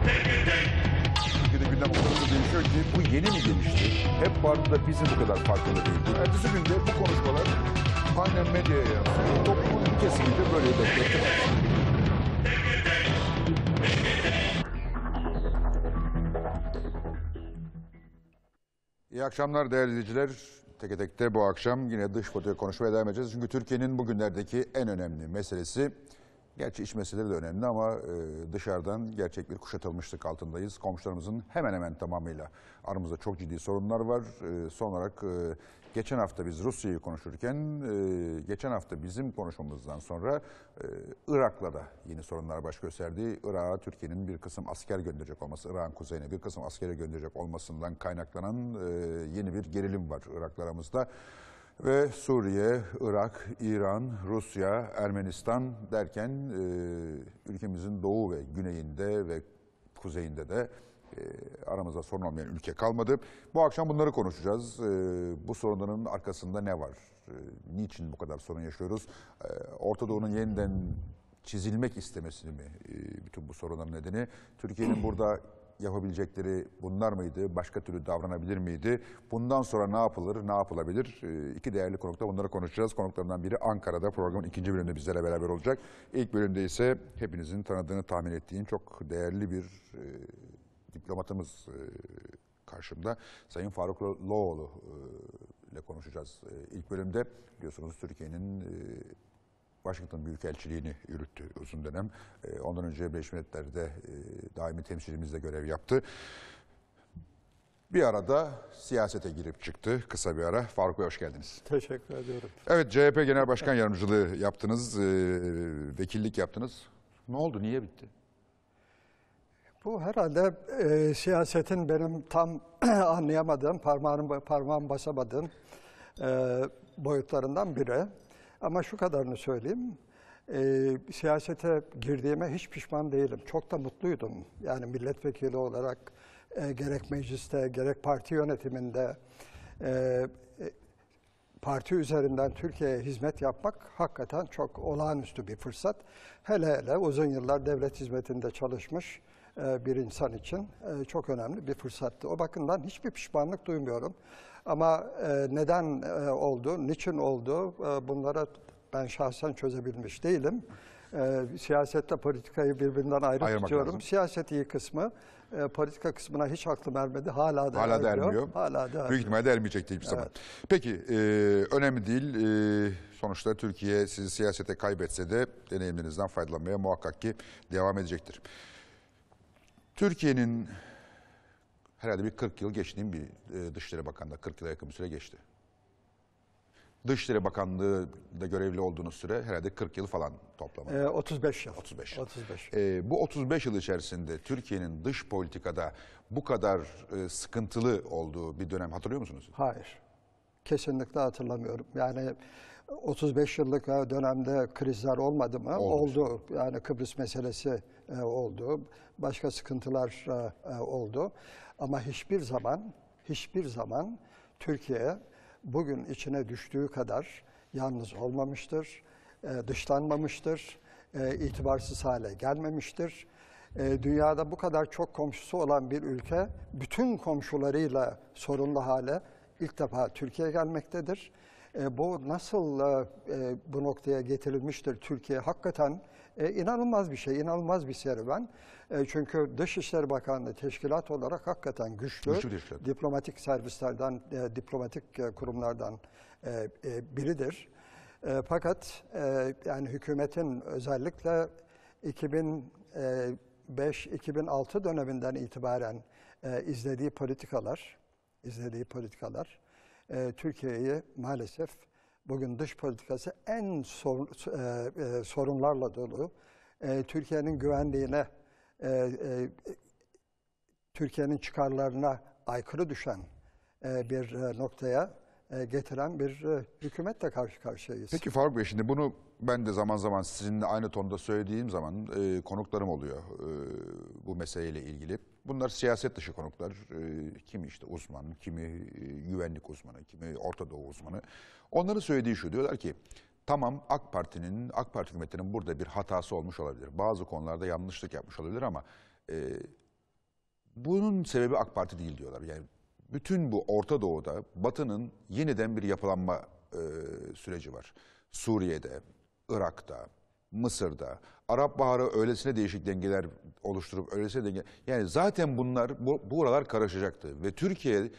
Türkiye'de gündem o değişiyor ki bu yeni mi gelişti? Hep vardı da bizim bu kadar farkında değildi. Ertesi günde bu konuşmalar aynen medyaya yansıyor. Toplumun bir kesimi böyle bekletti. İyi akşamlar değerli izleyiciler. Teke tekte bu akşam yine dış politika konuşmaya devam edeceğiz. Çünkü Türkiye'nin bugünlerdeki en önemli meselesi Gerçi iç meseleleri de önemli ama e, dışarıdan gerçek bir kuşatılmışlık altındayız. Komşularımızın hemen hemen tamamıyla aramızda çok ciddi sorunlar var. E, son olarak e, geçen hafta biz Rusya'yı konuşurken, geçen hafta bizim konuşmamızdan sonra Irak'la da yeni sorunlar baş gösterdi. Irak'a Türkiye'nin bir kısım asker gönderecek olması, Irak'ın kuzeyine bir kısım askere gönderecek olmasından kaynaklanan yeni bir gerilim var Irak'la aramızda. Ve Suriye, Irak, İran, Rusya, Ermenistan derken e, ülkemizin doğu ve güneyinde ve kuzeyinde de e, aramızda sorun olmayan ülke kalmadı. Bu akşam bunları konuşacağız. E, bu sorunların arkasında ne var? E, niçin bu kadar sorun yaşıyoruz? E, Orta Doğu'nun yeniden çizilmek istemesini mi e, bütün bu sorunların nedeni? Türkiye'nin burada yapabilecekleri bunlar mıydı? Başka türlü davranabilir miydi? Bundan sonra ne yapılır, ne yapılabilir? Ee, iki değerli konukta bunları konuşacağız. Konuklarından biri Ankara'da programın ikinci bölümünde bizlere beraber olacak. İlk bölümde ise hepinizin tanıdığını tahmin ettiğin çok değerli bir e, diplomatımız e, karşımda. Sayın Faruk Loğlu e, ile konuşacağız. E, ilk bölümde biliyorsunuz Türkiye'nin... E, Washington Büyükelçiliğini yürüttü uzun dönem. E, ondan önce Birleşmiş Milletler'de e, daimi temsilcimizle görev yaptı. Bir arada siyasete girip çıktı kısa bir ara. Faruk Bey hoş geldiniz. Teşekkür ediyorum. Evet CHP Genel Başkan Yardımcılığı yaptınız, e, vekillik yaptınız. Ne oldu, niye bitti? Bu herhalde e, siyasetin benim tam anlayamadığım, parmağım, parmağım basamadığım e, boyutlarından biri. Ama şu kadarını söyleyeyim. E, siyasete girdiğime hiç pişman değilim. Çok da mutluydum. Yani milletvekili olarak e, gerek mecliste gerek parti yönetiminde e, e parti üzerinden Türkiye'ye hizmet yapmak hakikaten çok olağanüstü bir fırsat. Hele hele uzun yıllar devlet hizmetinde çalışmış e, bir insan için e, çok önemli bir fırsattı. O bakımdan hiçbir pişmanlık duymuyorum. Ama e, neden e, oldu, niçin oldu e, bunlara ben şahsen çözebilmiş değilim. E, siyasette politikayı birbirinden ayrı Ayırmak tutuyorum. Lazım. Siyaset iyi kısmı, e, politika kısmına hiç aklım ermedi. Hala da Hala ermiyor. Hala da ermiyor. Büyük ihtimalle ermeyecekti hiçbir evet. Peki, e, önemli değil. E, sonuçta Türkiye sizi siyasete kaybetse de deneyimlerinizden faydalanmaya muhakkak ki devam edecektir. Türkiye'nin herhalde bir 40 yıl geçtiğim bir e, Dışişleri Bakanlığı. 40 yıla yakın bir süre geçti. Dışişleri Bakanlığı'da görevli olduğunuz süre herhalde 40 yıl falan toplamalı. Ee, 35 yıl. 35 yıl. 35. Ee, bu 35 yıl içerisinde Türkiye'nin dış politikada bu kadar e, sıkıntılı olduğu bir dönem hatırlıyor musunuz? Hayır. Kesinlikle hatırlamıyorum. Yani 35 yıllık e, dönemde krizler olmadı mı? Olmuş. Oldu. Yani Kıbrıs meselesi e, oldu. Başka sıkıntılar e, oldu. Ama hiçbir zaman, hiçbir zaman Türkiye bugün içine düştüğü kadar yalnız olmamıştır, dışlanmamıştır, itibarsız hale gelmemiştir. Dünyada bu kadar çok komşusu olan bir ülke bütün komşularıyla sorunlu hale ilk defa Türkiye gelmektedir. E, bu nasıl e, e, bu noktaya getirilmiştir Türkiye hakikaten e, inanılmaz bir şey, inanılmaz bir serüven. E, çünkü Dışişleri Bakanlığı teşkilat olarak hakikaten güçlü, güçlü teşkilat. diplomatik servislerden, e, diplomatik e, kurumlardan e, e, biridir. E, fakat e, yani hükümetin özellikle 2005-2006 döneminden itibaren e, izlediği politikalar, izlediği politikalar ee, Türkiye'yi maalesef bugün dış politikası en sor, e, e, sorunlarla dolu. E, Türkiye'nin güvenliğine, e, e, Türkiye'nin çıkarlarına aykırı düşen e, bir e, noktaya e, getiren bir e, hükümetle karşı karşıyayız. Peki Faruk Bey şimdi bunu ben de zaman zaman sizinle aynı tonda söylediğim zaman e, konuklarım oluyor e, bu meseleyle ilgili. Bunlar siyaset dışı konuklar. Ee, kimi işte uzman, kimi e, güvenlik uzmanı, kimi Orta Doğu uzmanı. Onların söylediği şu diyorlar ki tamam AK Parti'nin, AK Parti hükümetinin burada bir hatası olmuş olabilir. Bazı konularda yanlışlık yapmış olabilir ama e, bunun sebebi AK Parti değil diyorlar. Yani bütün bu Orta Doğu'da Batı'nın yeniden bir yapılanma e, süreci var. Suriye'de, Irak'ta, Mısır'da. Arap Baharı öylesine değişik dengeler oluşturup öylesine denge... Yani zaten bunlar, bu, bu karışacaktı. Ve Türkiye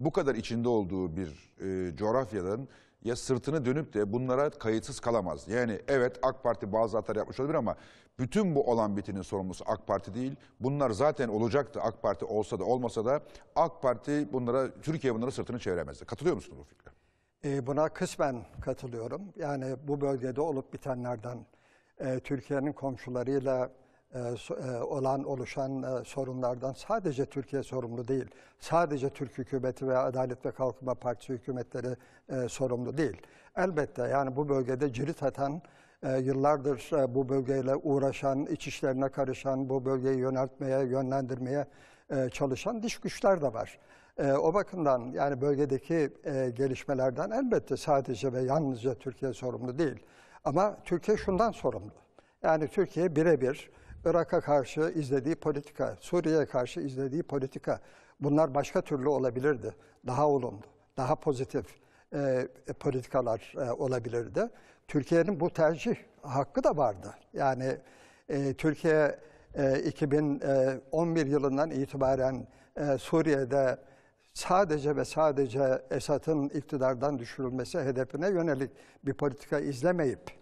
bu kadar içinde olduğu bir e, coğrafyadan ya sırtını dönüp de bunlara kayıtsız kalamaz. Yani evet AK Parti bazı hatalar yapmış olabilir ama bütün bu olan bitinin sorumlusu AK Parti değil. Bunlar zaten olacaktı AK Parti olsa da olmasa da AK Parti bunlara, Türkiye bunlara sırtını çeviremezdi. Katılıyor musunuz bu fikre? E, buna kısmen katılıyorum. Yani bu bölgede olup bitenlerden e, Türkiye'nin komşularıyla e, e, olan oluşan e, sorunlardan sadece Türkiye sorumlu değil. Sadece Türk hükümeti ve Adalet ve Kalkınma Partisi hükümetleri e, sorumlu değil. Elbette yani bu bölgede cirit atan e, yıllardır e, bu bölgeyle uğraşan, iç işlerine karışan, bu bölgeyi yöneltmeye, yönlendirmeye e, çalışan dış güçler de var. E, o bakımdan yani bölgedeki e, gelişmelerden elbette sadece ve yalnızca Türkiye sorumlu değil. Ama Türkiye şundan sorumlu. Yani Türkiye birebir Irak'a karşı izlediği politika, Suriye'ye karşı izlediği politika bunlar başka türlü olabilirdi. Daha olumlu, daha pozitif e, e politikalar e, olabilirdi. Türkiye'nin bu tercih hakkı da vardı. Yani e, Türkiye e, 2011 e, yılından itibaren e, Suriye'de sadece ve sadece Esad'ın iktidardan düşürülmesi hedefine yönelik bir politika izlemeyip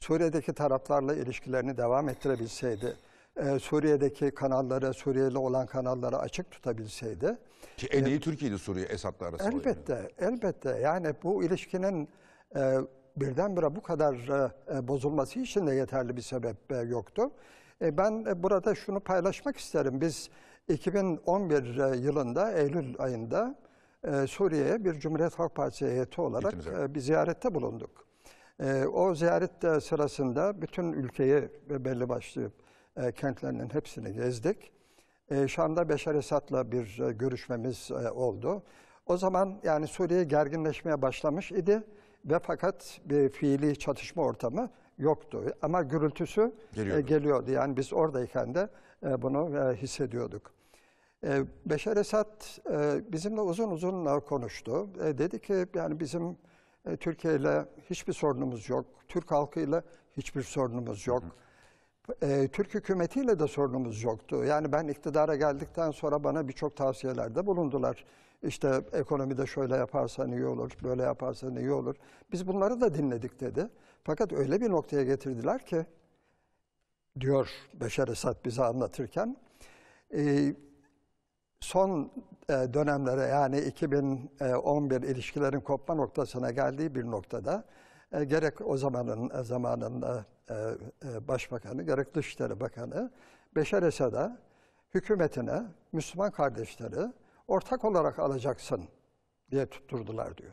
Suriye'deki taraflarla ilişkilerini devam ettirebilseydi, e, Suriye'deki kanalları, Suriyeli olan kanalları açık tutabilseydi. Ki en iyi e, Türkiye'de Suriye Esad'la arasında. Elbette, yani. elbette. Yani bu ilişkinin e, birdenbire bu kadar e, bozulması için de yeterli bir sebep yoktu. ben burada şunu paylaşmak isterim. Biz 2011 yılında, Eylül ayında e, Suriye'ye bir Cumhuriyet Halk Partisi heyeti olarak e, bir ziyarette bulunduk. E, o ziyaret de sırasında bütün ülkeyi ve belli başlı e, kentlerinin hepsini gezdik. E, Şam'da Beşer Esad'la bir e, görüşmemiz e, oldu. O zaman yani Suriye gerginleşmeye başlamış idi ve fakat bir fiili çatışma ortamı yoktu. Ama gürültüsü e, geliyordu. E, geliyordu. Yani biz oradayken de e, bunu e, hissediyorduk. E, Beşer Esad e, bizimle uzun uzun e, konuştu. E, dedi ki yani bizim e, Türkiye ile hiçbir sorunumuz yok. Türk halkıyla hiçbir sorunumuz yok. E, Türk hükümetiyle de sorunumuz yoktu. Yani ben iktidara geldikten sonra bana birçok tavsiyelerde bulundular. İşte ekonomide şöyle yaparsan iyi olur, böyle yaparsan iyi olur. Biz bunları da dinledik dedi. Fakat öyle bir noktaya getirdiler ki, diyor Beşer Esad bize anlatırken, e, son e, dönemlere yani 2011 ilişkilerin kopma noktasına geldiği bir noktada e, gerek o zamanın e, zamanında başbakanı gerek Dışişleri Bakanı Beşer Esad'a hükümetine Müslüman kardeşleri ortak olarak alacaksın diye tutturdular diyor.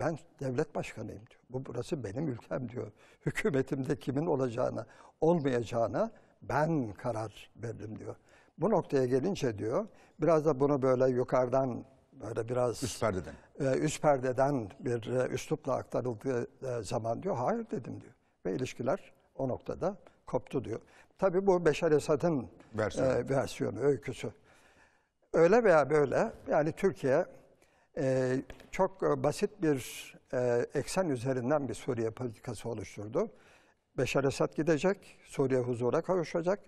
Ben devlet başkanıyım diyor. Bu burası benim ülkem diyor. Hükümetimde kimin olacağına, olmayacağına ben karar verdim diyor. Bu noktaya gelince diyor, biraz da bunu böyle yukarıdan böyle biraz üst perdeden, e, üst perdeden bir e, üslupla aktarıldığı e, zaman diyor, hayır dedim diyor. Ve ilişkiler o noktada koptu diyor. Tabii bu Beşer Esad'ın e, versiyonu. E, versiyonu, öyküsü. Öyle veya böyle yani Türkiye e, çok basit bir e, eksen üzerinden bir Suriye politikası oluşturdu. Beşer Esad gidecek, Suriye huzura kavuşacak.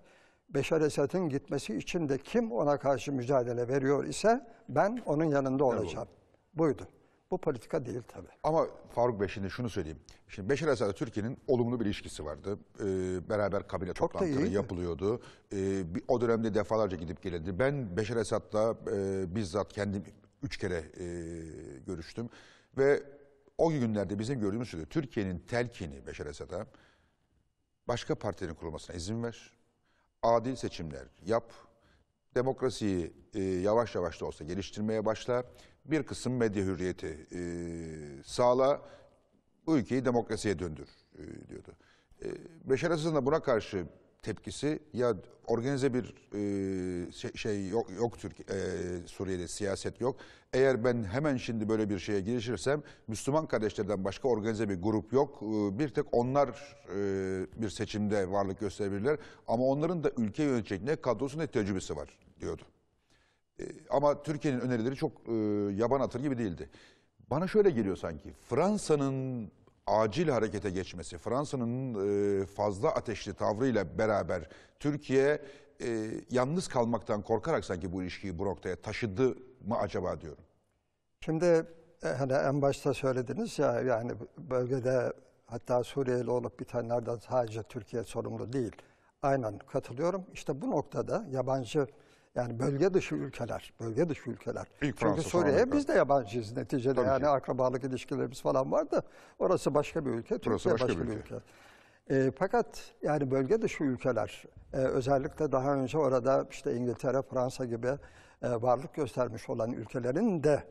Beşer Esad'ın gitmesi için de kim ona karşı mücadele veriyor ise ben onun yanında olacağım. Buydu. Bu politika değil tabii. Ama Faruk Bey şimdi şunu söyleyeyim. Şimdi Beşir Esad'la Türkiye'nin olumlu bir ilişkisi vardı. Ee, beraber kabine Çok toplantıları yapılıyordu. Ee, bir, o dönemde defalarca gidip gelirdi. Ben Beşir Esad'la e, bizzat kendim üç kere e, görüştüm. Ve o günlerde bizim gördüğümüz şuydu. Türkiye'nin telkini Beşir Esad'a başka partinin kurulmasına izin ver adil seçimler yap, demokrasiyi e, yavaş yavaş da olsa geliştirmeye başla, bir kısım medya hürriyeti e, sağla, bu ülkeyi demokrasiye döndür e, diyordu. E, Beşer Asas'ın da buna karşı tepkisi ya organize bir e, şey, şey yok, yok Türkiye, e, Suriye'de siyaset yok. Eğer ben hemen şimdi böyle bir şeye girişirsem Müslüman kardeşlerden başka organize bir grup yok. E, bir tek onlar e, bir seçimde varlık gösterebilirler. Ama onların da ülke yönetecek ne kadrosu ne tecrübesi var diyordu. E, ama Türkiye'nin önerileri çok e, yaban atır gibi değildi. Bana şöyle geliyor sanki Fransa'nın acil harekete geçmesi, Fransa'nın e, fazla ateşli tavrıyla beraber Türkiye e, yalnız kalmaktan korkarak sanki bu ilişkiyi bu noktaya taşıdı mı acaba diyorum. Şimdi e, hani en başta söylediniz ya yani bölgede hatta Suriyeli olup bitenlerden sadece Türkiye sorumlu değil. Aynen katılıyorum. İşte bu noktada yabancı yani bölge dışı ülkeler, bölge dışı ülkeler. İlk Çünkü Suriye'ye biz de yabancıyız neticede. Tabii yani ki. akrabalık ilişkilerimiz falan var da orası başka bir ülke, Türkiye başka, başka bir ülke. ülke. E, fakat yani bölge dışı ülkeler e, özellikle daha önce orada işte İngiltere, Fransa gibi e, varlık göstermiş olan ülkelerin de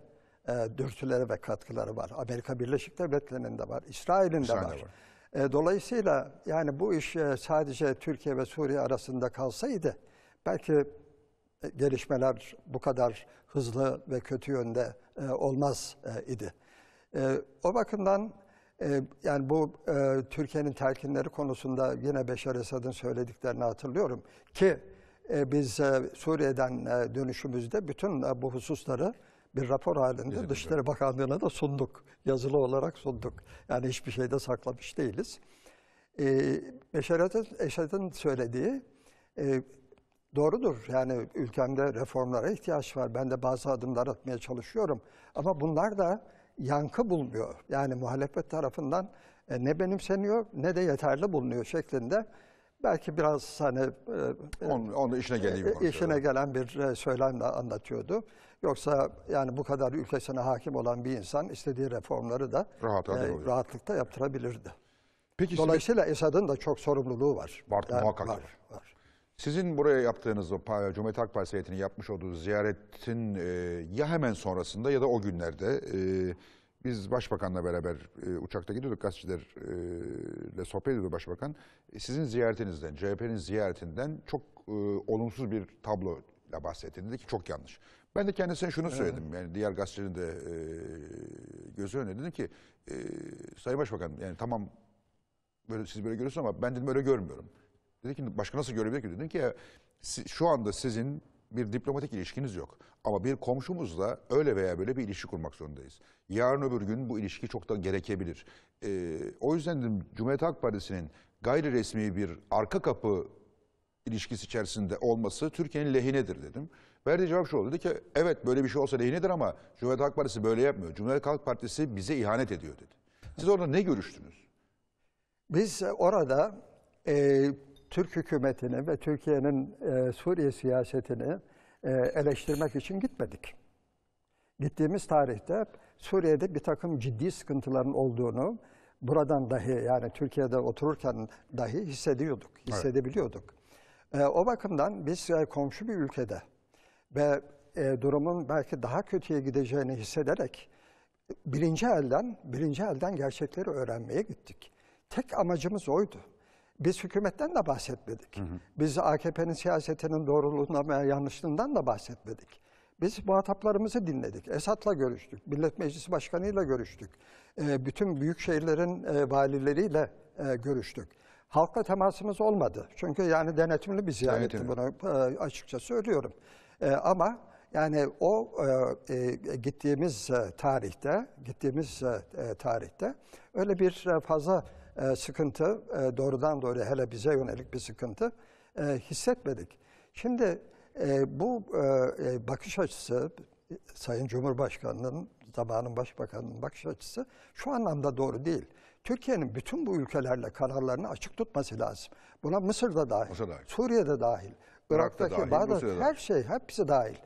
e, dürtüleri ve katkıları var. Amerika Birleşik Devletleri'nin de var, İsrail'in İsrail de var. var. E, dolayısıyla yani bu iş e, sadece Türkiye ve Suriye arasında kalsaydı belki gelişmeler bu kadar hızlı ve kötü yönde e, olmaz e, idi. E, o bakımdan yani bu Türkiye'nin telkinleri konusunda yine Beşer Esad'ın söylediklerini hatırlıyorum ki biz Suriye'den dönüşümüzde bütün bu hususları bir rapor halinde Bizim Dışişleri Bakanlığı'na da sunduk. Yazılı olarak sunduk. Yani hiçbir şeyde saklamış değiliz. Ee, Beşer Esad'ın söylediği e, Doğrudur. Yani ülkemde reformlara ihtiyaç var. Ben de bazı adımlar atmaya çalışıyorum. Ama bunlar da yankı bulmuyor. Yani muhalefet tarafından e, ne benimseniyor ne de yeterli bulunuyor şeklinde. Belki biraz hani e, onun, onun işine e, geleyim. İşine gelen bir söylemle anlatıyordu. Yoksa yani bu kadar ülkesine hakim olan bir insan istediği reformları da Rahat, e, rahatlıkla yaptırabilirdi. Peki Dolayısıyla Esad'ın da çok sorumluluğu var. Var yani, muhakkak var. var. Sizin buraya yaptığınız o Cumhuriyet Halk Partisi heyetinin yapmış olduğu ziyaretin e, ya hemen sonrasında ya da o günlerde e, biz başbakanla beraber e, uçakta gidiyorduk gazetecilerle e, sohbet ediyordu başbakan. E, sizin ziyaretinizden, CHP'nin ziyaretinden çok e, olumsuz bir tabloyla bahsetti. Dedi ki çok yanlış. Ben de kendisine şunu söyledim. Evet. Yani diğer gazetecinin de e, gözü önüne dedim ki e, Sayın Başbakan yani tamam böyle siz böyle görüyorsunuz ama ben dedim öyle görmüyorum. Dedi ki başka nasıl görebilir ki? Dedim ki şu anda sizin bir diplomatik ilişkiniz yok. Ama bir komşumuzla öyle veya böyle bir ilişki kurmak zorundayız. Yarın öbür gün bu ilişki çok da gerekebilir. Ee, o yüzden dedim, Cumhuriyet Halk Partisi'nin gayri resmi bir arka kapı ilişkisi içerisinde olması Türkiye'nin lehinedir dedim. Verdiği cevap şu oldu. Dedi ki evet böyle bir şey olsa lehinedir ama Cumhuriyet Halk Partisi böyle yapmıyor. Cumhuriyet Halk Partisi bize ihanet ediyor dedi. Siz orada ne görüştünüz? Biz orada e, Türk hükümetini ve Türkiye'nin e, Suriye siyasetini e, eleştirmek için gitmedik. Gittiğimiz tarihte Suriye'de bir takım ciddi sıkıntıların olduğunu buradan dahi yani Türkiye'de otururken dahi hissediyorduk, hissedebiliyorduk. Evet. E, o bakımdan biz e, komşu bir ülkede ve e, durumun belki daha kötüye gideceğini hissederek birinci elden birinci elden gerçekleri öğrenmeye gittik. Tek amacımız oydu biz hükümetten de bahsetmedik. Hı hı. Biz AKP'nin siyasetinin doğruluğundan veya yanlışlığından da bahsetmedik. Biz muhataplarımızı dinledik. Esat'la görüştük, Millet Meclisi Başkanı'yla görüştük. E, bütün büyük şehirlerin e, valileriyle e, görüştük. Halkla temasımız olmadı. Çünkü yani denetimli bir ziyaretti evet, bunu e, açıkça söylüyorum. E, ama yani o e, e, gittiğimiz e, tarihte, gittiğimiz e, e, tarihte öyle bir e, fazla e, sıkıntı e, doğrudan doğruya hele bize yönelik bir sıkıntı e, hissetmedik. Şimdi e, bu e, e, bakış açısı Sayın Cumhurbaşkanı'nın, zamanın başbakanının bakış açısı şu anlamda doğru değil. Türkiye'nin bütün bu ülkelerle kararlarını açık tutması lazım. Buna Mısır'da dahil, Mısır dahil. Suriye'de dahil, Irak'taki dahil, Bağdat, her şey hepsi dahil.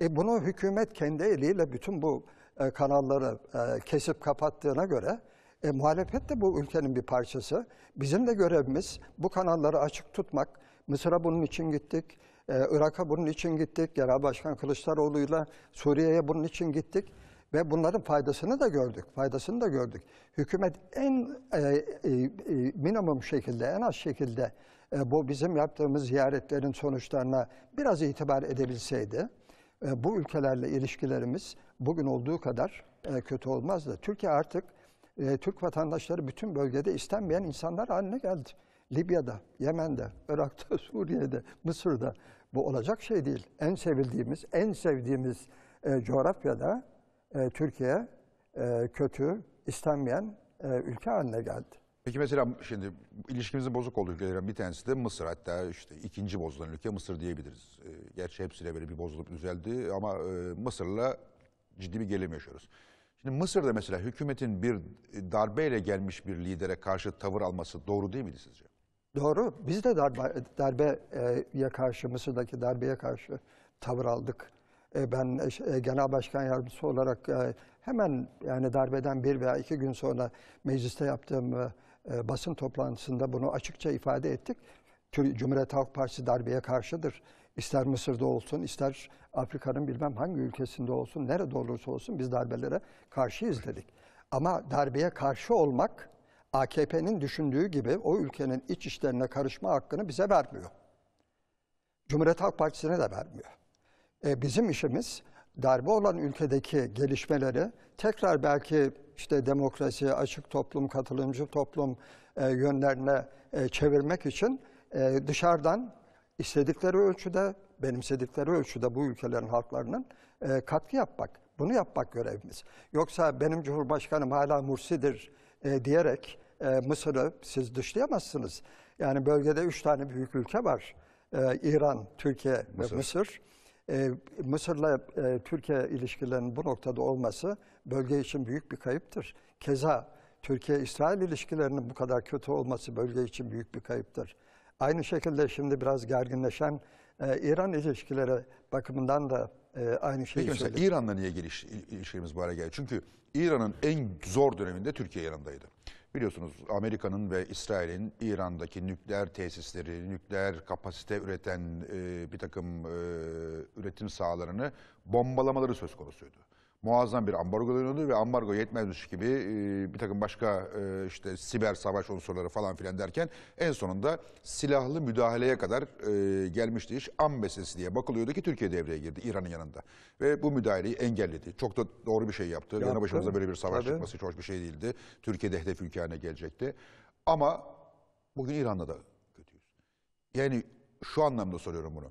E bunu hükümet kendi eliyle bütün bu e, kanalları e, kesip kapattığına göre e, muhalefet de bu ülkenin bir parçası. Bizim de görevimiz bu kanalları açık tutmak. Mısır'a bunun için gittik. E, Irak'a bunun için gittik. Genel Başkan Kılıçdaroğlu'yla Suriye'ye bunun için gittik. Ve bunların faydasını da gördük. Faydasını da gördük. Hükümet en e, e, e, minimum şekilde, en az şekilde e, bu bizim yaptığımız ziyaretlerin sonuçlarına biraz itibar edebilseydi, e, bu ülkelerle ilişkilerimiz bugün olduğu kadar e, kötü olmazdı. Türkiye artık e, Türk vatandaşları bütün bölgede istenmeyen insanlar haline geldi. Libya'da, Yemen'de, Irak'ta, Suriye'de, Mısır'da bu olacak şey değil. En sevildiğimiz, en sevdiğimiz e, coğrafyada e, Türkiye e, kötü, istenmeyen e, ülke haline geldi. Peki mesela şimdi ilişkimizin bozuk olduğu ülkelerden bir tanesi de Mısır. Hatta işte ikinci bozulan ülke Mısır diyebiliriz. E, gerçi hepsiyle böyle bir bozulup düzeldi ama e, Mısır'la ciddi bir gerilim yaşıyoruz. Şimdi Mısır'da mesela hükümetin bir e, darbeyle gelmiş bir lidere karşı tavır alması doğru değil miydi sizce? Doğru. Biz de darbe, darbeye karşı, Mısır'daki darbeye karşı tavır aldık. E, ben e, genel başkan yardımcısı olarak hemen yani darbeden bir veya iki gün sonra mecliste yaptığım basın toplantısında bunu açıkça ifade ettik. Cumhuriyet Halk Partisi darbeye karşıdır ister Mısır'da olsun, ister Afrika'nın bilmem hangi ülkesinde olsun, nerede olursa olsun biz darbelere karşıyız dedik. Ama darbeye karşı olmak AKP'nin düşündüğü gibi o ülkenin iç işlerine karışma hakkını bize vermiyor. Cumhuriyet Halk Partisi'ne de vermiyor. E, bizim işimiz darbe olan ülkedeki gelişmeleri tekrar belki işte demokrasi, açık toplum, katılımcı toplum e, yönlerine e, çevirmek için e, dışarıdan istedikleri ölçüde, benimsedikleri ölçüde bu ülkelerin halklarının e, katkı yapmak. Bunu yapmak görevimiz. Yoksa benim Cumhurbaşkanım hala Mursi'dir e, diyerek e, Mısır'ı siz dışlayamazsınız. Yani bölgede üç tane büyük ülke var. E, İran, Türkiye Mısır. ve Mısır. E, Mısır'la e, Türkiye ilişkilerinin bu noktada olması bölge için büyük bir kayıptır. Keza Türkiye-İsrail ilişkilerinin bu kadar kötü olması bölge için büyük bir kayıptır. Aynı şekilde şimdi biraz gerginleşen e, İran ilişkileri bakımından da e, aynı şeyi Peki mesela İran'la niye geliş, ilişkimiz bu hale geldi? Çünkü İran'ın en zor döneminde Türkiye yanındaydı. Biliyorsunuz Amerika'nın ve İsrail'in İran'daki nükleer tesisleri, nükleer kapasite üreten e, bir takım e, üretim sahalarını bombalamaları söz konusuydu muazzam bir ambargo dönüyordu ve ambargo yetmezmiş gibi e, bir takım başka e, işte siber savaş unsurları falan filan derken en sonunda silahlı müdahaleye kadar e, gelmişti iş. Am meselesi diye bakılıyordu ki Türkiye devreye girdi İran'ın yanında. Ve bu müdahaleyi engelledi. Çok da doğru bir şey yaptı. yaptı. Yanı başımıza böyle bir savaş Tabii. çıkması hiç hoş bir şey değildi. Türkiye'de hedef ülke gelecekti. Ama bugün İran'da da kötüyüz. Yani şu anlamda soruyorum bunu.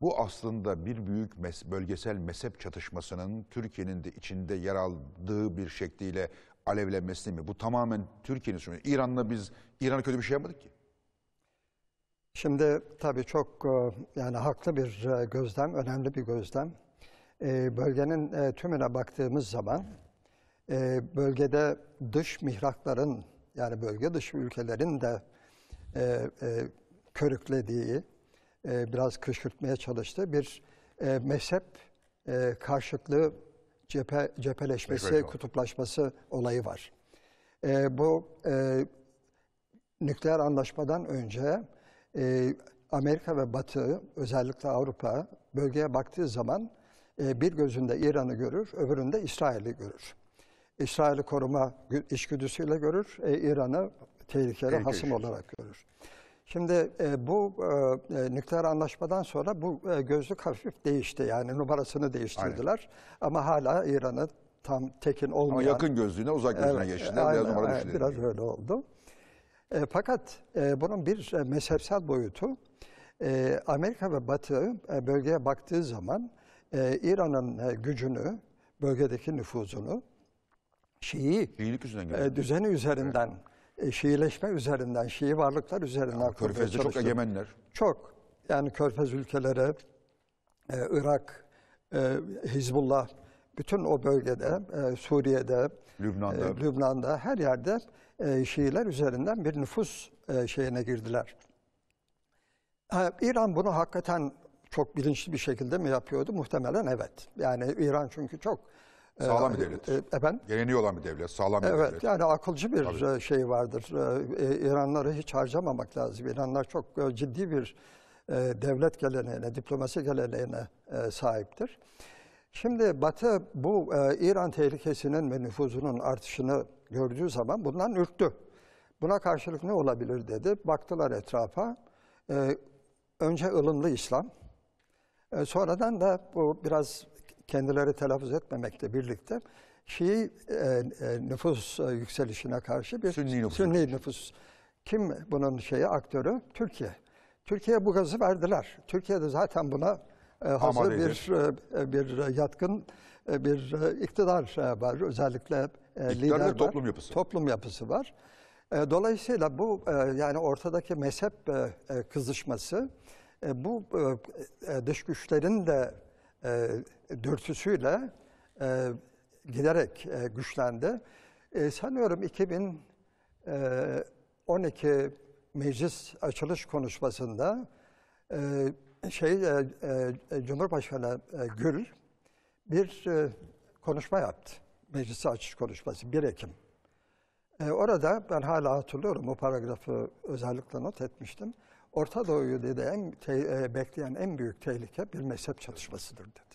Bu aslında bir büyük mes bölgesel mezhep çatışmasının Türkiye'nin de içinde yer aldığı bir şekliyle alevlenmesi mi? Bu tamamen Türkiye'nin suçu. İran'la biz İran'a kötü bir şey yapmadık ki. Şimdi tabii çok e, yani haklı bir e, gözlem, önemli bir gözlem. E, bölgenin tümüne baktığımız zaman bölgede dış mihrakların yani bölge dışı ülkelerin de körüklediği, e, biraz kışkırtmaya çalıştı. Bir e, mezhep e, karşıtlığı cephe, cepheleşmesi, Peki, kutuplaşması olayı var. E, bu e, nükleer anlaşmadan önce e, Amerika ve Batı, özellikle Avrupa bölgeye baktığı zaman e, bir gözünde İran'ı görür, öbüründe İsrail'i görür. İsrail'i koruma işgüdüsüyle görür, e, İran'ı tehlikeli hasım olarak görür. Şimdi e, bu e, e, nükleer anlaşmadan sonra bu e, gözlük hafif değişti. Yani numarasını değiştirdiler. Aynen. Ama hala İran'ı tam tekin olmayan... Ama yakın gözlüğüne uzak gözlüğüne evet, geçtiler. Aynen, biraz numara evet, Biraz öyle oldu. E, fakat e, bunun bir e, mezhepsel boyutu e, Amerika ve Batı e, bölgeye baktığı zaman e, İran'ın e, gücünü, bölgedeki nüfuzunu Şii e, düzeni üzerinden evet e, Şiileşme üzerinden, Şii varlıklar üzerinden yani Körfez'de çok egemenler. Çok. Yani Körfez ülkeleri, e, Irak, e, Hizbullah, bütün o bölgede, Suriye'de, Lübnan'da. Lübnan'da her yerde Şiiler üzerinden bir nüfus e, şeyine girdiler. İran bunu hakikaten çok bilinçli bir şekilde mi yapıyordu? Muhtemelen evet. Yani İran çünkü çok Sağlam ee, bir devlet. E, efendim? Geleneği olan bir devlet, sağlam bir evet, devlet. Evet, yani akılcı bir Tabii. E, şey vardır. E, İranları hiç harcamamak lazım. İranlar çok ciddi bir devlet geleneğine, diplomasi geleneğine sahiptir. Şimdi Batı bu İran tehlikesinin ve nüfuzunun artışını gördüğü zaman bundan ürktü. Buna karşılık ne olabilir dedi. Baktılar etrafa. Önce ılımlı İslam, sonradan da bu biraz kendileri telaffuz etmemekle birlikte Şii e, e, nüfus e, yükselişine karşı bir Sünni nüfus. Sünni nüfus. Kim bunun şeyi aktörü? Türkiye. Türkiye bu gazı verdiler. Türkiye de zaten buna e, hazır e, e, bir e, bir yatkın e, bir e, iktidar e, var. Özellikle e, lider toplum yapısı. Toplum yapısı var. E, dolayısıyla bu e, yani ortadaki mezhep e, kızışması e, bu e, dış güçlerin de e, dürtüsüyle e, giderek e, güçlendi. E, sanıyorum 2012 e, meclis açılış konuşmasında e, şey e, e, e, Cumhurbaşkanı e, Gül bir e, konuşma yaptı. Meclis açılış konuşması 1 Ekim. E, orada ben hala hatırlıyorum o paragrafı özellikle not etmiştim. Orta Doğu'yu dedi en te, e, bekleyen en büyük tehlike bir mezhep çatışmasıdır dedi.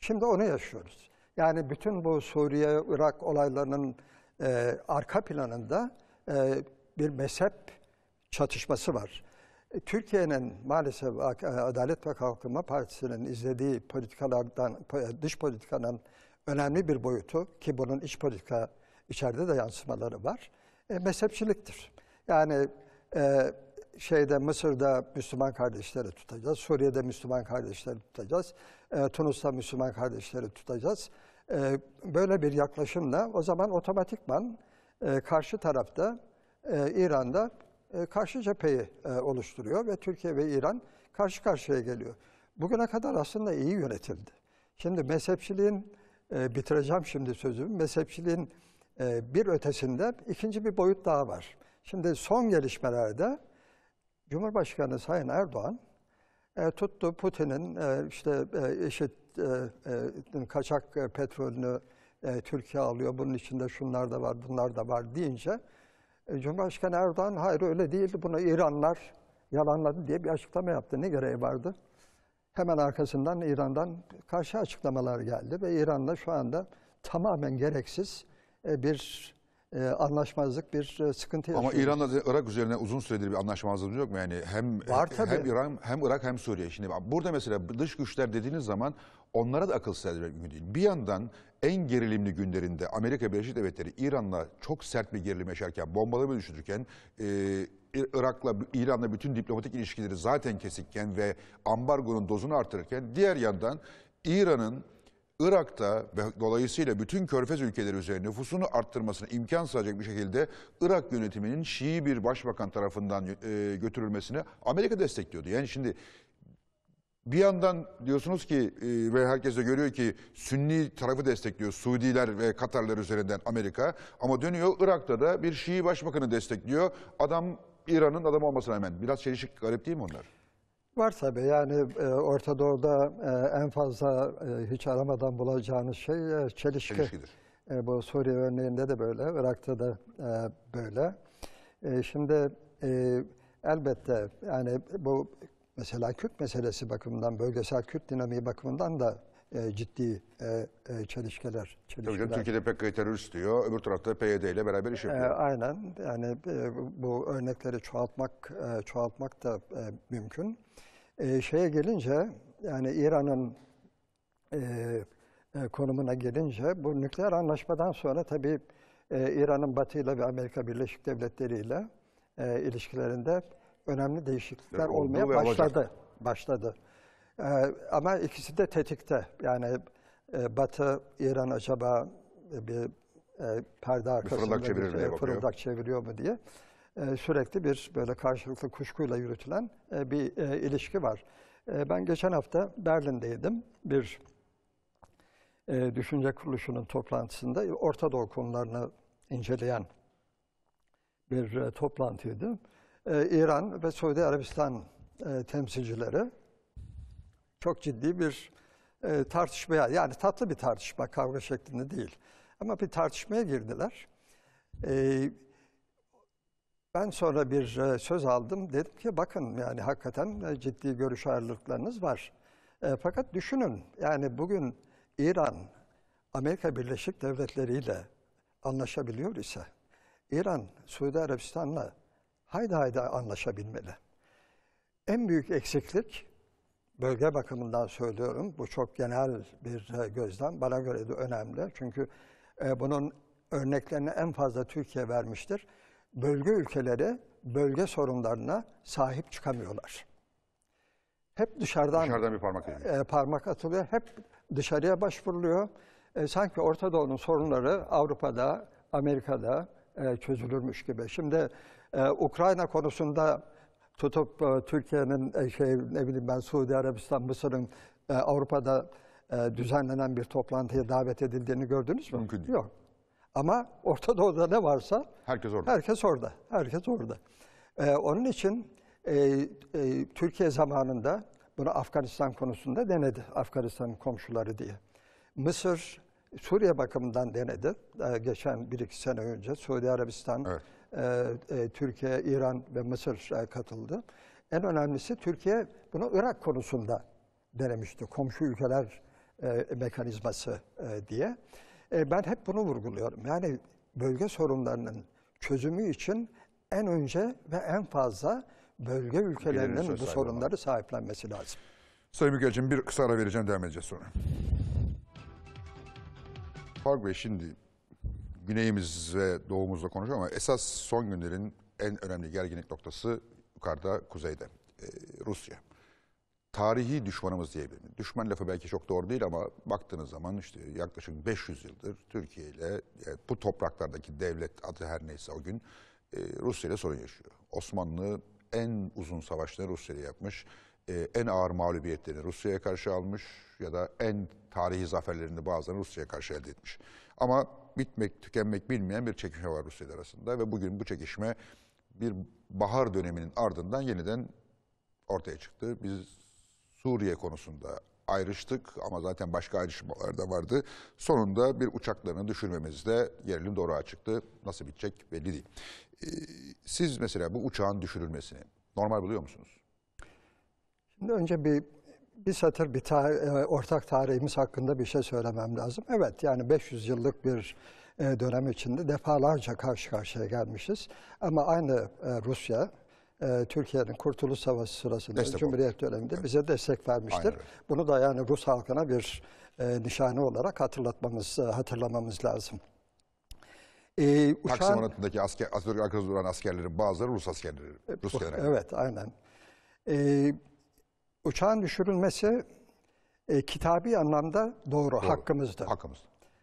Şimdi onu yaşıyoruz. Yani bütün bu Suriye, Irak olaylarının e, arka planında e, bir mezhep çatışması var. E, Türkiye'nin maalesef e, Adalet ve Kalkınma Partisi'nin izlediği politikalardan, dış politikanın önemli bir boyutu ki bunun iç politika içeride de yansımaları var, e, mezhepçiliktir. Yani e, şeyde Mısır'da Müslüman kardeşleri tutacağız, Suriye'de Müslüman kardeşleri tutacağız, e, Tunus'ta Müslüman kardeşleri tutacağız. E, böyle bir yaklaşımla o zaman otomatikman e, karşı tarafta e, İran'da e, karşı cepheyi e, oluşturuyor ve Türkiye ve İran karşı karşıya geliyor. Bugüne kadar aslında iyi yönetildi. Şimdi mezhepçiliğin, e, bitireceğim şimdi sözümü, mezhepçiliğin e, bir ötesinde ikinci bir boyut daha var. Şimdi son gelişmelerde Cumhurbaşkanı Sayın Erdoğan e, tuttu Putin'in e, işte e, eşit e, e, kaçak e, petrolünü e, Türkiye alıyor, bunun içinde şunlar da var, bunlar da var deyince e, Cumhurbaşkanı Erdoğan hayır öyle değil, buna İranlar yalanladı diye bir açıklama yaptı. Ne gereği vardı? Hemen arkasından İran'dan karşı açıklamalar geldi ve İran'la şu anda tamamen gereksiz e, bir e, anlaşmazlık bir e, sıkıntı yaşıyor. Ama İran'la da Irak üzerine uzun süredir bir anlaşmazlığımız yok mu? Yani hem Var tabii. hem İran hem Irak hem Suriye. Şimdi burada mesela dış güçler dediğiniz zaman onlara da akıl sır mümkün değil. Bir yandan en gerilimli günlerinde Amerika Birleşik Devletleri İran'la çok sert bir gerilim yaşarken, bombaları düşürürken, e, Irak'la, İran'la bütün diplomatik ilişkileri zaten kesikken ve ambargonun dozunu artırırken, diğer yandan İran'ın Irak'ta ve dolayısıyla bütün körfez ülkeleri üzerine nüfusunu arttırmasına imkan sağlayacak bir şekilde Irak yönetiminin Şii bir başbakan tarafından e, götürülmesini Amerika destekliyordu. Yani şimdi bir yandan diyorsunuz ki e, ve herkes de görüyor ki Sünni tarafı destekliyor Suudiler ve Katarlar üzerinden Amerika. Ama dönüyor Irak'ta da bir Şii başbakanı destekliyor. Adam İran'ın adamı olmasına hemen biraz çelişik garip değil mi onlar? Var tabii yani e, Orta Doğu'da e, en fazla e, hiç aramadan bulacağınız şey e, çelişki. Çelişkidir. E, bu Suriye örneğinde de böyle, Irak'ta da e, böyle. E, şimdi e, elbette yani bu mesela Kürt meselesi bakımından, bölgesel Kürt dinamiği bakımından da e, ciddi e, e, çelişkiler. çelişkiler. Hocam Türkiye'de PKK terörist diyor, öbür tarafta PYD ile beraber iş e, yapıyor. E, aynen yani e, bu örnekleri çoğaltmak, e, çoğaltmak da e, mümkün. E, şeye gelince, yani İran'ın e, e, konumuna gelince, bu nükleer anlaşmadan sonra tabii e, İran'ın Batı ile ve Amerika Birleşik Devletleri ile e, ilişkilerinde önemli değişiklikler yani olmaya başladı. Olacak. Başladı. E, ama ikisi de tetikte. Yani e, Batı, İran acaba e, bir e, perde arkasında bir, bir şey, e, fırıldak çeviriyor mu diye. E, sürekli bir böyle karşılıklı kuşkuyla yürütülen e, bir e, ilişki var. Ben geçen hafta Berlin'deydim. Bir düşünce kuruluşunun toplantısında Orta Doğu konularını inceleyen bir toplantıydı. İran ve Suudi Arabistan temsilcileri çok ciddi bir tartışmaya, yani tatlı bir tartışma, kavga şeklinde değil. Ama bir tartışmaya girdiler. Ben sonra bir e, söz aldım. Dedim ki bakın yani hakikaten e, ciddi görüş ayrılıklarınız var. E, fakat düşünün yani bugün İran Amerika Birleşik Devletleri ile anlaşabiliyor ise İran Suudi Arabistan'la haydi haydi anlaşabilmeli. En büyük eksiklik bölge bakımından söylüyorum. Bu çok genel bir e, gözlem. Bana göre de önemli. Çünkü bunun örneklerini en fazla Türkiye vermiştir bölge ülkeleri bölge sorunlarına sahip çıkamıyorlar. Hep dışarıdan, dışarıdan bir parmak, e, parmak atılıyor. Hep dışarıya başvuruluyor. E, sanki Orta Doğu'nun sorunları Avrupa'da, Amerika'da e, çözülürmüş gibi. Şimdi e, Ukrayna konusunda tutup e, Türkiye'nin e, şey ne bileyim ben Suudi Arabistan, Mısır'ın e, Avrupa'da e, düzenlenen bir toplantıya davet edildiğini gördünüz mü? Mümkün değil. Yok. Ama Orta Doğu'da ne varsa herkes orada. Herkes orada. Herkes orada. Ee, onun için e, e, Türkiye zamanında bunu Afganistan konusunda denedi. Afganistan komşuları diye. Mısır Suriye bakımından denedi. Ee, geçen bir iki sene önce Suudi Arabistan, evet. e, e, Türkiye, İran ve Mısır e, katıldı. En önemlisi Türkiye bunu Irak konusunda denemişti. Komşu ülkeler e, mekanizması e, diye. E, ben hep bunu vurguluyorum. Yani bölge sorunlarının çözümü için en önce ve en fazla bölge ülkelerinin bu sorunları sahiplenmesi lazım. Sayın Mükel'cim bir kısa ara vereceğim devam edeceğiz sonra. Fark Bey şimdi güneyimiz ve doğumuzla konuşuyor ama esas son günlerin en önemli gerginlik noktası yukarıda kuzeyde. E, Rusya tarihi düşmanımız diyebilirim. Düşman lafı belki çok doğru değil ama baktığınız zaman işte yaklaşık 500 yıldır Türkiye ile e, bu topraklardaki devlet adı her neyse o gün e, Rusya ile sorun yaşıyor. Osmanlı en uzun savaşını Rusya ile yapmış, e, en ağır mağlubiyetlerini Rusya'ya karşı almış ya da en tarihi zaferlerini bazen Rusya'ya karşı elde etmiş. Ama bitmek, tükenmek bilmeyen bir çekişme var Rusya arasında ve bugün bu çekişme bir bahar döneminin ardından yeniden ortaya çıktı. Biz Suriye konusunda ayrıştık ama zaten başka ayrışmalar da vardı. Sonunda bir uçaklarını düşürmemizde gerilim doğru çıktı. Nasıl bitecek belli değil. Ee, siz mesela bu uçağın düşürülmesini normal buluyor musunuz? Şimdi önce bir bir satır bir tar e, ortak tarihimiz hakkında bir şey söylemem lazım. Evet yani 500 yıllık bir e, dönem içinde defalarca karşı karşıya gelmişiz. Ama aynı e, Rusya e, Türkiye'nin Kurtuluş Savaşı sırasında destek Cumhuriyet döneminde bize destek vermiştir. Aynen. Bunu da yani Rus halkına bir e, nişane olarak hatırlatmamız, e, hatırlamamız lazım. E, uçağın, Taksim anıtındaki asker, Atatürk arkasında duran askerlerin bazıları Rus askerleri. Rus bu, Evet aynen. E, uçağın düşürülmesi e, kitabi anlamda doğru, doğru. hakkımızdır. Hakkımız.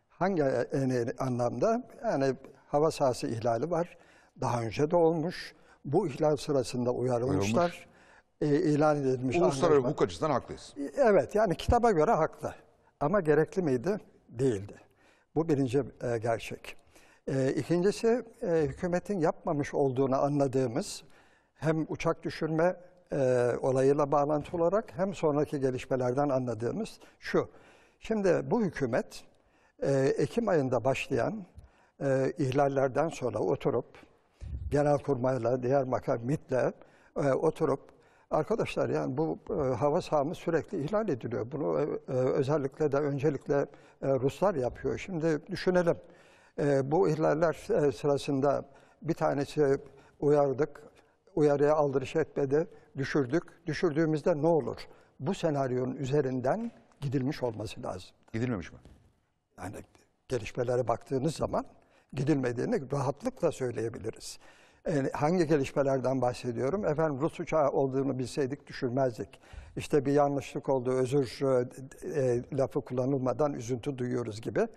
Hangi yani, e, anlamda? Yani hava sahası ihlali var. Daha önce de olmuş bu ihlal sırasında uyarılmışlar. E, ilan edilmiş. Uluslararası anlaşma. hukuk açısından haklıyız. E, evet yani kitaba göre haklı. Ama gerekli miydi? Değildi. Bu birinci e, gerçek. E, ikincisi e, hükümetin yapmamış olduğunu anladığımız hem uçak düşürme e, olayıyla bağlantı olarak hem sonraki gelişmelerden anladığımız şu. Şimdi bu hükümet e, Ekim ayında başlayan e, ihlallerden sonra oturup Genelkurmay'la, diğer MİT'le e, oturup arkadaşlar yani bu e, hava sahamız sürekli ihlal ediliyor. Bunu e, e, özellikle de öncelikle e, Ruslar yapıyor. Şimdi düşünelim. E, bu ihlaller e, sırasında bir tanesi uyardık, uyarıya aldırış etmedi, düşürdük. Düşürdüğümüzde ne olur? Bu senaryonun üzerinden gidilmiş olması lazım. Gidilmemiş mi? Yani gelişmelere baktığınız zaman gidilmediğini rahatlıkla söyleyebiliriz. E, hangi gelişmelerden bahsediyorum? Efendim Rus uçağı olduğunu bilseydik düşürmezdik. İşte bir yanlışlık oldu, özür e, e, lafı kullanılmadan üzüntü duyuyoruz gibi.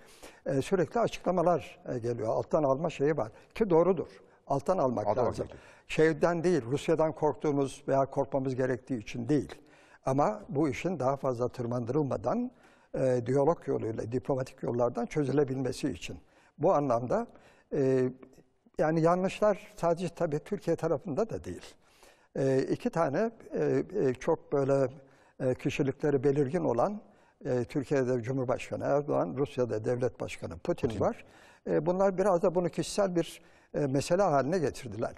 E, sürekli açıklamalar e, geliyor. Alttan alma şeyi var ki doğrudur. Alttan almak Adam lazım. Bakıyordu. Şeyden değil, Rusya'dan korktuğumuz veya korkmamız gerektiği için değil. Ama bu işin daha fazla tırmandırılmadan e, diyalog yoluyla, diplomatik yollardan çözülebilmesi için. Bu anlamda e, yani yanlışlar sadece tabii Türkiye tarafında da değil. E, iki tane e, e, çok böyle e, kişilikleri belirgin olan e, Türkiye'de Cumhurbaşkanı Erdoğan, Rusya'da Devlet Başkanı Putin, Putin. var. E, bunlar biraz da bunu kişisel bir e, mesele haline getirdiler.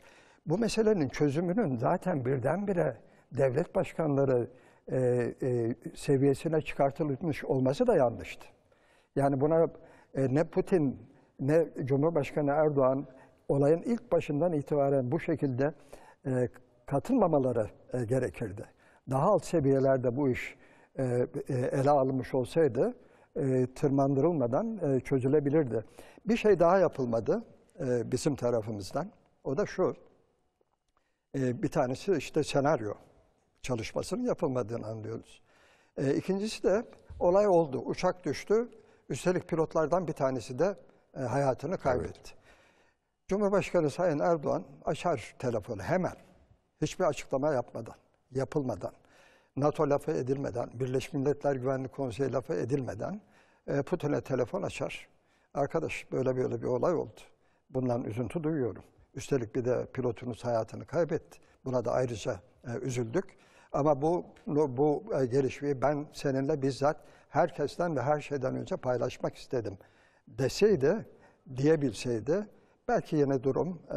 Bu meselenin çözümünün zaten birdenbire devlet başkanları e, e, seviyesine çıkartılmış olması da yanlıştı. Yani buna e, ne Putin ne Cumhurbaşkanı Erdoğan olayın ilk başından itibaren bu şekilde e, katılmamaları e, gerekirdi. Daha alt seviyelerde bu iş e, e, ele alınmış olsaydı e, tırmandırılmadan e, çözülebilirdi. Bir şey daha yapılmadı e, bizim tarafımızdan. O da şu, e, bir tanesi işte senaryo çalışmasının yapılmadığını anlıyoruz. E, ikincisi de olay oldu, uçak düştü. Üstelik pilotlardan bir tanesi de e, hayatını kaybetti. Evet. Cumhurbaşkanı Sayın Erdoğan açar telefonu hemen. Hiçbir açıklama yapmadan, yapılmadan, NATO lafı edilmeden, Birleşmiş Milletler Güvenlik Konseyi lafı edilmeden e, Putin'e telefon açar. Arkadaş böyle böyle bir olay oldu. Bundan üzüntü duyuyorum. Üstelik bir de pilotunuz hayatını kaybetti. Buna da ayrıca e, üzüldük. Ama bu bu e, gelişmeyi ben seninle bizzat herkesten ve her şeyden önce paylaşmak istedim deseydi, diyebilseydi Belki yeni durum e,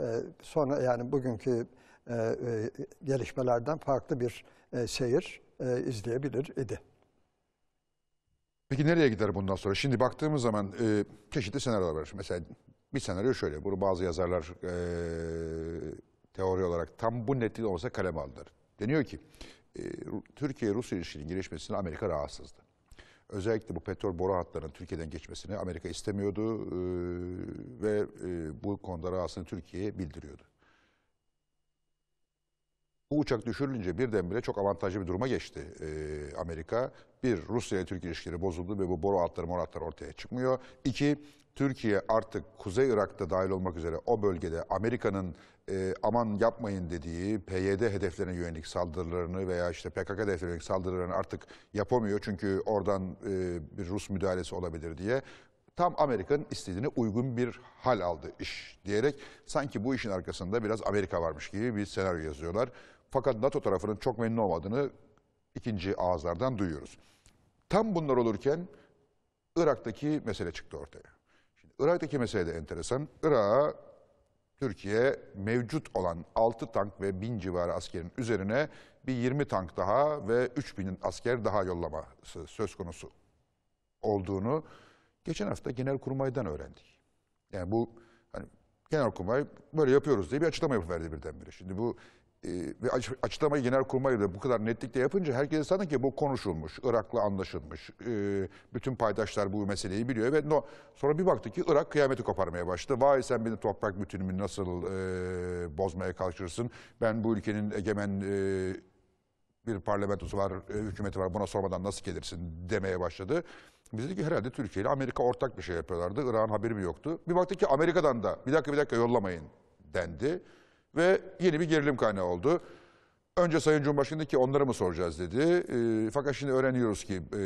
e, sonra yani bugünkü e, e, gelişmelerden farklı bir e, seyir e, izleyebilir idi. Peki nereye gider bundan sonra? Şimdi baktığımız zaman e, çeşitli senaryolar var. Mesela bir senaryo şöyle, bunu bazı yazarlar e, teori olarak tam bu netliği olsa kaleme aldılar. Deniyor ki, e, Türkiye-Rusya ilişkinin gelişmesine Amerika rahatsızdı. Özellikle bu petrol boru hatlarının Türkiye'den geçmesini Amerika istemiyordu e, ve e, bu konuda rahatsızlığını Türkiye'ye bildiriyordu. Bu uçak düşürülünce birdenbire çok avantajlı bir duruma geçti e, Amerika. Bir, Rusya ile Türk ilişkileri bozuldu ve bu boru hatları, mor hatları ortaya çıkmıyor. İki, Türkiye artık Kuzey Irak'ta dahil olmak üzere o bölgede Amerika'nın e, aman yapmayın dediği PYD hedeflerine yönelik saldırılarını veya işte PKK hedeflerine yönelik saldırılarını artık yapamıyor. Çünkü oradan e, bir Rus müdahalesi olabilir diye tam Amerika'nın istediğine uygun bir hal aldı iş diyerek sanki bu işin arkasında biraz Amerika varmış gibi bir senaryo yazıyorlar. Fakat NATO tarafının çok memnun olmadığını ikinci ağızlardan duyuyoruz. Tam bunlar olurken Irak'taki mesele çıktı ortaya. Irak'taki mesele de enteresan. Irak'a Türkiye mevcut olan 6 tank ve 1000 civarı askerin üzerine bir 20 tank daha ve 3000 asker daha yollaması söz konusu olduğunu geçen hafta Genelkurmay'dan öğrendik. Yani bu hani Genelkurmay böyle yapıyoruz diye bir açıklama yapıverdi birdenbire. Şimdi bu e, ve açıklamayı genel kurmayla bu kadar netlikle yapınca herkes sanır ki bu konuşulmuş, Irak'la anlaşılmış. E, bütün paydaşlar bu meseleyi biliyor ve no, sonra bir baktı ki Irak kıyameti koparmaya başladı. Vay sen benim toprak bütünümü nasıl e, bozmaya kalkışırsın? Ben bu ülkenin egemen e, bir parlamentosu var, e, hükümeti var buna sormadan nasıl gelirsin demeye başladı. Biz dedik ki herhalde Türkiye ile Amerika ortak bir şey yapıyorlardı. Irak'ın haberi mi yoktu? Bir baktık ki Amerika'dan da bir dakika bir dakika yollamayın dendi. Ve yeni bir gerilim kaynağı oldu. Önce Sayın Cumhurbaşkanı ki onlara mı soracağız dedi. E, fakat şimdi öğreniyoruz ki e,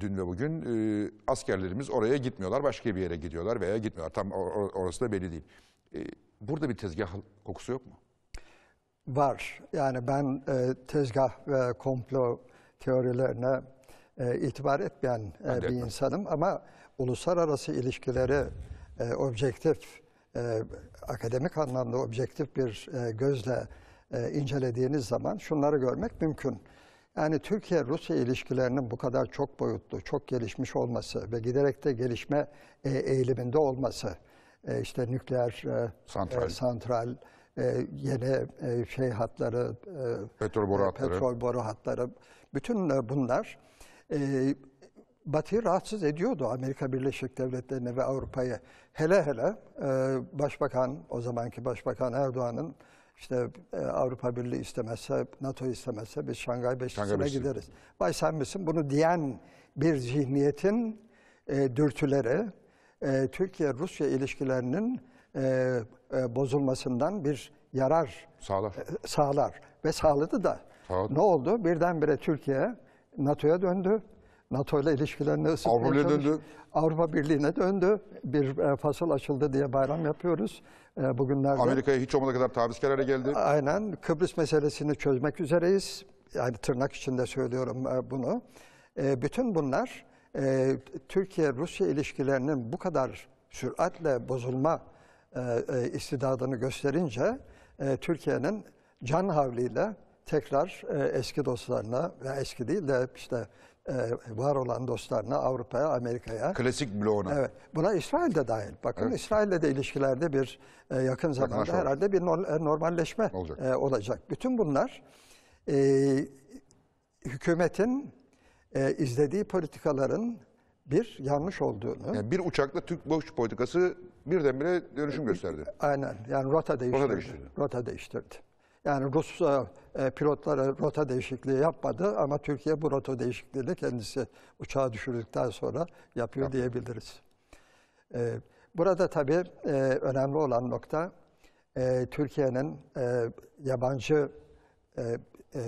dün ve bugün e, askerlerimiz oraya gitmiyorlar. Başka bir yere gidiyorlar veya gitmiyorlar. Tam or orası da belli değil. E, burada bir tezgah kokusu yok mu? Var. Yani ben e, tezgah ve komplo teorilerine e, itibar etmeyen e, bir etmem. insanım. Ama uluslararası ilişkileri e, objektif e, akademik anlamda objektif bir e, gözle e, incelediğiniz zaman şunları görmek mümkün. Yani Türkiye-Rusya ilişkilerinin bu kadar çok boyutlu, çok gelişmiş olması ve giderek de gelişme e, eğiliminde olması, e, işte nükleer e, santral, e, santral e, yeni e, şey hatları, e, petrol boru e, hatları, petrol boru hatları bütün e, bunlar e, Batı'yı rahatsız ediyordu Amerika Birleşik Devletleri'ni ve Avrupa'yı. Hele hele e, başbakan, o zamanki başbakan Erdoğan'ın işte e, Avrupa Birliği istemezse, NATO istemezse biz Şangay Beşlisi'ne gideriz. Vay sen misin? Bunu diyen bir zihniyetin e, dürtüleri e, Türkiye-Rusya ilişkilerinin e, e, bozulmasından bir yarar sağlar. E, sağlar. Ve sağladı da. Sağladı. Ne oldu? Birdenbire Türkiye NATO'ya döndü. NATO ile ilişkilerini ısıtmaya döndü. Avrupa Birliği'ne döndü. Bir e, fasıl açıldı diye bayram yapıyoruz e, bugünlerde. Amerika'ya hiç olmadığı kadar tarihsel geldi. Aynen. Kıbrıs meselesini çözmek üzereyiz. Yani tırnak içinde söylüyorum e, bunu. bütün bunlar Türkiye-Rusya ilişkilerinin bu kadar süratle bozulma istidadını gösterince Türkiye'nin can havliyle tekrar eski dostlarına, ve eski değil de işte e, var olan dostlarına Avrupa'ya, Amerika'ya. Klasik bloğuna. Evet. Buna İsrail de dahil. Bakın evet. İsrail'le de ilişkilerde bir e, yakın zamanda Yakınlaş herhalde olur. bir e, normalleşme olacak. E, olacak. Bütün bunlar e, hükümetin e, izlediği politikaların bir yanlış olduğunu. Yani bir uçakla Türk boş politikası birdenbire dönüşüm e, gösterdi. Aynen. Yani rota değiştirdi. Rota değiştirdi. Rota değiştirdi. Yani Rus e, e, pilotları rota değişikliği yapmadı ama Türkiye bu rota değişikliğini kendisi uçağı düşürdükten sonra yapıyor Yapma. diyebiliriz. E, burada tabii e, önemli olan nokta e, Türkiye'nin e, yabancı e, e,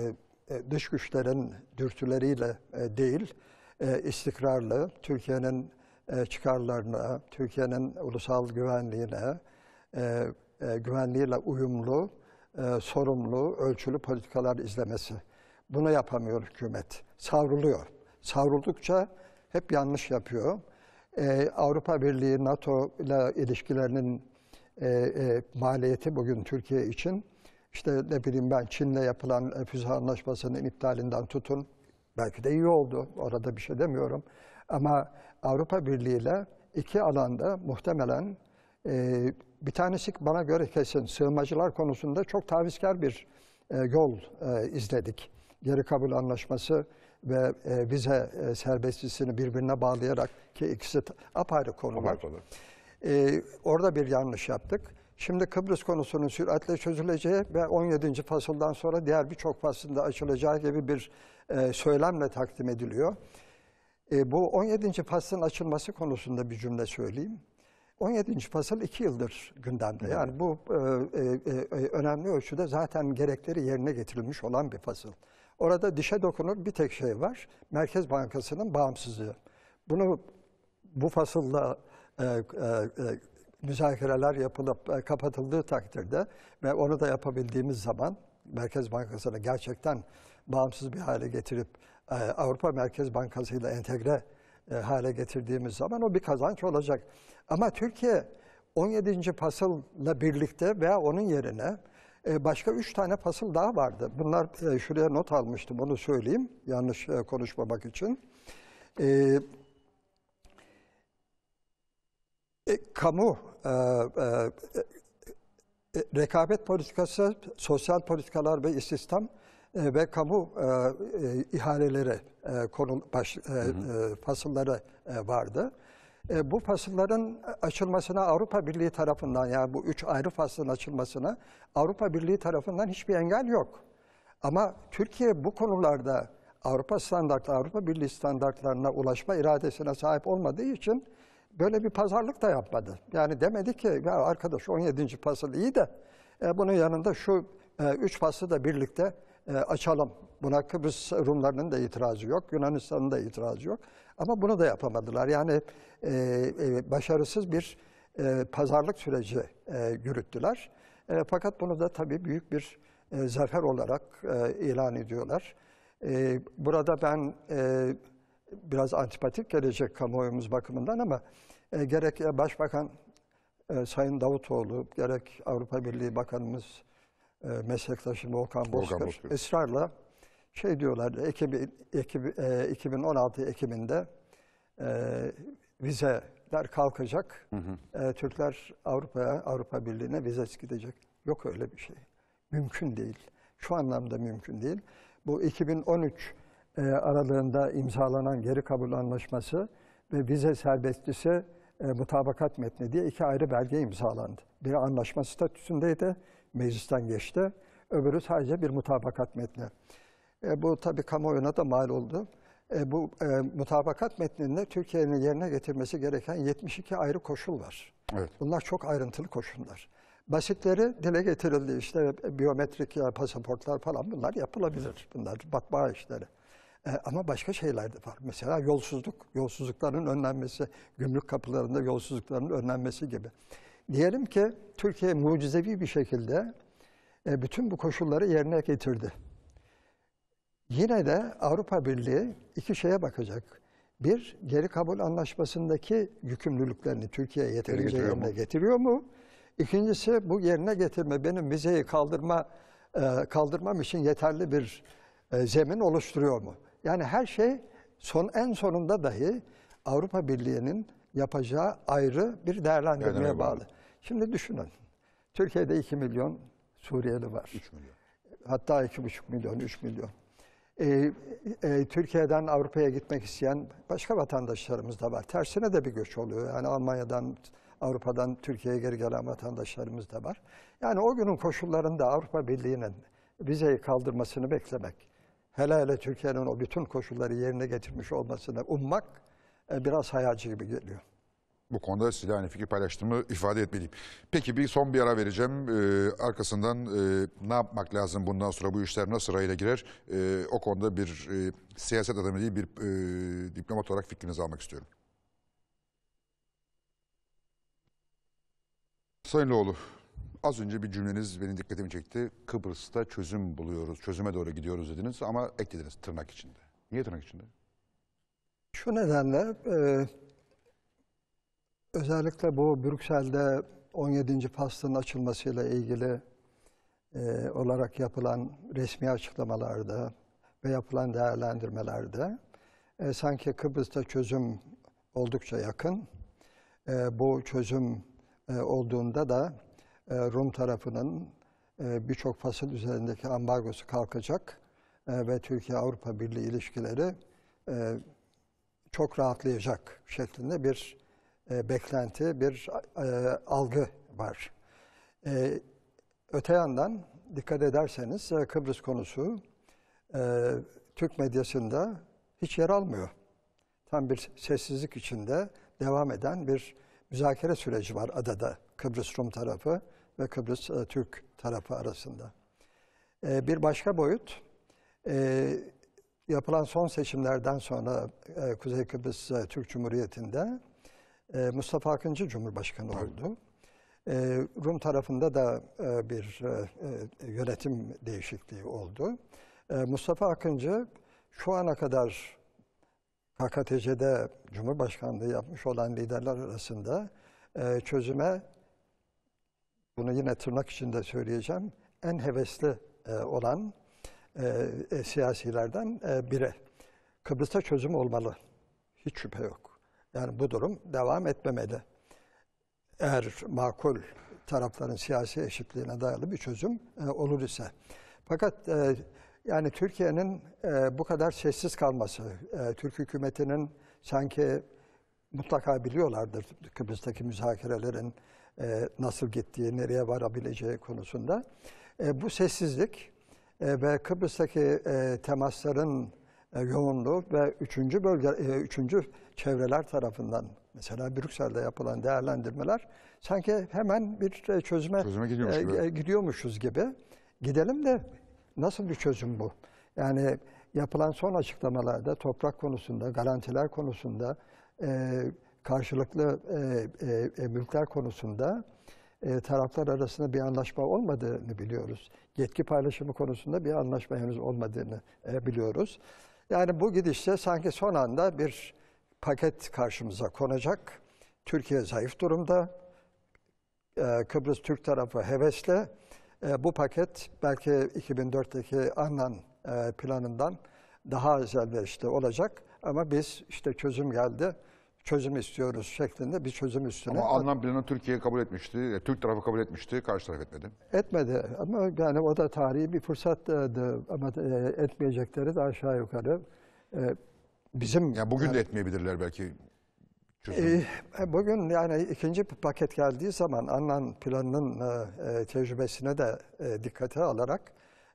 e, dış güçlerin dürtüleriyle e, değil, e, istikrarlı, Türkiye'nin e, çıkarlarına, Türkiye'nin ulusal güvenliğine, e, e, güvenliğiyle uyumlu, e, sorumlu, ölçülü politikalar izlemesi. Bunu yapamıyor hükümet. Savruluyor. Savruldukça hep yanlış yapıyor. E, Avrupa Birliği, NATO ile ilişkilerinin e, e, maliyeti bugün Türkiye için işte ne bileyim ben Çin'le yapılan füze anlaşmasının iptalinden tutun. Belki de iyi oldu. Orada bir şey demiyorum. Ama Avrupa Birliği ile iki alanda muhtemelen e, bir tanesi bana göre kesin sığınmacılar konusunda çok tavizkar bir e, yol e, izledik. Geri kabul anlaşması ve e, vize e, serbestlisini birbirine bağlayarak ki ikisi apayrı konular. Konu. E, orada bir yanlış yaptık. Şimdi Kıbrıs konusunun süratle çözüleceği ve 17. fasıldan sonra diğer birçok fasılda açılacağı gibi bir e, söylemle takdim ediliyor. E, bu 17. faslın açılması konusunda bir cümle söyleyeyim. 17. fasıl 2 yıldır gündemde. Yani bu e, e, e, e, önemli ölçüde zaten gerekleri yerine getirilmiş olan bir fasıl. Orada dişe dokunur bir tek şey var. Merkez Bankası'nın bağımsızlığı. Bunu bu fasılda e, e, e, müzakereler yapılıp e, kapatıldığı takdirde ve onu da yapabildiğimiz zaman Merkez Bankası'nı gerçekten bağımsız bir hale getirip e, Avrupa Merkez bankasıyla entegre e, hale getirdiğimiz zaman o bir kazanç olacak. Ama Türkiye 17. pasılla birlikte veya onun yerine e, başka üç tane fasıl daha vardı. Bunlar e, şuraya not almıştım onu söyleyeyim yanlış e, konuşmamak için. E, kamu e, e, rekabet politikası, sosyal politikalar ve istihdam ve kamu e, e, ihaleleri e, konu baş, e, hı hı. E, fasılları e, vardı. E, bu fasılların e, açılmasına Avrupa Birliği tarafından yani bu üç ayrı faslın açılmasına Avrupa Birliği tarafından hiçbir engel yok. Ama Türkiye bu konularda Avrupa standartı, Avrupa Birliği standartlarına ulaşma iradesine sahip olmadığı için böyle bir pazarlık da yapmadı. Yani demedi ki ya arkadaş 17. fasıl iyi de e, bunun yanında şu e, üç faslı da birlikte e, açalım. Buna Kıbrıs Rumlarının da itirazı yok, Yunanistan'ın da itirazı yok. Ama bunu da yapamadılar. Yani e, e, başarısız bir e, pazarlık süreci e, yürüttüler. E, fakat bunu da tabii büyük bir e, zafer olarak e, ilan ediyorlar. E, burada ben e, biraz antipatik gelecek kamuoyumuz bakımından ama e, gerek Başbakan e, Sayın Davutoğlu, gerek Avrupa Birliği Bakanımız, e, meslektaşım Volkan Bozkır, Bozkır ısrarla şey diyorlar, Ekim, Ekim, e, 2016 Ekim'inde e, vizeler kalkacak. Hı hı. E, Türkler Avrupa'ya, Avrupa Birliği'ne vize gidecek. Yok öyle bir şey. Mümkün değil. Şu anlamda mümkün değil. Bu 2013 e, aralığında imzalanan geri kabul anlaşması ve vize serbestlisi e, mutabakat metni diye iki ayrı belge imzalandı. Biri anlaşma statüsündeydi, meclisten geçti. Öbürü sadece bir mutabakat metni. E, bu tabii kamuoyuna da mal oldu e, bu e, mutabakat metninde Türkiye'nin yerine getirmesi gereken 72 ayrı koşul var. Evet. Bunlar çok ayrıntılı koşullar. Basitleri dile getirildi işte biyometrik ya, pasaportlar falan bunlar yapılabilir. Bunlar matbaa işleri. E, ama başka şeyler de var. Mesela yolsuzluk, yolsuzlukların önlenmesi, gümrük kapılarında yolsuzlukların önlenmesi gibi. Diyelim ki Türkiye mucizevi bir şekilde e, bütün bu koşulları yerine getirdi. Yine de Avrupa Birliği iki şeye bakacak. Bir, geri kabul anlaşmasındaki yükümlülüklerini Türkiye yeterince getiriyor yerine mu? getiriyor mu? İkincisi bu yerine getirme, benim vizeyi kaldırma e, kaldırmam için yeterli bir e, zemin oluşturuyor mu? Yani her şey son en sonunda dahi Avrupa Birliği'nin yapacağı ayrı bir değerlendirmeye bağlı. bağlı. Şimdi düşünün. Türkiye'de 2 milyon Suriyeli var. 3 milyon. Hatta 2,5 milyon, 3 milyon e, e, Türkiye'den Avrupa'ya gitmek isteyen başka vatandaşlarımız da var. Tersine de bir göç oluyor. Yani Almanya'dan, Avrupa'dan Türkiye'ye geri gelen vatandaşlarımız da var. Yani o günün koşullarında Avrupa Birliği'nin vizeyi kaldırmasını beklemek, hele hele Türkiye'nin o bütün koşulları yerine getirmiş olmasını ummak e, biraz hayalci gibi geliyor bu konuda sizinle aynı fikir paylaştığımı ifade etmeliyim. Peki bir son bir ara vereceğim. Ee, arkasından e, ne yapmak lazım bundan sonra bu işler nasıl sırayla girer? E, o konuda bir e, siyaset adamı değil bir e, diplomat olarak fikrinizi almak istiyorum. Sayın Loğlu, az önce bir cümleniz benim dikkatimi çekti. Kıbrıs'ta çözüm buluyoruz, çözüme doğru gidiyoruz dediniz ama eklediniz tırnak içinde. Niye tırnak içinde? Şu nedenle... E Özellikle bu Brüksel'de 17. pastanın açılmasıyla ilgili e, olarak yapılan resmi açıklamalarda ve yapılan değerlendirmelerde e, sanki Kıbrıs'ta çözüm oldukça yakın. E, bu çözüm e, olduğunda da e, Rum tarafının e, birçok fasıl üzerindeki ambargosu kalkacak e, ve Türkiye-Avrupa Birliği ilişkileri e, çok rahatlayacak şeklinde bir e, beklenti, bir e, algı var. E, öte yandan dikkat ederseniz e, Kıbrıs konusu e, Türk medyasında hiç yer almıyor. Tam bir sessizlik içinde devam eden bir müzakere süreci var adada. Kıbrıs Rum tarafı ve Kıbrıs e, Türk tarafı arasında. E, bir başka boyut, e, yapılan son seçimlerden sonra e, Kuzey Kıbrıs e, Türk Cumhuriyeti'nde ee, Mustafa Akıncı Cumhurbaşkanı oldu. Ee, Rum tarafında da e, bir e, e, yönetim değişikliği oldu. Ee, Mustafa Akıncı şu ana kadar KKTC'de Cumhurbaşkanlığı yapmış olan liderler arasında çözüme, bunu yine tırnak içinde söyleyeceğim, en hevesli olan siyasilerden biri. Kıbrıs'ta çözüm olmalı. Hiç şüphe yok. Yani bu durum devam etmemeli. Eğer makul tarafların siyasi eşitliğine dayalı bir çözüm e, olur ise. Fakat e, yani Türkiye'nin e, bu kadar sessiz kalması, e, Türk hükümetinin sanki mutlaka biliyorlardır Kıbrıs'taki müzakerelerin e, nasıl gittiği, nereye varabileceği konusunda. E, bu sessizlik e, ve Kıbrıs'taki e, temasların e, yoğunluğu ve üçüncü bölge, e, üçüncü çevreler tarafından mesela Brüksel'de yapılan değerlendirmeler sanki hemen bir e, çözüme, çözüme gidiyormuş e, gibi. E, gidiyormuşuz gibi. Gidelim de nasıl bir çözüm bu? Yani yapılan son açıklamalarda toprak konusunda, garantiler konusunda, e, karşılıklı e, e, mülkler konusunda e, taraflar arasında bir anlaşma olmadığını biliyoruz. Yetki paylaşımı konusunda bir anlaşma henüz olmadığını e, biliyoruz. Yani bu gidişte sanki son anda bir paket karşımıza konacak. Türkiye zayıf durumda. Ee, Kıbrıs Türk tarafı hevesle ee, bu paket belki 2004'teki Annan e, planından daha elverişli olacak. Ama biz işte çözüm geldi, çözüm istiyoruz şeklinde bir çözüm üstüne. Ama Alman planı Türkiye kabul etmişti, e, Türk tarafı kabul etmişti, karşı taraf etmedi. Etmedi ama yani o da tarihi bir fırsattı. E, ama etmeyecekleri de aşağı yukarı Bizim ya yani bugün de etmeyebilirler belki. Ee, e, bugün yani ikinci paket geldiği zaman Annan planının e, e, tecrübesine de e, dikkate alarak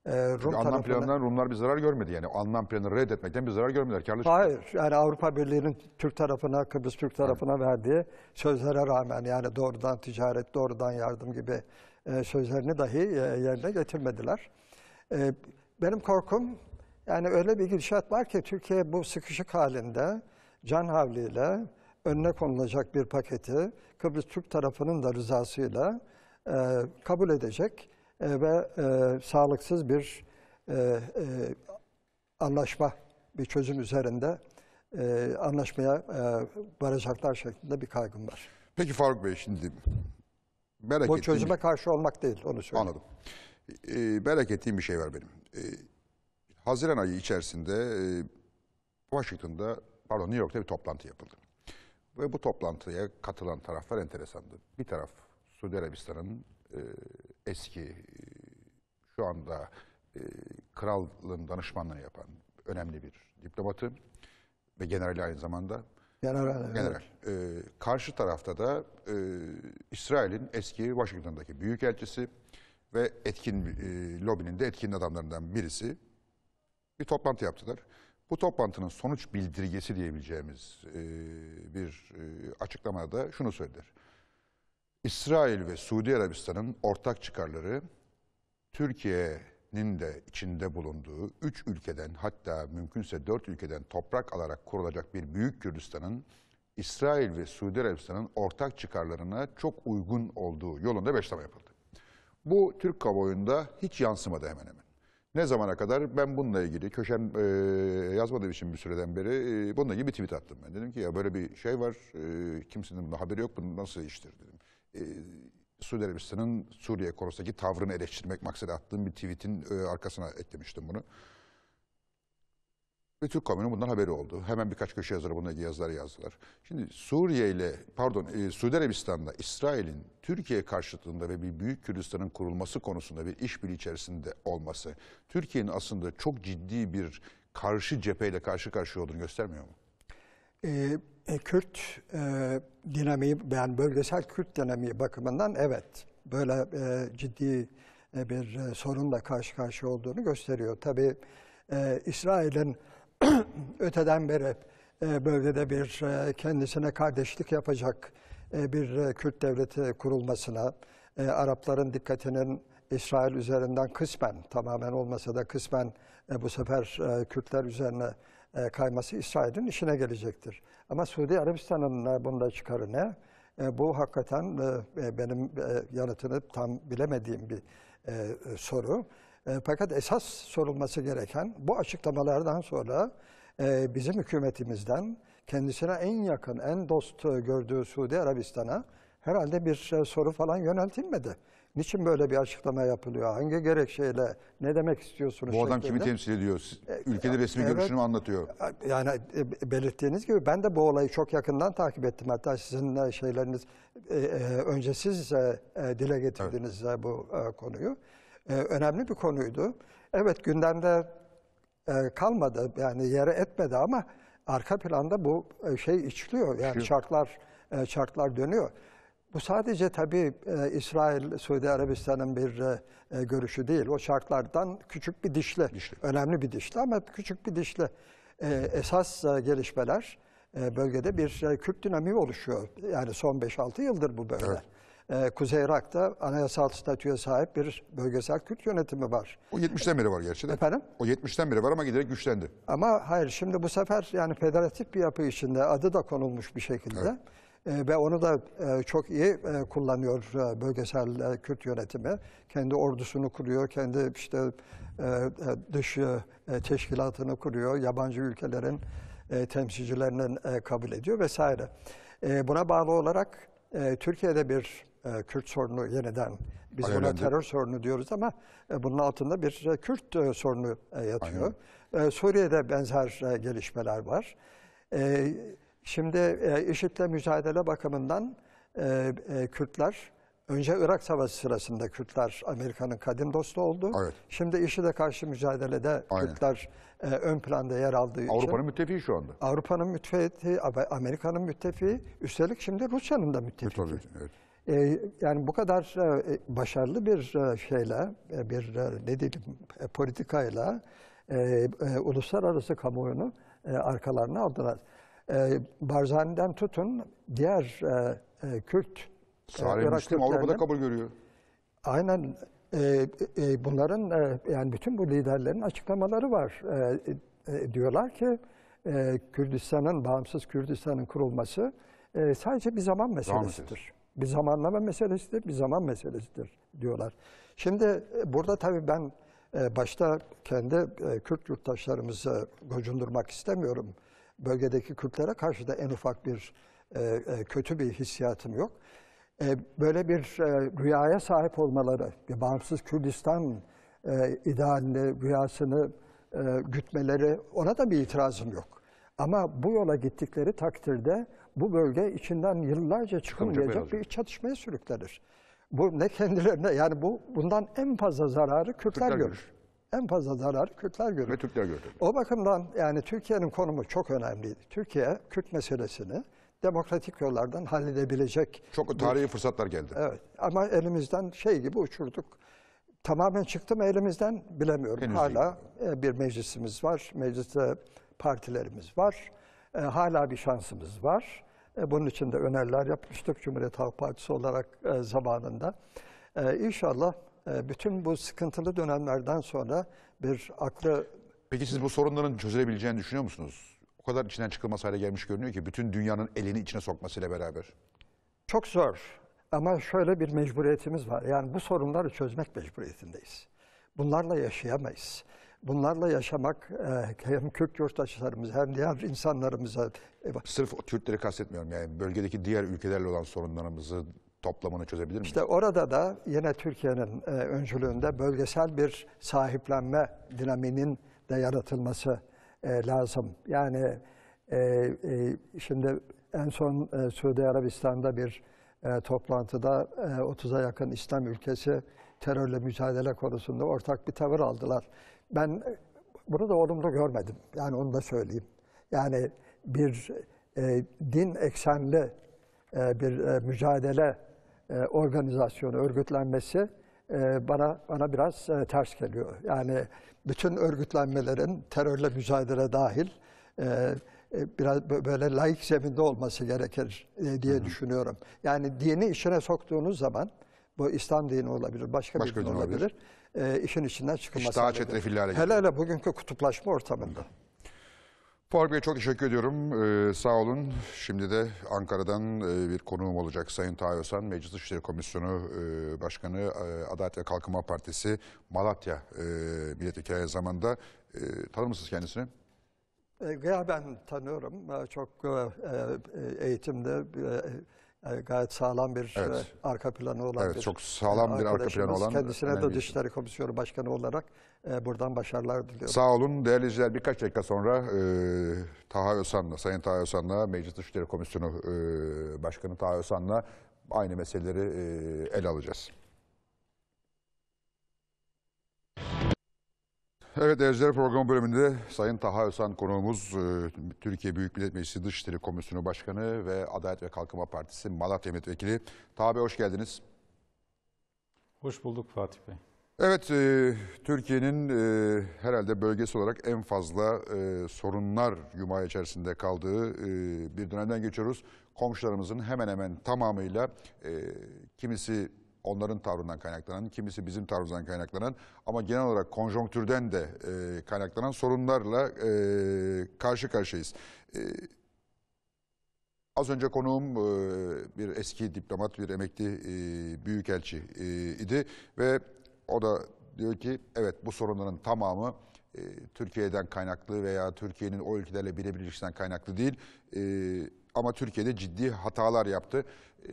e, Rum Çünkü tarafına... planından Rumlar bir zarar görmedi yani. Annan planını reddetmekten bir zarar görmediler. Kardeş Hayır çıktılar. yani Avrupa Birliği'nin Türk tarafına, Kıbrıs Türk tarafına evet. verdiği sözlere rağmen yani doğrudan ticaret, doğrudan yardım gibi e, sözlerini dahi e, yerine getirmediler. E, benim korkum yani öyle bir gidişat var ki Türkiye bu sıkışık halinde can havliyle önüne konulacak bir paketi Kıbrıs Türk tarafının da rızasıyla e, kabul edecek e, ve e, sağlıksız bir e, e, anlaşma, bir çözüm üzerinde e, anlaşmaya e, varacaklar şeklinde bir kaygım var. Peki Faruk Bey şimdi merak Bu çözüme bir... karşı olmak değil onu söyleyeyim. Anladım. Ee, merak ettiğim bir şey var benim. Ee, Haziran ayı içerisinde e, Washington'da, pardon New York'ta bir toplantı yapıldı. Ve bu toplantıya katılan taraflar enteresandı. Bir taraf Suudi Arabistan'ın e, eski, e, şu anda krallığın danışmanlığını yapan önemli bir diplomatı ve generali aynı zamanda. General. Evet. General. karşı tarafta da e, İsrail'in eski Washington'daki büyükelçisi ve etkin e, lobinin de etkin adamlarından birisi bir toplantı yaptılar. Bu toplantının sonuç bildirgesi diyebileceğimiz e, bir e, açıklamada şunu söyler: İsrail ve Suudi Arabistan'ın ortak çıkarları Türkiye'nin de içinde bulunduğu üç ülkeden hatta mümkünse dört ülkeden toprak alarak kurulacak bir Büyük Kürdistan'ın İsrail ve Suudi Arabistan'ın ortak çıkarlarına çok uygun olduğu yolunda beşleme yapıldı. Bu Türk kamuoyunda hiç yansımadı hemen hemen. Ne zamana kadar ben bununla ilgili köşem e, yazmadığım için bir süreden beri e, bununla ilgili bir tweet attım ben. Dedim ki ya böyle bir şey var e, kimsenin bunun haberi yok bunu nasıl iştir dedim. E, Suudi Arabistan'ın Suriye konusundaki tavrını eleştirmek maksadı attığım bir tweetin e, arkasına eklemiştim bunu. Ve Türk kamuoyunun bundan haberi oldu. Hemen birkaç köşe yazarı bununla ilgili yazılar yazdılar. Şimdi Suriye ile, pardon e, Suudi Arabistan'da İsrail'in Türkiye karşıtlığında ve bir Büyük Kürdistan'ın kurulması konusunda bir işbirliği içerisinde olması, Türkiye'nin aslında çok ciddi bir karşı cepheyle karşı karşıya olduğunu göstermiyor mu? Ee, Kürt e, dinamiği, yani bölgesel Kürt dinamiği bakımından evet, böyle e, ciddi e, bir e, sorunla karşı karşıya olduğunu gösteriyor. Tabii e, İsrail'in öteden beri e, bölgede bir e, kendisine kardeşlik yapacak e, bir Kürt devleti kurulmasına, Arapların dikkatinin İsrail üzerinden kısmen, tamamen olmasa da kısmen bu sefer Kürtler üzerine kayması İsrail'in işine gelecektir. Ama Suudi Arabistan'ın bunda çıkarı ne? Bu hakikaten benim yanıtını tam bilemediğim bir soru. E, fakat esas sorulması gereken bu açıklamalardan sonra e, bizim hükümetimizden kendisine en yakın, en dost gördüğü Suudi Arabistan'a herhalde bir e, soru falan yöneltilmedi. Niçin böyle bir açıklama yapılıyor? Hangi gerekçeyle? Ne demek istiyorsunuz? Bu adam şeklinde? kimi temsil ediyor? Ülkede resmi evet, görüşünü anlatıyor. Yani belirttiğiniz gibi ben de bu olayı çok yakından takip ettim. Hatta sizin şeyleriniz, önce siz dile getirdiniz evet. bu konuyu e, önemli bir konuydu. Evet gündemde e, kalmadı yani yere etmedi ama arka planda bu e, şey içliyor yani Şu. çarklar e, çarklar dönüyor. Bu sadece tabii e, İsrail, Suudi Arabistan'ın bir e, e görüşü değil. O şartlardan küçük bir dişli, dişli. önemli bir dişli ama küçük bir dişli. E, esas e, gelişmeler e, bölgede bir e, Kürt dinamiği oluşuyor. Yani son 5-6 yıldır bu böyle. Evet. Ee, Kuzey Irak'ta anayasal statüye sahip bir bölgesel Kürt yönetimi var. O 70'ten beri var gerçi de. Efendim? O 70'ten beri var ama giderek güçlendi. Ama hayır şimdi bu sefer yani federatif bir yapı içinde adı da konulmuş bir şekilde. Evet ee, ve onu da e, çok iyi e, kullanıyor e, bölgesel Kürt yönetimi. Kendi ordusunu kuruyor, kendi işte dış teşkilatını kuruyor, yabancı ülkelerin temsilcilerinin kabul ediyor vesaire. Buna bağlı olarak Türkiye'de bir e, Kürt sorunu yeniden biz Hayır, buna terör sorunu diyoruz ama e, bunun altında bir e, Kürt e, sorunu e, yatıyor. E, Suriye'de benzer e, gelişmeler var. E, şimdi e, IŞİD'le mücadele bakımından e, e, Kürtler önce Irak Savaşı sırasında Kürtler Amerika'nın kadim dostu oldu. Evet. Şimdi IŞİD'e karşı mücadelede Aynen. Kürtler e, ön planda yer aldığı için Avrupa'nın müttefiği şu anda. Avrupa'nın müttefiği, Amerika'nın müttefiği, üstelik şimdi Rusya'nın da müttefiği. E, evet. Ee, yani bu kadar e, başarılı bir e, şeyle, e, bir ne diyelim politikayla uluslararası kamuoyunu arkalarına aldılar. Barzani'den tutun diğer Kürt, Salih Müslim Avrupa'da kabul görüyor. Aynen bunların yani bütün bu liderlerin açıklamaları var. diyorlar ki Kürdistan'ın bağımsız Kürdistan'ın kurulması sadece bir zaman meselesidir. Zaman bir zamanlama meselesidir, bir zaman meselesidir diyorlar. Şimdi e, burada tabii ben e, başta kendi e, Kürt yurttaşlarımızı gocundurmak istemiyorum. Bölgedeki Kürtlere karşı da en ufak bir kötü bir hissiyatım yok. Böyle bir rüyaya sahip olmaları, bir bağımsız Kürdistan idealini, rüyasını gütmeleri ona da bir itirazım yok. Ama bu yola gittikleri takdirde bu bölge içinden yıllarca çıkılmayacak bir çatışmaya sürüklenir. Bu ne kendilerine yani bu bundan en fazla zararı Kürtler, Kürtler görür. görür. En fazla zararı Kürtler görür. Ve Türkler görür. O bakımdan yani Türkiye'nin konumu çok önemliydi. Türkiye Kürt meselesini demokratik yollardan halledebilecek. Çok tarihi bir, fırsatlar geldi. Evet ama elimizden şey gibi uçurduk. Tamamen çıktı mı elimizden bilemiyorum. Henüz Hala değil. E, bir meclisimiz var. Mecliste partilerimiz var. E, hala bir şansımız var. E, bunun için de öneriler yapmıştık Cumhuriyet Halk Partisi olarak e, zamanında. E, inşallah e, bütün bu sıkıntılı dönemlerden sonra bir aklı... Peki siz bu sorunların çözülebileceğini düşünüyor musunuz? O kadar içinden çıkılmaz hale gelmiş görünüyor ki bütün dünyanın elini içine sokmasıyla beraber. Çok zor ama şöyle bir mecburiyetimiz var. Yani bu sorunları çözmek mecburiyetindeyiz. Bunlarla yaşayamayız bunlarla yaşamak eh, hem Kürt yurttaşlarımız hem diğer insanlarımıza... Eh, Sırf Türkleri kastetmiyorum yani bölgedeki diğer ülkelerle olan sorunlarımızı toplamını çözebilir miyiz? İşte orada da yine Türkiye'nin e, öncülüğünde bölgesel bir sahiplenme dinaminin de yaratılması lazım. Yani şimdi en son e, Suudi Arabistan'da bir toplantıda 30'a yakın İslam ülkesi terörle mücadele konusunda ortak bir tavır aldılar. Ben e, bunu da olumlu görmedim. Yani onu da söyleyeyim. Yani bir e, din eksenli e, bir e, mücadele e, organizasyonu, örgütlenmesi e, bana bana biraz e, ters geliyor. Yani bütün örgütlenmelerin terörle mücadele dahil e, e biraz böyle layık zeminde olması gerekir e, diye Hı -hı. düşünüyorum. Yani dini işine soktuğunuz zaman bu İslam dini olabilir, başka, başka bir din olabilir. olabilir e, işin içinden çıkılması. İş daha çetrefilli hale Hele hele bugünkü kutuplaşma ortamında. Fuar Bey çok teşekkür ediyorum. Ee, sağ olun. Şimdi de Ankara'dan e, bir konuğum olacak Sayın Tayyosan, Meclis İşleri Komisyonu e, Başkanı e, Adalet ve Kalkınma Partisi Malatya e, Milletvekili zamanda. E, tanır mısınız kendisini? E, ben tanıyorum. E, çok e, eğitimde... E, e e, gayet sağlam bir evet. E, arka planı olan evet, bir çok sağlam e, bir arka planı olan kendisine de Dışişleri Komisyonu Başkanı olarak buradan başarılar diliyorum. Sağ olun değerli izleyiciler birkaç dakika sonra e, Taha Özsan'la Sayın Taha Özsan'la Meclis Dışişleri Komisyonu e, Başkanı Taha Özsan'la aynı meseleleri e, ele alacağız. Evet Değerciler Program bölümünde Sayın Taha Özhan konuğumuz e, Türkiye Büyük Millet Meclisi Dışişleri Komisyonu Başkanı ve Adalet ve Kalkınma Partisi Malatya Milletvekili. Taha Bey hoş geldiniz. Hoş bulduk Fatih Bey. Evet, e, Türkiye'nin e, herhalde bölgesi olarak en fazla sorunlar yumağı içerisinde kaldığı bir dönemden geçiyoruz. Komşularımızın hemen hemen tamamıyla kimisi onların tavrından kaynaklanan, kimisi bizim tavrımızdan kaynaklanan ama genel olarak konjonktürden de e, kaynaklanan sorunlarla e, karşı karşıyayız. E, az önce konuğum e, bir eski diplomat, bir emekli e, büyükelçi e, idi ve o da diyor ki evet bu sorunların tamamı e, Türkiye'den kaynaklı veya Türkiye'nin o ülkelerle birebir ilişkisinden kaynaklı değil. E, ama Türkiye'de ciddi hatalar yaptı. E,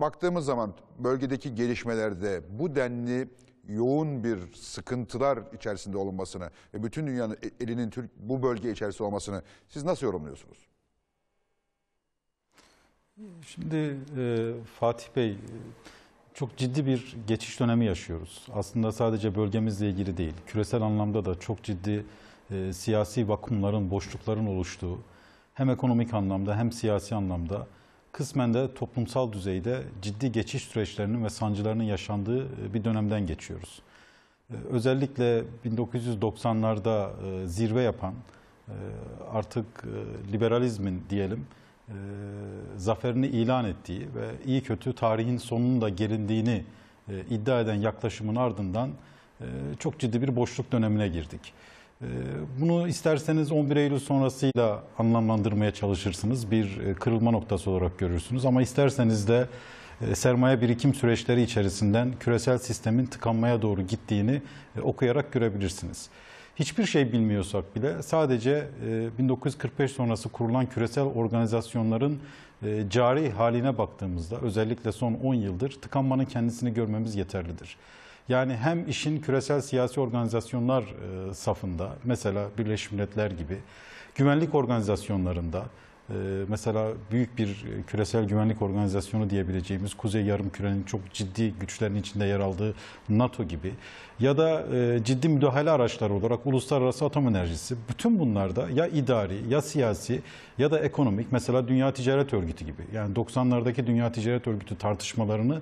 baktığımız zaman bölgedeki gelişmelerde bu denli yoğun bir sıkıntılar içerisinde olunmasını ve bütün dünyanın e, elinin Türk bu bölge içerisinde olmasını siz nasıl yorumluyorsunuz? Şimdi e, Fatih Bey e, çok ciddi bir geçiş dönemi yaşıyoruz. Aslında sadece bölgemizle ilgili değil, küresel anlamda da çok ciddi e, siyasi vakumların, boşlukların oluştuğu, hem ekonomik anlamda hem siyasi anlamda kısmen de toplumsal düzeyde ciddi geçiş süreçlerinin ve sancılarının yaşandığı e, bir dönemden geçiyoruz. E, özellikle 1990'larda e, zirve yapan, artık liberalizmin diyelim, zaferini ilan ettiği ve iyi kötü tarihin sonunun da gelindiğini iddia eden yaklaşımın ardından çok ciddi bir boşluk dönemine girdik. Ee, bunu isterseniz 11 Eylül sonrasıyla anlamlandırmaya çalışırsınız. Bir e, kırılma noktası olarak görürsünüz. Ama isterseniz de e, sermaye birikim süreçleri içerisinden küresel sistemin tıkanmaya doğru gittiğini e, okuyarak görebilirsiniz. Hiçbir şey bilmiyorsak bile sadece 1945 sonrası kurulan küresel organizasyonların cari haline baktığımızda özellikle son 10 yıldır tıkanmanın kendisini görmemiz yeterlidir. Yani hem işin küresel siyasi organizasyonlar e, safında, mesela Birleşmiş Milletler gibi, güvenlik organizasyonlarında, e, mesela büyük bir e, küresel güvenlik organizasyonu diyebileceğimiz Kuzey Yarımküre'nin çok ciddi güçlerin içinde yer aldığı NATO gibi ya da ciddi müdahale araçları olarak uluslararası atom enerjisi bütün bunlarda ya idari ya siyasi ya da ekonomik mesela Dünya Ticaret Örgütü gibi yani 90'lardaki Dünya Ticaret Örgütü tartışmalarını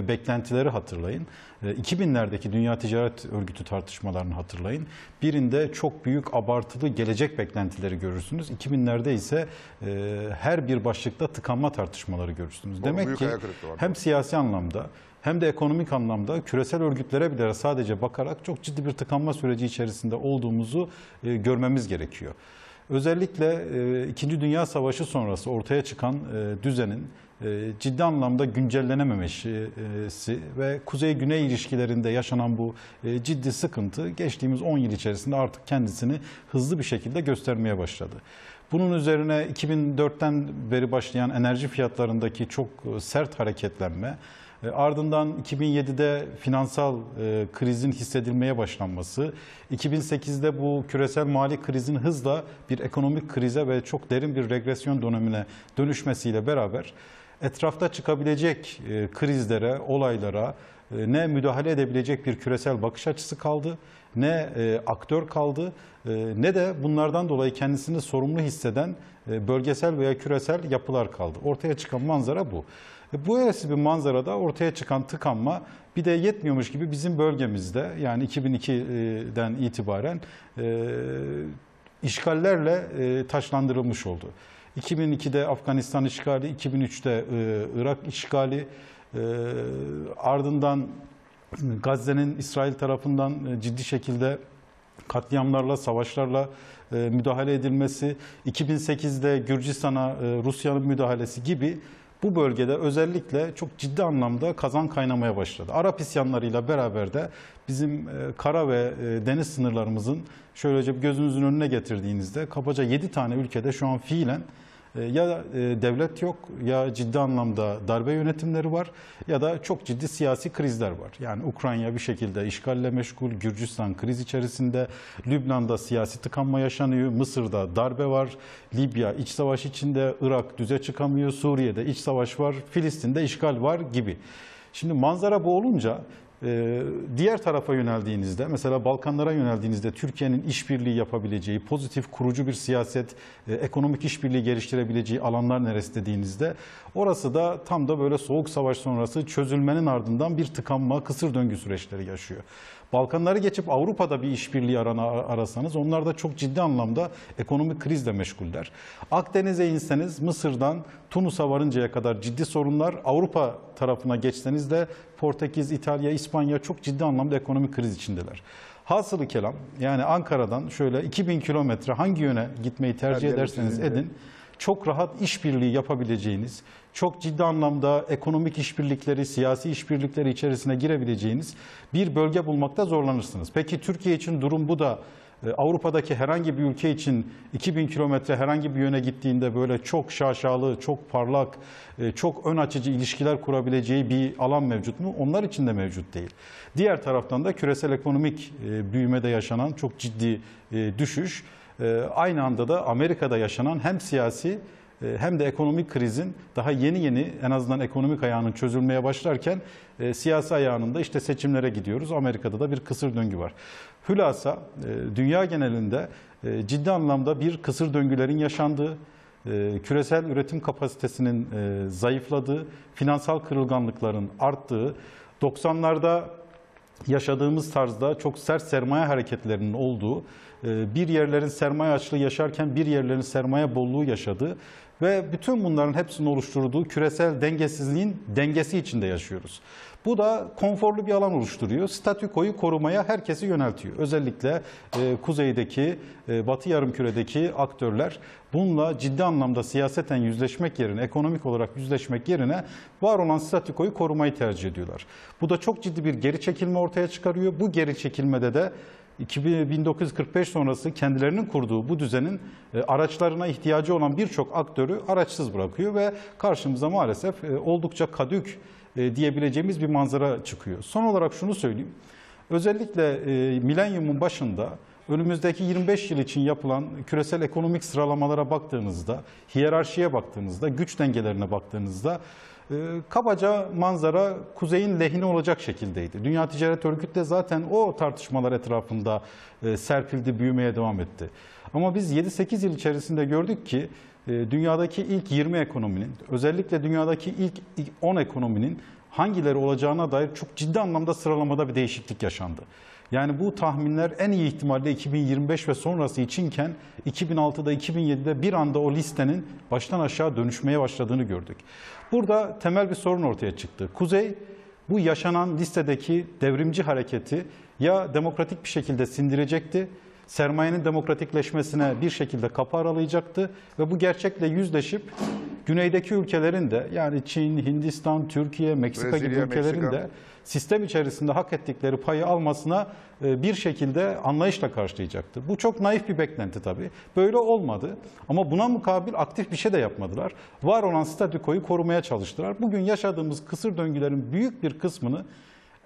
beklentileri hatırlayın. 2000'lerdeki e, Dünya Ticaret Örgütü tartışmalarını hatırlayın. Birinde çok büyük abartılı gelecek beklentileri görürsünüz. 2000'lerde ise e, her bir başlıkta tıkanma tartışmaları görürsünüz. Doğru, Demek ki hem siyasi anlamda hem de ekonomik anlamda küresel örgütlere bile sadece bakarak çok ciddi bir tıkanma süreci içerisinde olduğumuzu e, görmemiz gerekiyor. Özellikle e, İkinci Dünya Savaşı sonrası ortaya çıkan e, düzenin ee, ciddi anlamda güncellenememesi e, ve kuzey-güney ilişkilerinde yaşanan bu e, ciddi sıkıntı geçtiğimiz 10 yıl içerisinde artık kendisini hızlı bir şekilde göstermeye başladı. Bunun üzerine 2004'ten beri başlayan enerji fiyatlarındaki çok e, sert hareketlenme, Ardından 2007'de finansal krizin hissedilmeye başlanması, 2008'de bu küresel mali krizin hızla bir ekonomik krize ve çok derin bir regresyon dönemine dönüşmesiyle beraber etrafta çıkabilecek e, krizlere, olaylara e, ne müdahale edebilecek bir küresel bakış açısı kaldı, ne e, aktör kaldı, ne de bunlardan dolayı kendisini sorumlu hisseden bölgesel veya küresel yapılar kaldı. Ortaya çıkan manzara bu. bu eşsiz bir manzarada ortaya çıkan tıkanma bir de yetmiyormuş gibi bizim bölgemizde yani 2002'den itibaren işgallerle taşlandırılmış oldu. 2002'de Afganistan işgali, 2003'te e, Irak işgali, e, ardından e, Gazze'nin İsrail tarafından ciddi şekilde katliamlarla, savaşlarla müdahale edilmesi, 2008'de Gürcistan'a Rusya'nın müdahalesi gibi bu bölgede özellikle çok ciddi anlamda kazan kaynamaya başladı. Arap isyanlarıyla beraber de bizim kara ve deniz sınırlarımızın şöylece gözünüzün önüne getirdiğinizde kabaca 7 tane ülkede şu an fiilen e, ya e, devlet yok ya ciddi anlamda darbe yönetimleri var ya da çok ciddi siyasi krizler var. Yani Ukrayna bir şekilde işgalle meşgul, Gürcistan kriz içerisinde, Lübnan'da siyasi tıkanma yaşanıyor, Mısır'da darbe var, Libya iç savaş içinde, Irak düze çıkamıyor, Suriye'de iç savaş var, Filistin'de işgal var gibi. Şimdi manzara bu olunca ee, diğer tarafa yöneldiğinizde mesela Balkanlara yöneldiğinizde Türkiye'nin işbirliği yapabileceği, pozitif kurucu bir siyaset, e, ekonomik işbirliği geliştirebileceği alanlar neresi dediğinizde orası da tam da böyle soğuk savaş sonrası çözülmenin ardından bir tıkanma, kısır döngü süreçleri yaşıyor. Balkanları geçip Avrupa'da bir işbirliği arana, arasanız onlar da çok ciddi anlamda ekonomik krizle meşguller. Akdeniz'e inseniz Mısır'dan Tunus'a varıncaya kadar ciddi sorunlar. Avrupa tarafına geçseniz de Portekiz, İtalya, İspanya çok ciddi anlamda ekonomik kriz içindeler. Hasılı kelam yani Ankara'dan şöyle 2000 kilometre hangi yöne gitmeyi tercih ederseniz edin çok rahat işbirliği yapabileceğiniz, çok ciddi anlamda ekonomik işbirlikleri, siyasi işbirlikleri içerisine girebileceğiniz bir bölge bulmakta zorlanırsınız. Peki Türkiye için durum bu da e, Avrupa'daki herhangi bir ülke için 2000 kilometre herhangi bir yöne gittiğinde böyle çok şaşalı, çok parlak, e, çok ön açıcı ilişkiler kurabileceği bir alan mevcut mu? Onlar için de mevcut değil. Diğer taraftan da küresel ekonomik e, büyümede yaşanan çok ciddi düşüş, aynı anda da Amerika'da yaşanan hem siyasi ee, hem de ekonomik krizin daha yeni yeni en azından ekonomik ayağının çözülmeye başlarken e, siyasi ayağının da işte seçimlere gidiyoruz. Amerika'da da bir kısır döngü var. Hülasa e, dünya genelinde e, ciddi anlamda bir kısır döngülerin yaşandığı, e, küresel üretim kapasitesinin e, zayıfladığı, finansal kırılganlıkların arttığı, 90'larda yaşadığımız tarzda çok sert sermaye hareketlerinin olduğu, e, bir yerlerin sermaye açlığı yaşarken bir yerlerin sermaye bolluğu yaşadığı ve bütün bunların hepsinin oluşturduğu küresel dengesizliğin dengesi içinde yaşıyoruz. Bu da konforlu bir alan oluşturuyor. Statükoyu korumaya herkesi yöneltiyor. Özellikle e, kuzeydeki, e, batı yarımküredeki aktörler bununla ciddi anlamda siyaseten yüzleşmek yerine, ekonomik olarak yüzleşmek yerine var olan statükoyu korumayı tercih ediyorlar. Bu da çok ciddi bir geri çekilme ortaya çıkarıyor. Bu geri çekilmede de 1945 sonrası kendilerinin kurduğu bu düzenin e, araçlarına ihtiyacı olan birçok aktörü araçsız bırakıyor ve karşımıza maalesef e, oldukça kadük e, diyebileceğimiz bir manzara çıkıyor. Son olarak şunu söyleyeyim. Özellikle milenyumun başında önümüzdeki 25 yıl için yapılan küresel ekonomik sıralamalara baktığınızda, hiyerarşiye baktığınızda, güç dengelerine baktığınızda ee, kabaca manzara kuzeyin lehine olacak şekildeydi. Dünya Ticaret Örgütü de zaten o tartışmalar etrafında e, serpildi, büyümeye devam etti. Ama biz 7-8 yıl içerisinde gördük ki e, dünyadaki ilk 20 ekonominin, özellikle dünyadaki ilk 10 ekonominin hangileri olacağına dair çok ciddi anlamda sıralamada bir değişiklik yaşandı. Yani bu tahminler en iyi ihtimalle 2025 ve sonrası içinken 2006'da 2007'de bir anda o listenin baştan aşağı dönüşmeye başladığını gördük. Burada temel bir sorun ortaya çıktı. Kuzey bu yaşanan listedeki devrimci hareketi ya demokratik bir şekilde sindirecekti, sermayenin demokratikleşmesine bir şekilde kapı aralayacaktı ve bu gerçekle yüzleşip güneydeki ülkelerin de yani Çin, Hindistan, Türkiye, Meksika Brezilya, gibi ülkelerin Meksika. de sistem içerisinde hak ettikleri payı almasına e, bir şekilde anlayışla karşılayacaktır. Bu çok naif bir beklenti tabii. Böyle olmadı ama buna mukabil aktif bir şey de yapmadılar. Var olan statükoyu korumaya çalıştılar. Bugün yaşadığımız kısır döngülerin büyük bir kısmını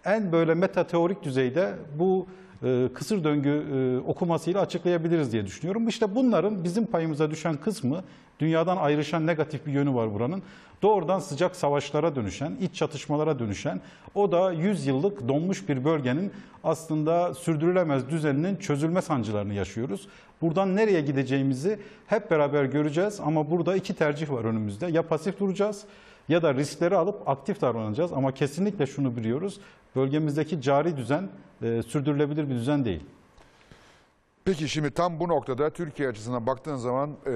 en böyle meta teorik düzeyde bu e, kısır döngü e, okumasıyla açıklayabiliriz diye düşünüyorum. İşte bunların bizim payımıza düşen kısmı dünyadan ayrışan negatif bir yönü var buranın doğrudan sıcak savaşlara dönüşen, iç çatışmalara dönüşen o da 100 yıllık donmuş bir bölgenin aslında sürdürülemez düzeninin çözülme sancılarını yaşıyoruz. Buradan nereye gideceğimizi hep beraber göreceğiz ama burada iki tercih var önümüzde. Ya pasif duracağız ya da riskleri alıp aktif davranacağız ama kesinlikle şunu biliyoruz. Bölgemizdeki cari düzen e, sürdürülebilir bir düzen değil. Peki şimdi tam bu noktada Türkiye açısından baktığın zaman e,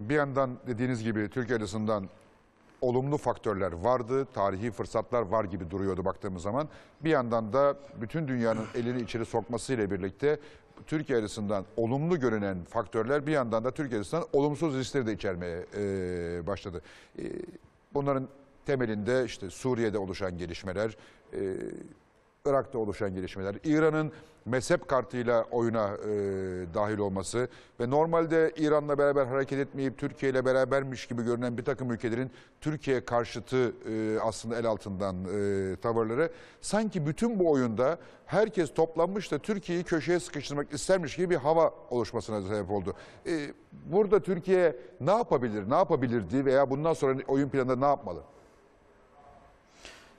bir yandan dediğiniz gibi Türkiye açısından olumlu faktörler vardı, tarihi fırsatlar var gibi duruyordu baktığımız zaman. Bir yandan da bütün dünyanın elini içeri sokmasıyla birlikte Türkiye açısından olumlu görünen faktörler bir yandan da Türkiye açısından olumsuz riskleri de içermeye e, başladı. E, bunların temelinde işte Suriye'de oluşan gelişmeler, e, Irak'ta oluşan gelişmeler, İran'ın mezhep kartıyla oyuna e, dahil olması ve normalde İran'la beraber hareket etmeyip Türkiye ile berabermiş gibi görünen bir takım ülkelerin Türkiye karşıtı e, aslında el altından e, tavırları sanki bütün bu oyunda herkes toplanmış da Türkiye'yi köşeye sıkıştırmak istermiş gibi bir hava oluşmasına sebep oldu. E, burada Türkiye ne yapabilir, ne yapabilirdi veya bundan sonra oyun planında ne yapmalı?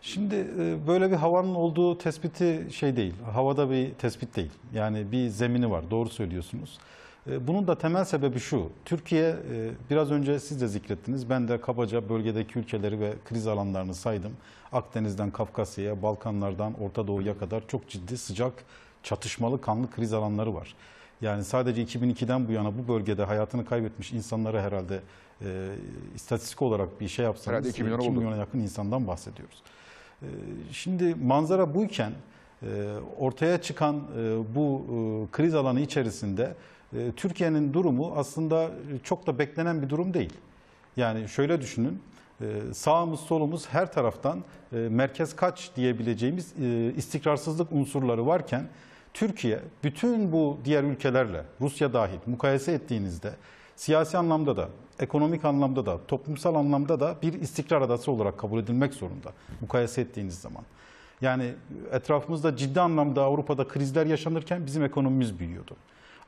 Şimdi e, böyle bir havanın olduğu tespiti şey değil, havada bir tespit değil. Yani bir zemini var, doğru söylüyorsunuz. E, bunun da temel sebebi şu, Türkiye e, biraz önce siz de zikrettiniz, ben de kabaca bölgedeki ülkeleri ve kriz alanlarını saydım. Akdeniz'den Kafkasya'ya, Balkanlardan Orta Doğu'ya kadar çok ciddi sıcak, çatışmalı, kanlı kriz alanları var. Yani sadece 2002'den bu yana bu bölgede hayatını kaybetmiş insanlara herhalde e, istatistik olarak bir şey yapsanız herhalde 2 milyona, 2 milyona yakın insandan bahsediyoruz. Ee, şimdi manzara buyken e, ortaya çıkan e, bu e, kriz alanı içerisinde Türkiye'nin durumu aslında çok da beklenen bir durum değil. Yani şöyle düşünün, sağımız solumuz her taraftan merkez kaç diyebileceğimiz istikrarsızlık unsurları varken Türkiye bütün bu diğer ülkelerle Rusya dahil mukayese ettiğinizde siyasi anlamda da ekonomik anlamda da, toplumsal anlamda da bir istikrar adası olarak kabul edilmek zorunda mukayese ettiğiniz zaman. Yani etrafımızda ciddi anlamda Avrupa'da krizler yaşanırken bizim ekonomimiz büyüyordu.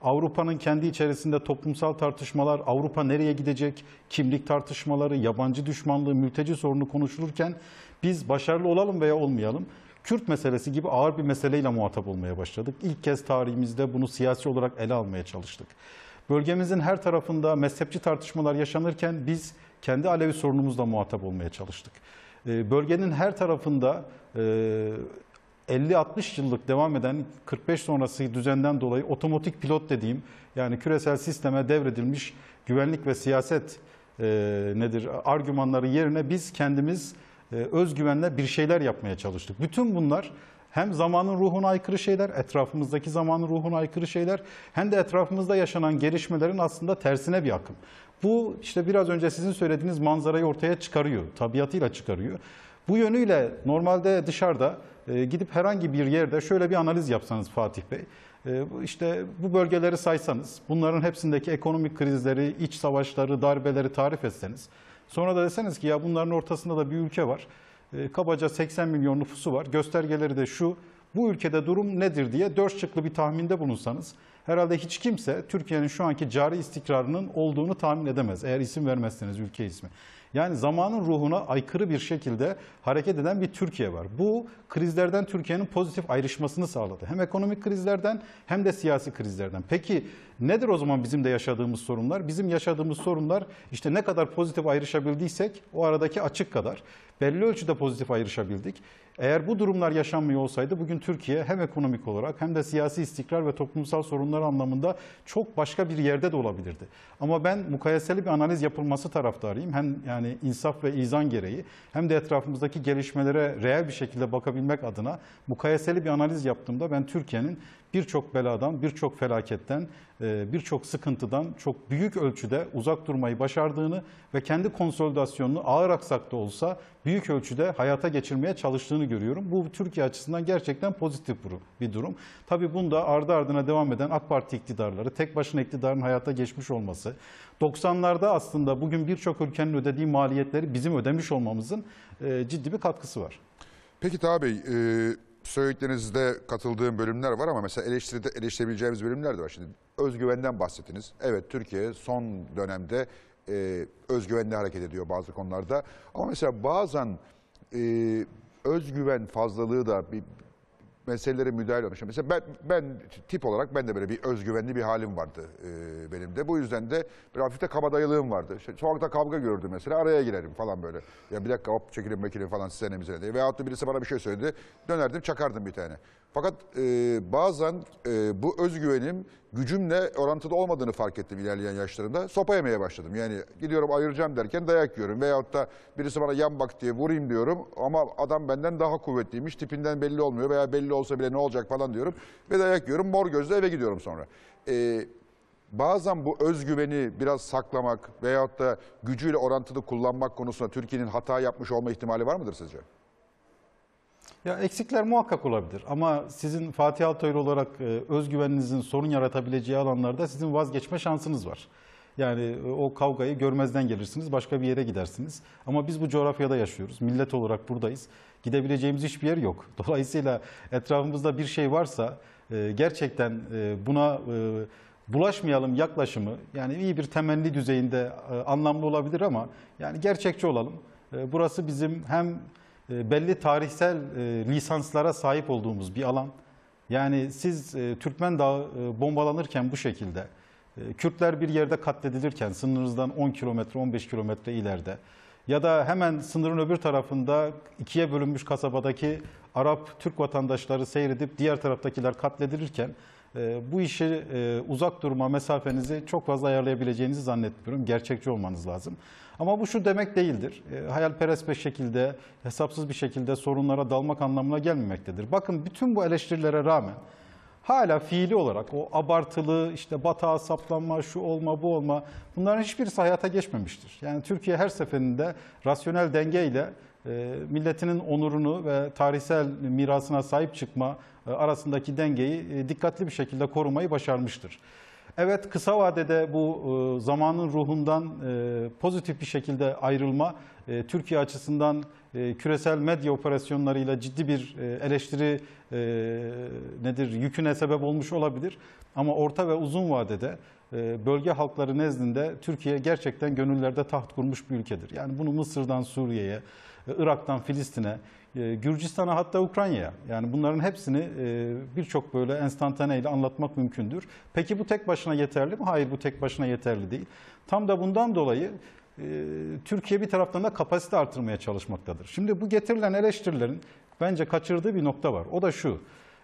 Avrupa'nın kendi içerisinde toplumsal tartışmalar, Avrupa nereye gidecek, kimlik tartışmaları, yabancı düşmanlığı, mülteci sorunu konuşulurken biz başarılı olalım veya olmayalım. Kürt meselesi gibi ağır bir meseleyle muhatap olmaya başladık. İlk kez tarihimizde bunu siyasi olarak ele almaya çalıştık. Bölgemizin her tarafında mezhepçi tartışmalar yaşanırken biz kendi Alevi sorunumuzla muhatap olmaya çalıştık. Ee, bölgenin her tarafında 50-60 e, yıllık devam eden 45 sonrası düzenden dolayı otomatik pilot dediğim yani küresel sisteme devredilmiş güvenlik ve siyaset e, nedir argümanları yerine biz kendimiz e, özgüvenle bir şeyler yapmaya çalıştık. Bütün bunlar hem zamanın ruhuna aykırı şeyler, etrafımızdaki zamanın ruhuna aykırı şeyler hem de etrafımızda yaşanan gelişmelerin aslında tersine bir akım. Bu işte biraz önce sizin söylediğiniz manzarayı ortaya çıkarıyor, tabiatıyla çıkarıyor. Bu yönüyle normalde dışarıda e, gidip herhangi bir yerde şöyle bir analiz yapsanız Fatih Bey, e, işte bu bölgeleri saysanız, bunların hepsindeki ekonomik krizleri, iç savaşları, darbeleri tarif etseniz, sonra da deseniz ki ya bunların ortasında da bir ülke var. Ee, kabaca 80 milyon nüfusu var. Göstergeleri de şu. Bu ülkede durum nedir diye dört şıklı bir tahminde bulunsanız herhalde hiç kimse Türkiye'nin şu anki cari istikrarının olduğunu tahmin edemez eğer isim vermezseniz ülke ismi. Yani zamanın ruhuna aykırı bir şekilde hareket eden bir Türkiye var. Bu krizlerden Türkiye'nin pozitif ayrışmasını sağladı. Hem ekonomik krizlerden hem de siyasi krizlerden. Peki nedir o zaman bizim de yaşadığımız sorunlar? Bizim yaşadığımız sorunlar işte ne kadar pozitif ayrışabildiysek o aradaki açık kadar belli ölçüde pozitif ayrışabildik. Eğer bu durumlar yaşanmıyor olsaydı bugün Türkiye hem ekonomik olarak hem de siyasi istikrar ve toplumsal sorunlar anlamında çok başka bir yerde de olabilirdi. Ama ben mukayeseli bir analiz yapılması taraftarıyım. Hem yani insaf ve izan gereği hem de etrafımızdaki gelişmelere reel bir şekilde bakabilmek adına mukayeseli bir analiz yaptığımda ben Türkiye'nin birçok beladan, birçok felaketten, e, birçok sıkıntıdan çok büyük ölçüde uzak durmayı başardığını ve kendi konsolidasyonunu ağır aksak da olsa büyük ölçüde hayata geçirmeye çalıştığını görüyorum. Bu Türkiye açısından gerçekten pozitif bir durum. Tabii bunda ardı ardına devam eden AK Parti iktidarları, tek başına iktidarın hayata geçmiş olması, 90'larda aslında bugün birçok ülkenin ödediği maliyetleri bizim ödemiş olmamızın e, ciddi bir katkısı var. Peki Taha Bey, e, söylediklerinizde katıldığım bölümler var ama mesela eleştiride eleştirebileceğimiz bölümler de var. Şimdi özgüvenden bahsettiniz. Evet Türkiye son dönemde e, özgüvenli hareket ediyor bazı konularda. Ama mesela bazen e, özgüven fazlalığı da bir meselelere müdahale olmuş. Mesela ben, ben tip olarak ben de böyle bir özgüvenli bir halim vardı e, benim de. Bu yüzden de bir hafif de kabadayılığım vardı. Sonra da kavga gördüm mesela araya girerim falan böyle. Ya bir dakika hop çekilin mekilin falan size ne bize ne diye. Veyahut da birisi bana bir şey söyledi. Dönerdim çakardım bir tane. Fakat e, bazen e, bu özgüvenim gücümle orantılı olmadığını fark ettim ilerleyen yaşlarında. Sopa yemeye başladım. Yani gidiyorum ayıracağım derken dayak yiyorum. Veyahut da birisi bana yan bak diye vurayım diyorum. Ama adam benden daha kuvvetliymiş. Tipinden belli olmuyor veya belli olsa bile ne olacak falan diyorum. Ve dayak yiyorum. Mor gözle eve gidiyorum sonra. E, bazen bu özgüveni biraz saklamak veyahut da gücüyle orantılı kullanmak konusunda Türkiye'nin hata yapmış olma ihtimali var mıdır sizce? Ya eksikler muhakkak olabilir ama sizin Fatih Altaylı olarak e, özgüveninizin sorun yaratabileceği alanlarda sizin vazgeçme şansınız var. Yani e, o kavgayı görmezden gelirsiniz, başka bir yere gidersiniz. Ama biz bu coğrafyada yaşıyoruz. Millet olarak buradayız. Gidebileceğimiz hiçbir yer yok. Dolayısıyla etrafımızda bir şey varsa e, gerçekten e, buna e, bulaşmayalım yaklaşımı yani iyi bir temelli düzeyinde e, anlamlı olabilir ama yani gerçekçi olalım. E, burası bizim hem ee, belli tarihsel e, lisanslara sahip olduğumuz bir alan. Yani siz e, Türkmen Dağı e, bombalanırken bu şekilde, Kürtler bir yerde katledilirken sınırınızdan 10 kilometre, 15 kilometre ileride ya da hemen sınırın öbür tarafında ikiye bölünmüş kasabadaki Arap, Türk vatandaşları seyredip diğer taraftakiler katledilirken bu işi uzak durma mesafenizi çok fazla ayarlayabileceğinizi zannetmiyorum. Gerçekçi olmanız lazım. Ama bu şu demek değildir. E, hayalperest bir şekilde, hesapsız bir şekilde sorunlara dalmak anlamına gelmemektedir. Bakın bütün bu eleştirilere rağmen hala fiili olarak o abartılı işte batağa saplanma, şu olma, bu olma bunların hiçbirisi hayata geçmemiştir. Yani Türkiye her seferinde rasyonel dengeyle e, milletinin onurunu ve tarihsel mirasına sahip çıkma e, arasındaki dengeyi e, dikkatli bir şekilde korumayı başarmıştır. Evet kısa vadede bu e, zamanın ruhundan e, pozitif bir şekilde ayrılma e, Türkiye açısından küresel medya operasyonlarıyla ciddi bir eleştiri nedir yüküne sebep olmuş olabilir. Ama orta ve uzun vadede bölge halkları nezdinde Türkiye gerçekten gönüllerde taht kurmuş bir ülkedir. Yani bunu Mısır'dan Suriye'ye, Irak'tan Filistin'e ee, Gürcistan'a hatta Ukrayna'ya. Yani bunların hepsini e, birçok böyle enstantaneyle anlatmak mümkündür. Peki bu tek başına yeterli mi? Hayır bu tek başına yeterli değil. Tam da bundan dolayı e, Türkiye bir taraftan da kapasite artırmaya çalışmaktadır. Şimdi bu getirilen eleştirilerin bence kaçırdığı bir nokta var. O da şu.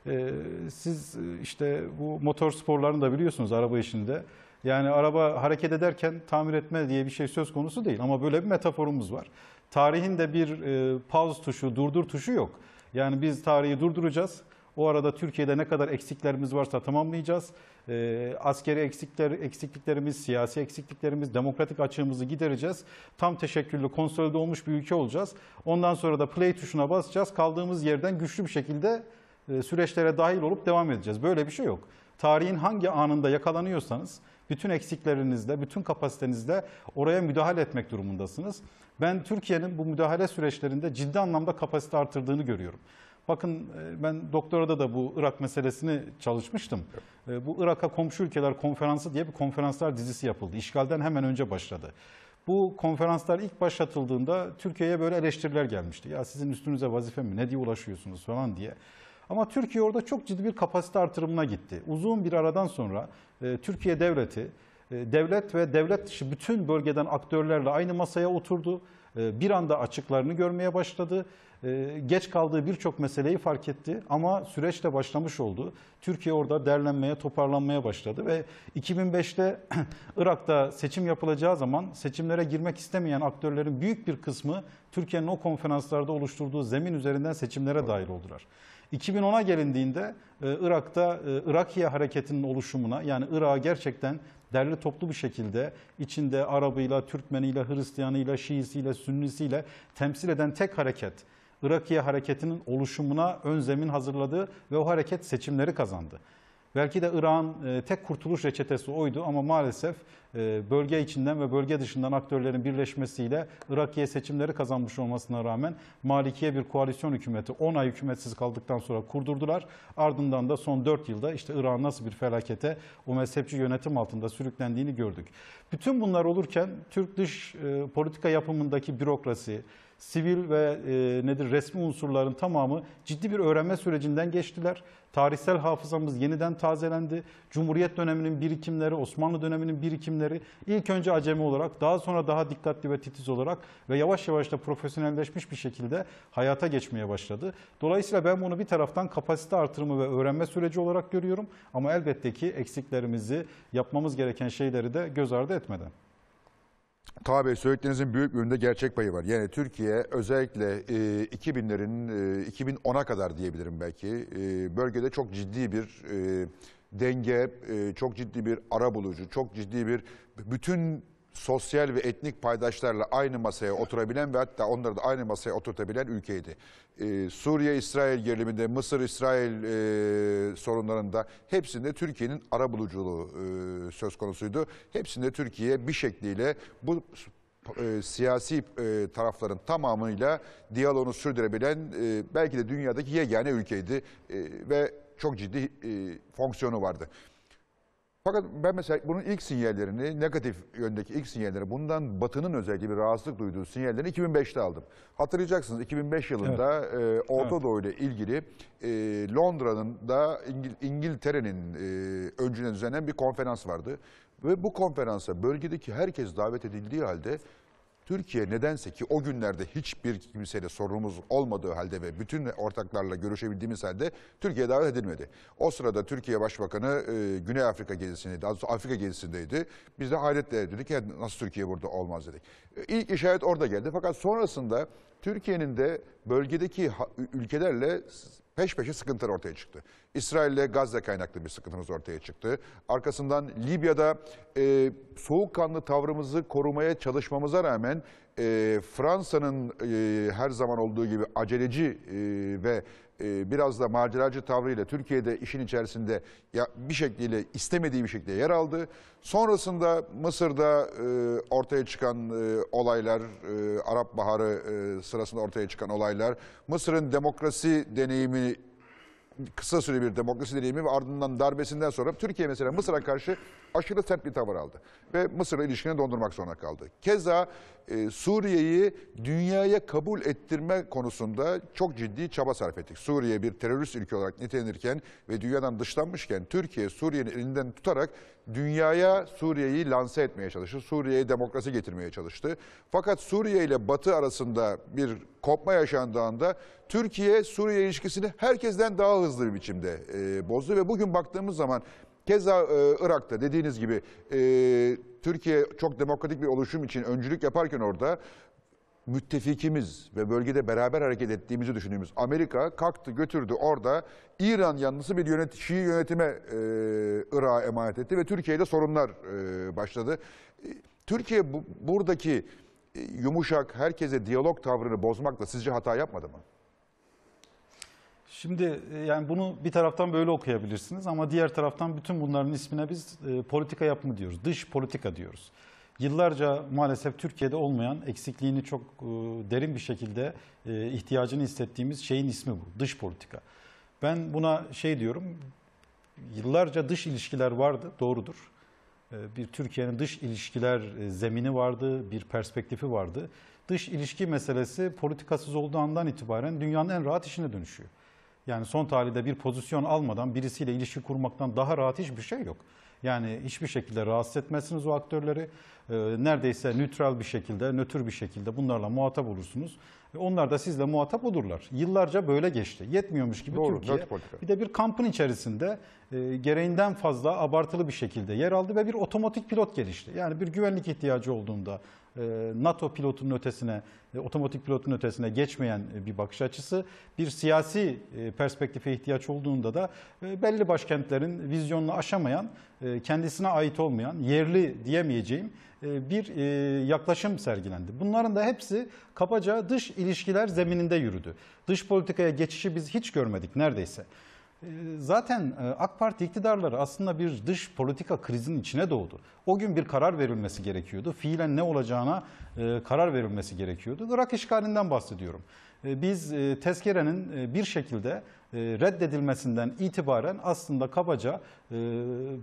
E, siz işte bu motor sporlarını da biliyorsunuz araba işinde. Yani araba hareket ederken tamir etme diye bir şey söz konusu değil ama böyle bir metaforumuz var. Tarihin de bir e, pause tuşu, durdur tuşu yok. Yani biz tarihi durduracağız. O arada Türkiye'de ne kadar eksiklerimiz varsa tamamlayacağız. E, askeri eksikler, eksikliklerimiz, siyasi eksikliklerimiz, demokratik açığımızı gidereceğiz. Tam teşekküllü konsolide olmuş bir ülke olacağız. Ondan sonra da play tuşuna basacağız. Kaldığımız yerden güçlü bir şekilde e, süreçlere dahil olup devam edeceğiz. Böyle bir şey yok. Tarihin hangi anında yakalanıyorsanız bütün eksiklerinizle, bütün kapasitenizle oraya müdahale etmek durumundasınız. Ben Türkiye'nin bu müdahale süreçlerinde ciddi anlamda kapasite artırdığını görüyorum. Bakın e, ben doktorada da bu Irak meselesini çalışmıştım. E, bu Irak'a komşu ülkeler konferansı diye bir konferanslar dizisi yapıldı. İşgalden hemen önce başladı. Bu konferanslar ilk başlatıldığında Türkiye'ye böyle eleştiriler gelmişti. Ya sizin üstünüze vazife mi ne diye ulaşıyorsunuz falan diye. Ama Türkiye orada çok ciddi bir kapasite artırımına gitti. Uzun bir aradan sonra ee, Türkiye Devleti, e, devlet ve devlet dışı bütün bölgeden aktörlerle aynı masaya oturdu. Ee, bir anda açıklarını görmeye başladı. Ee, geç kaldığı birçok meseleyi fark etti ama süreç de başlamış oldu. Türkiye orada derlenmeye, toparlanmaya başladı ve 2005'te Irak'ta seçim yapılacağı zaman seçimlere girmek istemeyen aktörlerin büyük bir kısmı Türkiye'nin o konferanslarda oluşturduğu zemin üzerinden seçimlere dahil oldular. 2010'a gelindiğinde e, Irak'ta e, Irakiye hareketinin oluşumuna yani Irak'a gerçekten derli toplu bir şekilde içinde Arabıyla, Türkmeniyle, Hristiyanıyla, Şiisiyle, Sünnisiyle temsil eden tek hareket Irakiye hareketinin oluşumuna ön zemin hazırladı ve o hareket seçimleri kazandı. Belki de İran e, tek kurtuluş reçetesi oydu ama maalesef e, bölge içinden ve bölge dışından aktörlerin birleşmesiyle Irakiye seçimleri kazanmış olmasına rağmen Malikiye bir koalisyon hükümeti 10 ay hükümetsiz kaldıktan sonra kurdurdular. Ardından da son 4 yılda işte İran nasıl bir felakete o mezhepçi yönetim altında sürüklendiğini gördük. Bütün bunlar olurken Türk dış e, politika yapımındaki bürokrasi, sivil ve e, nedir resmi unsurların tamamı ciddi bir öğrenme sürecinden geçtiler. Tarihsel hafızamız yeniden tazelendi. Cumhuriyet döneminin birikimleri, Osmanlı döneminin birikimleri ilk önce acemi olarak, daha sonra daha dikkatli ve titiz olarak ve yavaş yavaş da profesyonelleşmiş bir şekilde hayata geçmeye başladı. Dolayısıyla ben bunu bir taraftan kapasite artırımı ve öğrenme süreci olarak görüyorum ama elbette ki eksiklerimizi, yapmamız gereken şeyleri de göz ardı etmeden. Tabi söylediğinizin büyük bölümünde gerçek payı var. Yani Türkiye özellikle e, 2000'lerin e, 2010'a kadar diyebilirim belki e, bölgede çok ciddi bir e, denge, e, çok ciddi bir ara bulucu, çok ciddi bir bütün sosyal ve etnik paydaşlarla aynı masaya oturabilen ve hatta onları da aynı masaya oturtabilen ülkeydi. Ee, Suriye-İsrail geriliminde, Mısır-İsrail e, sorunlarında hepsinde Türkiye'nin arabuluculuğu e, söz konusuydu. Hepsinde Türkiye bir şekliyle bu e, siyasi e, tarafların tamamıyla diyaloğunu sürdürebilen e, belki de dünyadaki yegane ülkeydi e, ve çok ciddi e, fonksiyonu vardı. Fakat ben mesela bunun ilk sinyallerini, negatif yöndeki ilk sinyalleri, bundan Batı'nın özellikle bir rahatsızlık duyduğu sinyallerini 2005'te aldım. Hatırlayacaksınız 2005 yılında evet. e, Orta evet. Doğu ile ilgili e, Londra'nın da İngil İngiltere'nin e, öncüne düzenlenen bir konferans vardı. Ve bu konferansa bölgedeki herkes davet edildiği halde Türkiye nedense ki o günlerde hiçbir kimseyle sorunumuz olmadığı halde ve bütün ortaklarla görüşebildiğimiz halde Türkiye davet edilmedi. O sırada Türkiye Başbakanı e, Güney Afrika gezisindeydi, Afrika gezisindeydi. Biz de hayretle dedik ki nasıl Türkiye burada olmaz dedik. E, ilk işaret orada geldi fakat sonrasında Türkiye'nin de bölgedeki ülkelerle peş peşe sıkıntılar ortaya çıktı. İsrail'le Gazze kaynaklı bir sıkıntımız ortaya çıktı. Arkasından Libya'da e, soğukkanlı tavrımızı korumaya çalışmamıza rağmen e, Fransa'nın e, her zaman olduğu gibi aceleci e, ve e, biraz da maceracı tavrıyla Türkiye'de işin içerisinde bir şekliyle istemediği bir şekilde yer aldı. Sonrasında Mısır'da e, ortaya çıkan e, olaylar, Arap Baharı sırasında ortaya çıkan olaylar, Mısır'ın demokrasi deneyimi kısa süre bir demokrasi deneyimi ve ardından darbesinden sonra Türkiye mesela Mısır'a karşı aşırı sert bir tavır aldı. Ve Mısır'la ilişkini dondurmak zorunda kaldı. Keza e, Suriye'yi dünyaya kabul ettirme konusunda çok ciddi çaba sarf ettik. Suriye bir terörist ülke olarak nitelenirken ve dünyadan dışlanmışken Türkiye Suriye'nin elinden tutarak dünyaya Suriye'yi lanse etmeye çalıştı. Suriye'ye demokrasi getirmeye çalıştı. Fakat Suriye ile Batı arasında bir kopma yaşandığında Türkiye Suriye ilişkisini herkesten daha hızlı bir biçimde e, bozdu ve bugün baktığımız zaman Keza e, Irak'ta dediğiniz gibi e, Türkiye çok demokratik bir oluşum için öncülük yaparken orada müttefikimiz ve bölgede beraber hareket ettiğimizi düşündüğümüz Amerika kalktı götürdü orada İran yanlısı bir yönet Şii yönetime e, Irak'a emanet etti ve Türkiye'de sorunlar e, başladı. E, Türkiye bu, buradaki e, yumuşak herkese diyalog tavrını bozmakla sizce hata yapmadı mı? Şimdi e, yani bunu bir taraftan böyle okuyabilirsiniz ama diğer taraftan bütün bunların ismine biz e, politika yapımı diyoruz. Dış politika diyoruz. Yıllarca maalesef Türkiye'de olmayan eksikliğini çok e, derin bir şekilde e, ihtiyacını hissettiğimiz şeyin ismi bu. Dış politika. Ben buna şey diyorum. Yıllarca dış ilişkiler vardı, doğrudur. E, bir Türkiye'nin dış ilişkiler e, zemini vardı, bir perspektifi vardı. Dış ilişki meselesi politikasız olduğu andan itibaren dünyanın en rahat işine dönüşüyor. Yani son tarihte bir pozisyon almadan birisiyle ilişki kurmaktan daha rahat hiçbir şey yok. Yani hiçbir şekilde rahatsız etmezsiniz o aktörleri. Ee, neredeyse nötral bir şekilde, nötr bir şekilde bunlarla muhatap olursunuz. E, onlar da sizle muhatap olurlar. Yıllarca böyle geçti. Yetmiyormuş gibi Doğru, Türkiye bir de bir kampın içerisinde e, gereğinden fazla abartılı bir şekilde yer aldı ve bir otomatik pilot gelişti. Yani bir güvenlik ihtiyacı olduğunda e, NATO pilotunun ötesine, e, otomatik pilotun ötesine geçmeyen e, bir bakış açısı. Bir siyasi perspektife ihtiyaç olduğunda da belli başkentlerin vizyonunu aşamayan, kendisine ait olmayan, yerli diyemeyeceğim bir yaklaşım sergilendi. Bunların da hepsi kabaca dış ilişkiler zemininde yürüdü. Dış politikaya geçişi biz hiç görmedik neredeyse. Ee, zaten e, AK Parti iktidarları aslında bir dış politika krizinin içine doğdu. O gün bir karar verilmesi gerekiyordu. Fiilen ne olacağına e, karar verilmesi gerekiyordu. Irak işgalinden bahsediyorum. E, biz tezkerenin bir şekilde reddedilmesinden itibaren aslında kabaca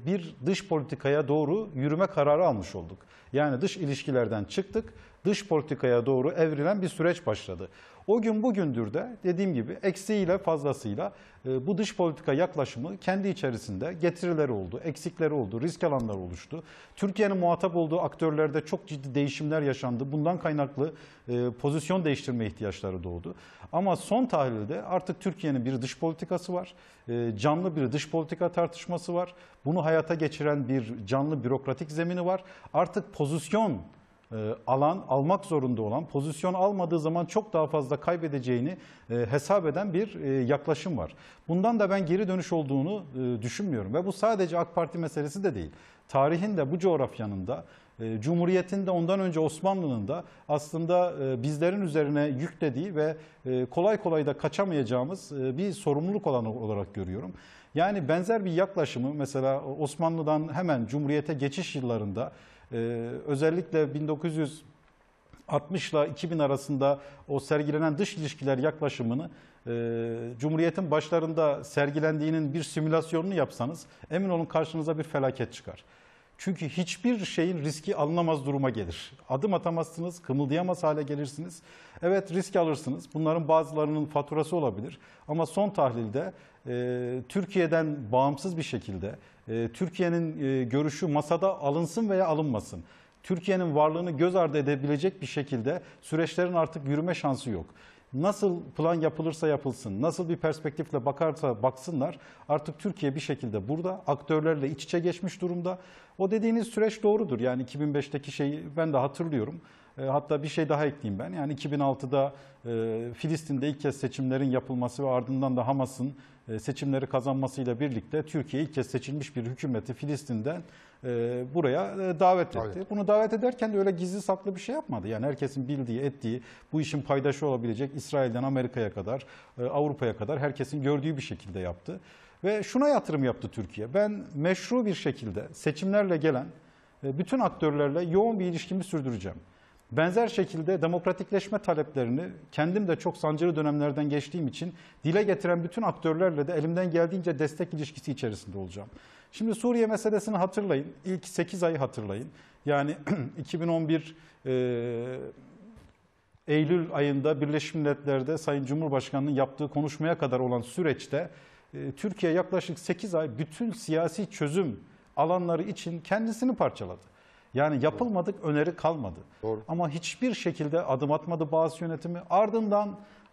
bir dış politikaya doğru yürüme kararı almış olduk. Yani dış ilişkilerden çıktık, dış politikaya doğru evrilen bir süreç başladı. O gün bugündür de dediğim gibi eksiğiyle fazlasıyla e, bu dış politika yaklaşımı kendi içerisinde getirileri oldu, eksikleri oldu, risk alanlar oluştu. Türkiye'nin muhatap olduğu aktörlerde çok ciddi değişimler yaşandı. Bundan kaynaklı e, pozisyon değiştirme ihtiyaçları doğdu. Ama son tahlilde artık Türkiye'nin bir dış politikası var. E, canlı bir dış politika tartışması var. Bunu hayata geçiren bir canlı bürokratik zemini var. Artık pozisyon e, alan almak zorunda olan, pozisyon almadığı zaman çok daha fazla kaybedeceğini e, hesap eden bir e, yaklaşım var. Bundan da ben geri dönüş olduğunu düşünmüyorum ve bu sadece AK Parti meselesi de değil. Tarihin de bu coğrafyanın da Cumhuriyet'in de ondan önce Osmanlı'nın da aslında bizlerin üzerine yüklediği ve kolay kolay da kaçamayacağımız bir sorumluluk alanı olarak görüyorum. Yani benzer bir yaklaşımı mesela Osmanlı'dan hemen Cumhuriyet'e geçiş yıllarında ee, özellikle 1900 60 ile 2000 arasında o sergilenen dış ilişkiler yaklaşımını e, Cumhuriyet'in başlarında sergilendiğinin bir simülasyonunu yapsanız emin olun karşınıza bir felaket çıkar. Çünkü hiçbir şeyin riski alınamaz duruma gelir. Adım atamazsınız, kımıldayamaz hale gelirsiniz. Evet risk alırsınız. Bunların bazılarının faturası olabilir. Ama son tahlilde e, Türkiye'den bağımsız bir şekilde ee, Türkiye'nin e, görüşü masada alınsın veya alınmasın. Türkiye'nin varlığını göz ardı edebilecek bir şekilde süreçlerin artık yürüme şansı yok. Nasıl plan yapılırsa yapılsın, nasıl bir perspektifle bakarsa baksınlar artık Türkiye bir şekilde burada aktörlerle iç içe geçmiş durumda. O dediğiniz süreç doğrudur. Yani 2005'teki şeyi ben de hatırlıyorum. E, hatta bir şey daha ekleyeyim ben. Yani 2006'da e, Filistin'de ilk kez seçimlerin yapılması ve ardından da Hamas'ın e, seçimleri kazanmasıyla birlikte Türkiye ilk kez seçilmiş bir hükümeti Filistin'den e, buraya e, davet etti. Evet. Bunu davet ederken de öyle gizli saklı bir şey yapmadı. Yani herkesin bildiği, ettiği, bu işin paydaşı olabilecek İsrail'den Amerika'ya kadar, Avrupa'ya kadar herkesin gördüğü bir şekilde yaptı. Ve şuna yatırım yaptı Türkiye. Ben meşru bir şekilde seçimlerle gelen bütün aktörlerle yoğun bir ilişkimi sürdüreceğim. Benzer şekilde demokratikleşme taleplerini kendim de çok sancılı dönemlerden geçtiğim için dile getiren bütün aktörlerle de elimden geldiğince destek ilişkisi içerisinde olacağım. Şimdi Suriye meselesini hatırlayın. İlk 8 ayı hatırlayın. Yani 2011 e, Eylül ayında Birleşmiş Milletler'de Sayın Cumhurbaşkanı'nın yaptığı konuşmaya kadar olan süreçte e, Türkiye yaklaşık 8 ay bütün siyasi çözüm alanları için kendisini parçaladı. Yani yapılmadık öneri kalmadı. Doğru. Ama hiçbir şekilde adım atmadı bazı yönetimi. Ardından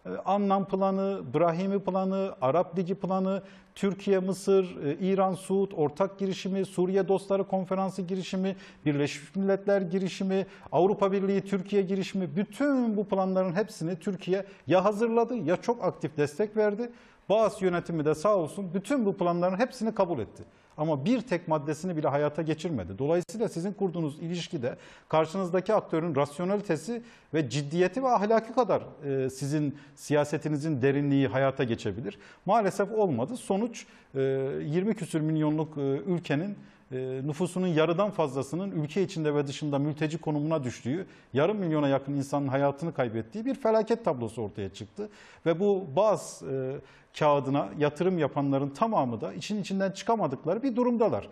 e, Annan planı, Brahimi planı, Arap Ligi planı, Türkiye, Mısır, e, İran, Suud ortak girişimi, Suriye Dostları Konferansı girişimi, Birleşmiş Milletler girişimi, Avrupa Birliği Türkiye girişimi bütün bu planların hepsini Türkiye ya hazırladı ya çok aktif destek verdi. Bağız yönetimi de sağ olsun bütün bu planların hepsini kabul etti ama bir tek maddesini bile hayata geçirmedi. Dolayısıyla sizin kurduğunuz ilişkide karşınızdaki aktörün rasyonalitesi ve ciddiyeti ve ahlaki kadar e, sizin siyasetinizin derinliği hayata geçebilir. Maalesef olmadı. Sonuç e, 20 küsür milyonluk e, ülkenin e, nüfusunun yarıdan fazlasının ülke içinde ve dışında mülteci konumuna düştüğü, yarım milyona yakın insanın hayatını kaybettiği bir felaket tablosu ortaya çıktı. Ve bu bazı e, kağıdına yatırım yapanların tamamı da için içinden çıkamadıkları bir durumdalar.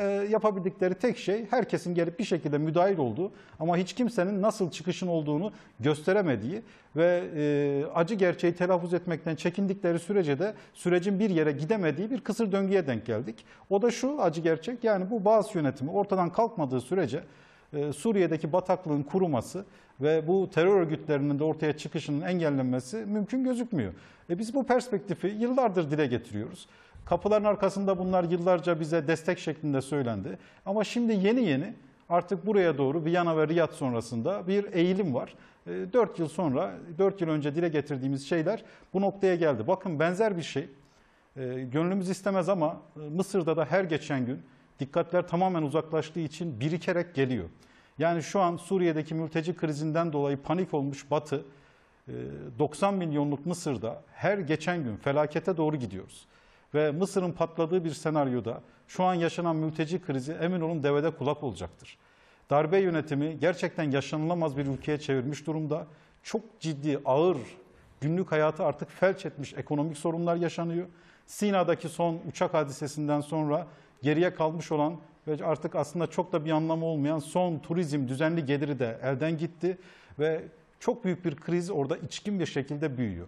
Ee, yapabildikleri tek şey herkesin gelip bir şekilde müdahil olduğu ama hiç kimsenin nasıl çıkışın olduğunu gösteremediği ve e, acı gerçeği telaffuz etmekten çekindikleri sürece de sürecin bir yere gidemediği bir kısır döngüye denk geldik. O da şu acı gerçek yani bu Bağız yönetimi ortadan kalkmadığı sürece e, Suriye'deki bataklığın kuruması ve bu terör örgütlerinin de ortaya çıkışının engellenmesi mümkün gözükmüyor. E biz bu perspektifi yıllardır dile getiriyoruz. Kapıların arkasında bunlar yıllarca bize destek şeklinde söylendi. Ama şimdi yeni yeni artık buraya doğru Viyana ve Riyad sonrasında bir eğilim var. 4 e, yıl sonra, 4 yıl önce dile getirdiğimiz şeyler bu noktaya geldi. Bakın benzer bir şey. E, gönlümüz istemez ama e, Mısır'da da her geçen gün dikkatler tamamen uzaklaştığı için birikerek geliyor. Yani şu an Suriye'deki mülteci krizinden dolayı panik olmuş Batı, 90 ee, milyonluk Mısır'da her geçen gün felakete doğru gidiyoruz. Ve Mısır'ın patladığı bir senaryoda şu an yaşanan mülteci krizi emin olun devede kulak olacaktır. Darbe yönetimi gerçekten yaşanılamaz bir ülkeye çevirmiş durumda. Çok ciddi, ağır, günlük hayatı artık felç etmiş ekonomik sorunlar yaşanıyor. Sina'daki son uçak hadisesinden sonra geriye kalmış olan ve artık aslında çok da bir anlamı olmayan son turizm düzenli geliri de elden gitti ve çok büyük bir kriz orada içkin bir şekilde büyüyor.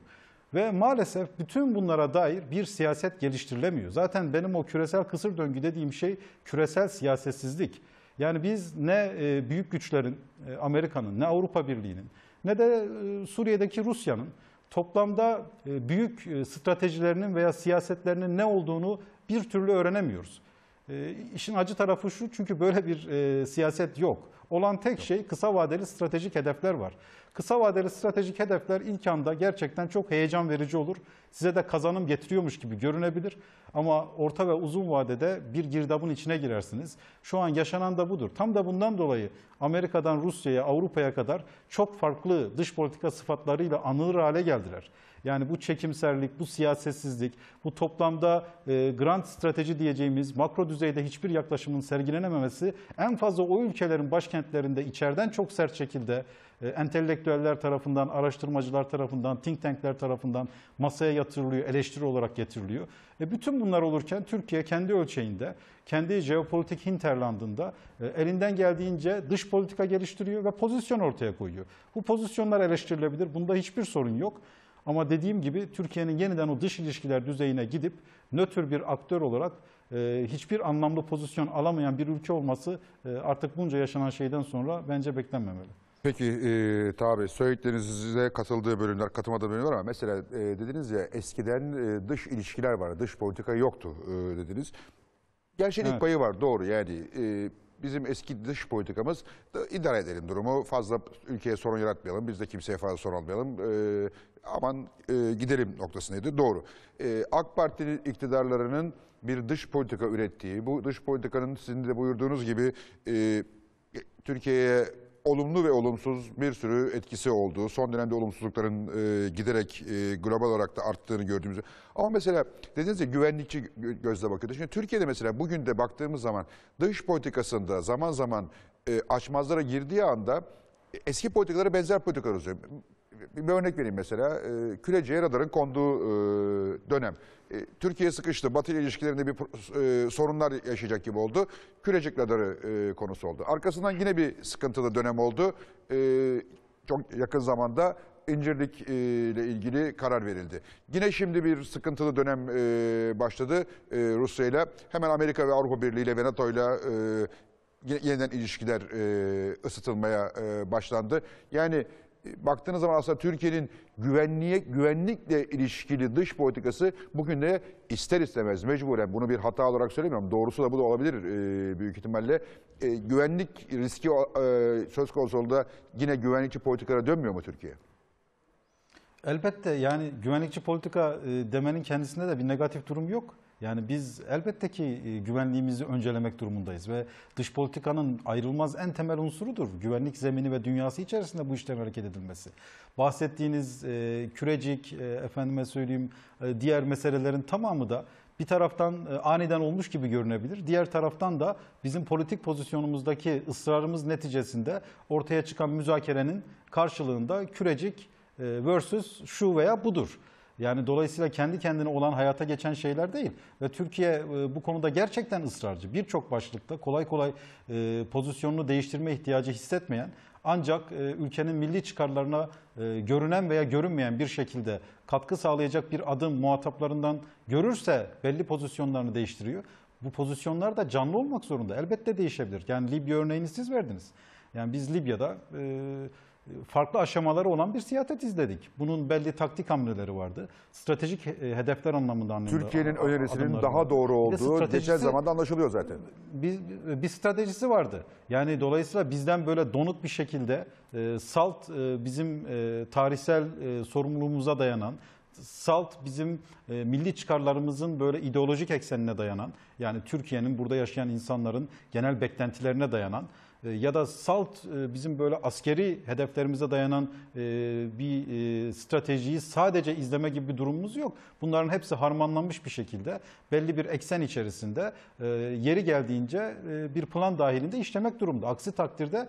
Ve maalesef bütün bunlara dair bir siyaset geliştirilemiyor. Zaten benim o küresel kısır döngü dediğim şey küresel siyasetsizlik. Yani biz ne e, büyük güçlerin, e, Amerika'nın, ne Avrupa Birliği'nin, ne de e, Suriye'deki Rusya'nın toplamda büyük stratejilerinin veya siyasetlerinin ne olduğunu bir türlü öğrenemiyoruz. Ee, işin acı tarafı şu çünkü böyle bir e, siyaset yok. Olan tek şey kısa vadeli stratejik hedefler var. Kısa vadeli stratejik hedefler ilk anda gerçekten çok heyecan verici olur. Size de kazanım getiriyormuş gibi görünebilir. Ama orta ve uzun vadede bir girdabın içine girersiniz. Şu an yaşanan da budur. Tam da bundan dolayı Amerika'dan Rusya'ya, Avrupa'ya kadar çok farklı dış politika sıfatlarıyla anılır hale geldiler. Yani bu çekimserlik, bu siyasetsizlik, bu toplamda e, grand strateji diyeceğimiz makro düzeyde hiçbir yaklaşımın sergilenememesi en fazla o ülkelerin başkentlerinde içeriden çok sert şekilde e, entelektüeller tarafından, araştırmacılar tarafından, think tankler tarafından masaya yatırılıyor, eleştiri olarak getiriliyor. E, bütün bunlar olurken Türkiye kendi ölçeğinde, kendi jeopolitik hinterlandında e, elinden geldiğince dış politika geliştiriyor ve pozisyon ortaya koyuyor. Bu pozisyonlar eleştirilebilir. Bunda hiçbir sorun yok. Ama dediğim gibi Türkiye'nin yeniden o dış ilişkiler düzeyine gidip nötr bir aktör olarak e, hiçbir anlamlı pozisyon alamayan bir ülke olması e, artık bunca yaşanan şeyden sonra bence beklenmemeli. Peki e, tabi söylediğinizde katıldığı bölümler, katılmadığı bölümler var ama mesela e, dediniz ya eskiden e, dış ilişkiler vardı, dış politika yoktu e, dediniz. Gerçeklik evet. payı var doğru yani e, bizim eski dış politikamız da idare edelim durumu fazla ülkeye sorun yaratmayalım, biz de kimseye fazla sorun almayalım. E, aman e, gidelim noktasındaydı. Doğru. E, AK Parti iktidarlarının bir dış politika ürettiği, bu dış politikanın sizin de buyurduğunuz gibi e, Türkiye'ye olumlu ve olumsuz bir sürü etkisi olduğu, son dönemde olumsuzlukların e, giderek e, global olarak da arttığını gördüğümüz. Ama mesela dediniz ya güvenlikçi gözle bakıyordu. Şimdi Türkiye'de mesela bugün de baktığımız zaman dış politikasında zaman zaman e, açmazlara girdiği anda eski politikalara benzer politikalar uyguluyor bir örnek vereyim mesela. E, ee, küreciye radarın konduğu e, dönem. E, Türkiye sıkıştı. Batı ile ilişkilerinde bir e, sorunlar yaşayacak gibi oldu. Kürecik radarı e, konusu oldu. Arkasından yine bir sıkıntılı dönem oldu. E, çok yakın zamanda İncirlik e, ile ilgili karar verildi. Yine şimdi bir sıkıntılı dönem e, başladı e, Rusya ile. Hemen Amerika ve Avrupa Birliği ile ve NATO ile e, yeniden ilişkiler e, ısıtılmaya e, başlandı. Yani baktığınız zaman aslında Türkiye'nin güvenliğe, güvenlikle ilişkili dış politikası bugün de ister istemez mecburen bunu bir hata olarak söylemiyorum. Doğrusu da bu da olabilir e, büyük ihtimalle. E, güvenlik riski e, söz konusu olduğunda yine güvenlikçi politikaya dönmüyor mu Türkiye? Elbette yani güvenlikçi politika e, demenin kendisinde de bir negatif durum yok. Yani biz elbette ki e, güvenliğimizi öncelemek durumundayız ve dış politikanın ayrılmaz en temel unsurudur. Güvenlik zemini ve dünyası içerisinde bu işlerin hareket edilmesi. Bahsettiğiniz e, kürecik, e, efendime söyleyeyim e, diğer meselelerin tamamı da bir taraftan e, aniden olmuş gibi görünebilir. Diğer taraftan da bizim politik pozisyonumuzdaki ısrarımız neticesinde ortaya çıkan müzakerenin karşılığında kürecik e, versus şu veya budur. Yani dolayısıyla kendi kendine olan hayata geçen şeyler değil. Ve Türkiye e, bu konuda gerçekten ısrarcı. Birçok başlıkta kolay kolay e, pozisyonunu değiştirme ihtiyacı hissetmeyen ancak e, ülkenin milli çıkarlarına görünen veya görünmeyen bir şekilde katkı sağlayacak bir adım muhataplarından görürse belli pozisyonlarını değiştiriyor. Bu pozisyonlar da canlı olmak zorunda. Elbette değişebilir. Yani Libya örneğini siz verdiniz. Yani biz Libya'da farklı aşamaları olan bir siyaset izledik. Bunun belli taktik hamleleri vardı. Stratejik e, hedefler anlamında anlamında. Türkiye'nin önerisinin daha vardı. doğru olduğu geçen zamanda anlaşılıyor zaten. Bir, bir stratejisi vardı. Yani dolayısıyla bizden böyle donut bir şekilde e, salt e, bizim tarihsel sorumluluğumuza dayanan salt bizim e, milli çıkarlarımızın böyle ideolojik eksenine dayanan yani Türkiye'nin burada yaşayan insanların genel beklentilerine dayanan e, ya da SALT e, bizim böyle askeri hedeflerimize dayanan e, bir stratejiyi sadece izleme gibi bir durumumuz yok. Bunların hepsi harmanlanmış bir şekilde belli bir eksen içerisinde yeri geldiğince bir plan dahilinde işlemek durumda. Aksi takdirde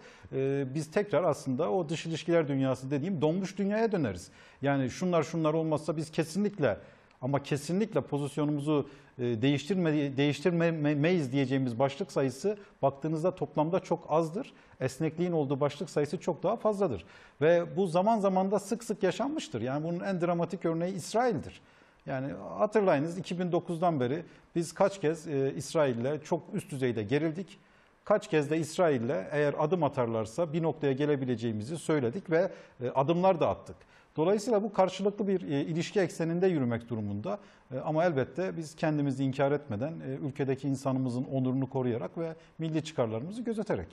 biz tekrar aslında o dış ilişkiler dünyası dediğim donmuş dünyaya döneriz. Yani şunlar şunlar olmazsa biz kesinlikle ama kesinlikle pozisyonumuzu e, değiştirme, değiştirmeyiz diyeceğimiz başlık sayısı baktığınızda toplamda çok azdır. Esnekliğin olduğu başlık sayısı çok daha fazladır. Ve bu zaman zaman da sık sık yaşanmıştır. Yani bunun en dramatik örneği İsrail'dir. Yani hatırlayınız 2009'dan beri biz kaç kez e, İsrail'le çok üst düzeyde gerildik. Kaç kez de İsrail'le eğer adım atarlarsa bir noktaya gelebileceğimizi söyledik ve e, adımlar da attık. Dolayısıyla bu karşılıklı bir e, ilişki ekseninde yürümek durumunda. E, ama elbette biz kendimizi inkar etmeden e, ülkedeki insanımızın onurunu koruyarak ve milli çıkarlarımızı gözeterek.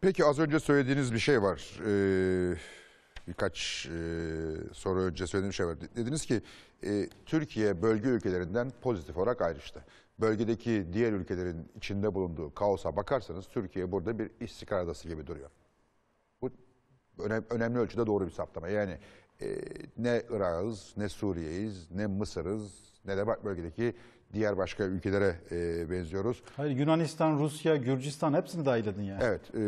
Peki az önce söylediğiniz bir şey var. Ee, birkaç e, soru önce söylediğim şey var. Dediniz ki e, Türkiye bölge ülkelerinden pozitif olarak ayrıştı. Bölgedeki diğer ülkelerin içinde bulunduğu kaosa bakarsanız Türkiye burada bir istikrar adası gibi duruyor önem, önemli ölçüde doğru bir saptama. Yani e, ne Irak'ız, ne Suriye'yiz, ne Mısır'ız, ne de bölgedeki diğer başka ülkelere e, benziyoruz. Hayır Yunanistan, Rusya, Gürcistan hepsini dahil edin yani. Evet. E,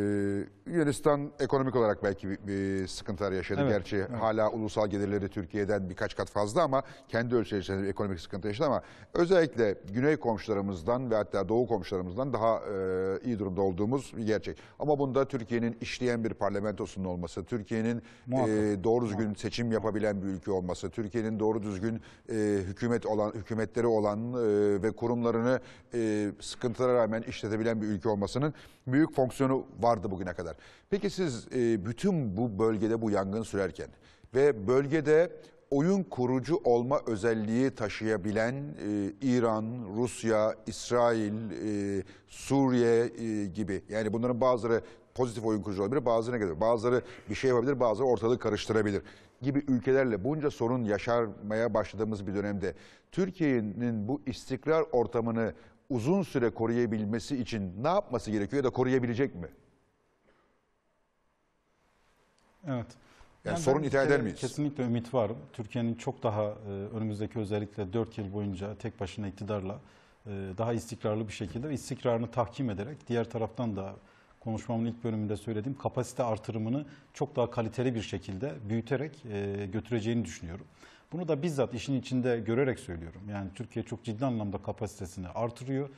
Yunanistan ekonomik olarak belki bir, bir sıkıntılar yaşadı. Evet, Gerçi evet. hala ulusal gelirleri Türkiye'den birkaç kat fazla ama kendi ölçülerinde ekonomik sıkıntı yaşadı ama özellikle güney komşularımızdan ve hatta doğu komşularımızdan daha e, iyi durumda olduğumuz bir gerçek. Ama bunda Türkiye'nin işleyen bir parlamentosunun olması, Türkiye'nin e, doğru düzgün seçim yapabilen bir ülke olması, Türkiye'nin doğru düzgün e, hükümet olan hükümetleri olan e, e, ve kurumlarını e, sıkıntılara rağmen işletebilen bir ülke olmasının büyük fonksiyonu vardı bugüne kadar. Peki siz e, bütün bu bölgede bu yangın sürerken ve bölgede oyun kurucu olma özelliği taşıyabilen e, İran, Rusya, İsrail, e, Suriye e, gibi yani bunların bazıları pozitif oyun kurucu olabilir, bazıları negatif. Bazıları bir şey yapabilir, bazıları ortalığı karıştırabilir gibi ülkelerle bunca sorun yaşarmaya başladığımız bir dönemde Türkiye'nin bu istikrar ortamını uzun süre koruyabilmesi için ne yapması gerekiyor ya da koruyabilecek mi? Evet. Yani, yani sorun ithal eder e, miyiz? Kesinlikle ümit var. Türkiye'nin çok daha e, önümüzdeki özellikle 4 yıl boyunca tek başına iktidarla e, daha istikrarlı bir şekilde ve istikrarını tahkim ederek diğer taraftan da konuşmamın ilk bölümünde söylediğim kapasite artırımını çok daha kaliteli bir şekilde büyüterek e, götüreceğini düşünüyorum. Bunu da bizzat işin içinde görerek söylüyorum. Yani Türkiye çok ciddi anlamda kapasitesini artırıyor.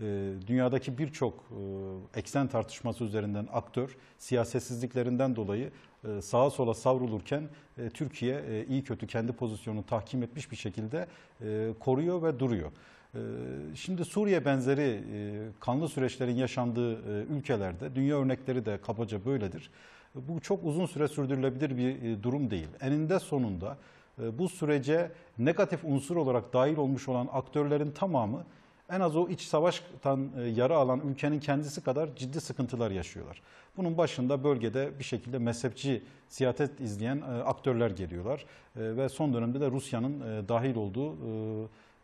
E, dünyadaki birçok e, eksen tartışması üzerinden aktör siyasetsizliklerinden dolayı e, sağa sola savrulurken e, Türkiye e, iyi kötü kendi pozisyonunu tahkim etmiş bir şekilde e, koruyor ve duruyor. Ee, şimdi Suriye benzeri e, kanlı süreçlerin yaşandığı e, ülkelerde dünya örnekleri de kabaca böyledir. Bu çok uzun süre sürdürülebilir bir e, durum değil. Eninde sonunda bu sürece negatif unsur olarak dahil olmuş olan aktörlerin tamamı en az o iç savaştan yara alan ülkenin kendisi kadar ciddi sıkıntılar yaşıyorlar. Bunun başında bölgede bir şekilde mezhepçi siyaset izleyen aktörler geliyorlar ve son dönemde de Rusya'nın dahil olduğu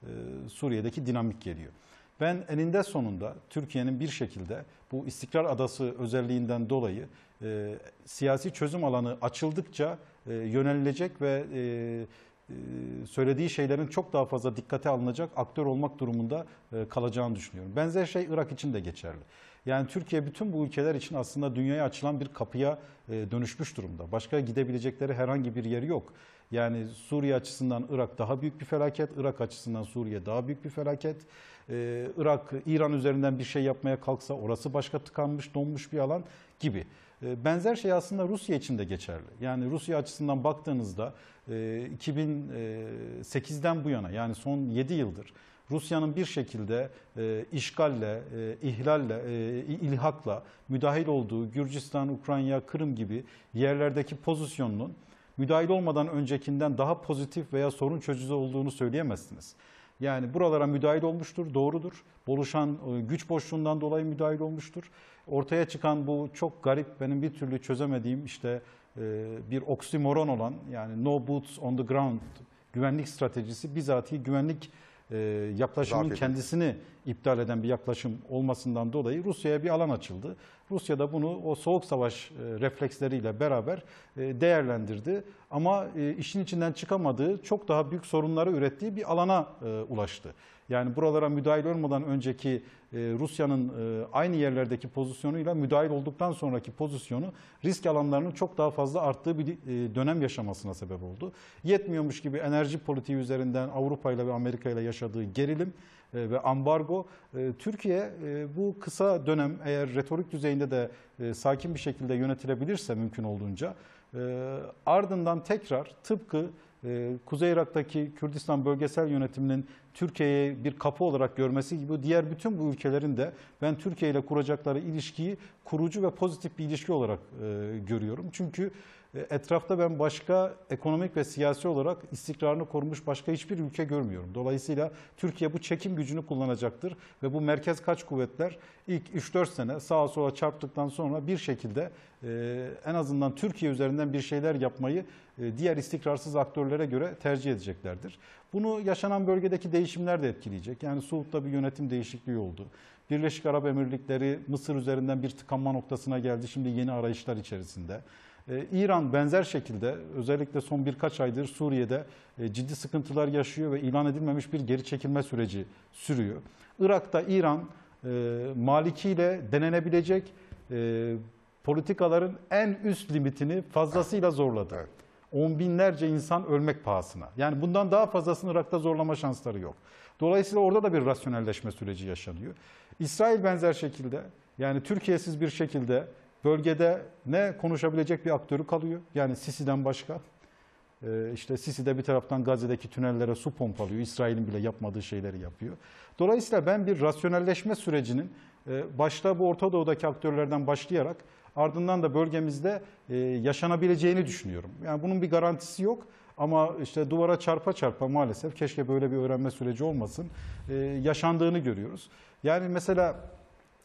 e, Suriye'deki dinamik geliyor. Ben eninde sonunda Türkiye'nin bir şekilde bu istikrar Adası özelliğinden dolayı e, siyasi çözüm alanı açıldıkça e, yönelilecek ve e, e söylediği şeylerin çok daha fazla dikkate alınacak aktör olmak durumunda e, kalacağını düşünüyorum. Benzer şey Irak için de geçerli. Yani Türkiye bütün bu ülkeler için aslında dünyaya açılan bir kapıya dönüşmüş durumda. Başka gidebilecekleri herhangi bir yeri yok. Yani Suriye açısından Irak daha büyük bir felaket, Irak açısından Suriye daha büyük bir felaket. Ee, Irak, İran üzerinden bir şey yapmaya kalksa orası başka tıkanmış, donmuş bir alan gibi. Ee, benzer şey aslında Rusya için de geçerli. Yani Rusya açısından baktığınızda e, 2008'den e, bu yana yani son 7 yıldır Rusya'nın bir şekilde e, işgalle, e, ihlalle, e, ilhakla müdahil olduğu Gürcistan, Ukrayna, Kırım gibi yerlerdeki pozisyonunun müdahil olmadan öncekinden daha pozitif veya sorun çözücü olduğunu söyleyemezsiniz. Yani buralara müdahil olmuştur, doğrudur. Oluşan e, güç boşluğundan dolayı müdahil olmuştur. Ortaya çıkan bu çok garip, benim bir türlü çözemediğim işte e, bir oksimoron olan yani no boots on the ground güvenlik stratejisi bizatihi güvenlik e, yaklaşımın Zaten. kendisini iptal eden bir yaklaşım olmasından dolayı Rusya'ya bir alan açıldı. Rusya da bunu o soğuk savaş e, refleksleriyle beraber e, değerlendirdi. Ama e, işin içinden çıkamadığı, çok daha büyük sorunları ürettiği bir alana e, ulaştı. Yani buralara müdahil olmadan önceki e, Rusya'nın e, aynı yerlerdeki pozisyonuyla müdahil olduktan sonraki pozisyonu risk alanlarının çok daha fazla arttığı bir e, dönem yaşamasına sebep oldu. Yetmiyormuş gibi enerji politiği üzerinden Avrupa ile ve Amerika ile yaşadığı gerilim ve ambargo Türkiye bu kısa dönem eğer retorik düzeyinde de sakin bir şekilde yönetilebilirse mümkün olduğunca ardından tekrar tıpkı ee, Kuzey Irak'taki Kürdistan bölgesel yönetiminin Türkiye'ye bir kapı olarak görmesi gibi diğer bütün bu ülkelerin de ben Türkiye ile kuracakları ilişkiyi kurucu ve pozitif bir ilişki olarak e, görüyorum. Çünkü e, etrafta ben başka ekonomik ve siyasi olarak istikrarını korumuş başka hiçbir ülke görmüyorum. Dolayısıyla Türkiye bu çekim gücünü kullanacaktır ve bu merkez kaç kuvvetler ilk 3-4 sene sağa sola çarptıktan sonra bir şekilde e, en azından Türkiye üzerinden bir şeyler yapmayı e, diğer istikrarsız aktörlere göre tercih edeceklerdir. Bunu yaşanan bölgedeki değişimler de etkileyecek. Yani Suud'da bir yönetim değişikliği oldu. Birleşik Arap Emirlikleri Mısır üzerinden bir tıkanma noktasına geldi. Şimdi yeni arayışlar içerisinde. Ee, İran benzer şekilde özellikle son birkaç aydır Suriye'de e, ciddi sıkıntılar yaşıyor ve ilan edilmemiş bir geri çekilme süreci sürüyor. Irak'ta İran e, Maliki ile denenebilecek e, politikaların en üst limitini fazlasıyla zorladı. On binlerce insan ölmek pahasına. Yani bundan daha fazlasını Irak'ta zorlama şansları yok. Dolayısıyla orada da bir rasyonelleşme süreci yaşanıyor. İsrail benzer şekilde yani Türkiye'siz bir şekilde Bölgede ne konuşabilecek bir aktörü kalıyor. Yani Sisi'den başka. Ee, işte Sisi de bir taraftan Gazze'deki tünellere su pompalıyor. İsrail'in bile yapmadığı şeyleri yapıyor. Dolayısıyla ben bir rasyonelleşme sürecinin e, başta bu Orta Doğu'daki aktörlerden başlayarak ardından da bölgemizde e, yaşanabileceğini düşünüyorum. Yani bunun bir garantisi yok ama işte duvara çarpa çarpa maalesef keşke böyle bir öğrenme süreci olmasın e, yaşandığını görüyoruz. Yani mesela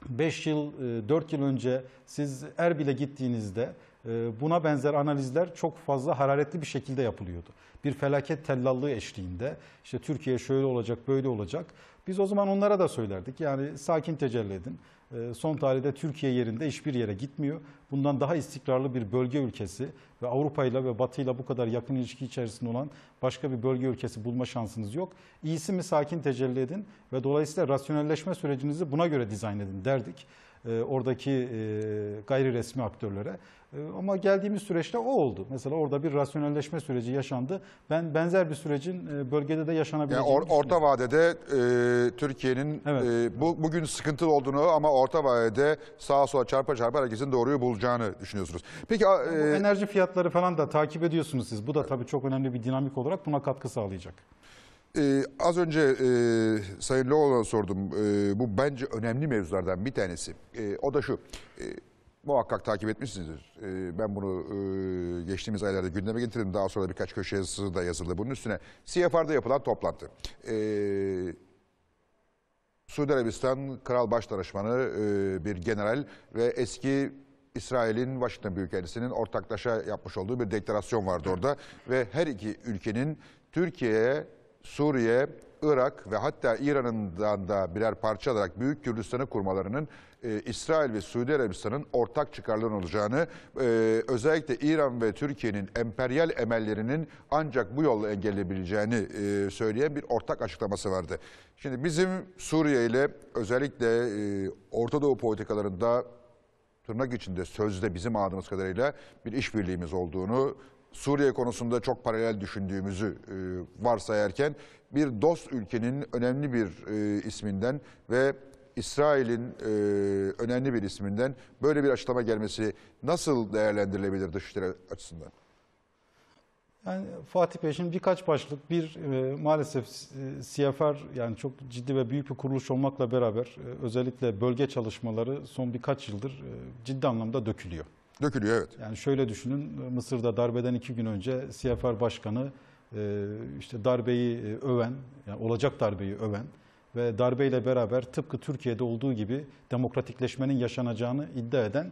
5 yıl, 4 e, yıl önce siz Erbil'e gittiğinizde e, buna benzer analizler çok fazla hararetli bir şekilde yapılıyordu. Bir felaket tellallığı eşliğinde işte Türkiye şöyle olacak, böyle olacak. Biz o zaman onlara da söylerdik. Yani sakin tecelli edin. Ee, son tarihte Türkiye yerinde hiçbir yere gitmiyor. Bundan daha istikrarlı bir bölge ülkesi ve Avrupa ile ve Batı ile bu kadar yakın ilişki içerisinde olan başka bir bölge ülkesi bulma şansınız yok. İyisi mi sakin tecelli edin ve dolayısıyla rasyonelleşme sürecinizi buna göre dizayn edin derdik. E, oradaki e, gayri resmi aktörlere. E, ama geldiğimiz süreçte o oldu. Mesela orada bir rasyonelleşme süreci yaşandı. Ben benzer bir sürecin bölgede de yaşanabileceğini yani or, Orta vadede e, Türkiye'nin evet. e, bu, bugün sıkıntılı olduğunu ama orta vadede sağa sola çarpa çarpa herkesin doğruyu bulacağını düşünüyorsunuz. Peki e, enerji fiyatları falan da takip ediyorsunuz siz. Bu da tabii çok önemli bir dinamik olarak buna katkı sağlayacak. Ee, az önce e, Sayın Loğlu'na sordum. E, bu bence önemli mevzulardan bir tanesi. E, o da şu. E, muhakkak takip etmişsinizdir. E, ben bunu e, geçtiğimiz aylarda gündeme getirdim. Daha sonra birkaç köşe yazısı da yazıldı bunun üstüne. CFR'da yapılan toplantı. E, Suudi Arabistan Kral Başdanışmanı e, bir general ve eski İsrail'in Washington Büyükelçisi'nin ortaklaşa yapmış olduğu bir deklarasyon vardı orada. Ve her iki ülkenin Türkiye'ye Suriye, Irak ve hatta İran'dan da birer parça alarak Büyük Kürdistan'ı kurmalarının e, İsrail ve Suudi Arabistan'ın ortak çıkarlarının olacağını, e, özellikle İran ve Türkiye'nin emperyal emellerinin ancak bu yolla engelleyebileceğini e, söyleyen bir ortak açıklaması vardı. Şimdi bizim Suriye ile özellikle e, Orta Doğu politikalarında tırnak içinde sözde bizim adımız kadarıyla bir işbirliğimiz olduğunu Suriye konusunda çok paralel düşündüğümüzü e, varsayarken bir dost ülkenin önemli bir e, isminden ve İsrail'in e, önemli bir isminden böyle bir açıklama gelmesi nasıl değerlendirilebilir dışişleri açısından? Yani Fatih Bey şimdi birkaç başlık bir e, maalesef CFR e, yani çok ciddi ve büyük bir kuruluş olmakla beraber e, özellikle bölge çalışmaları son birkaç yıldır e, ciddi anlamda dökülüyor. Dökülüyor evet. Yani şöyle düşünün Mısır'da darbeden iki gün önce CFR Başkanı e, işte darbeyi e, öven, yani olacak darbeyi öven ve darbeyle beraber tıpkı Türkiye'de olduğu gibi demokratikleşmenin yaşanacağını iddia eden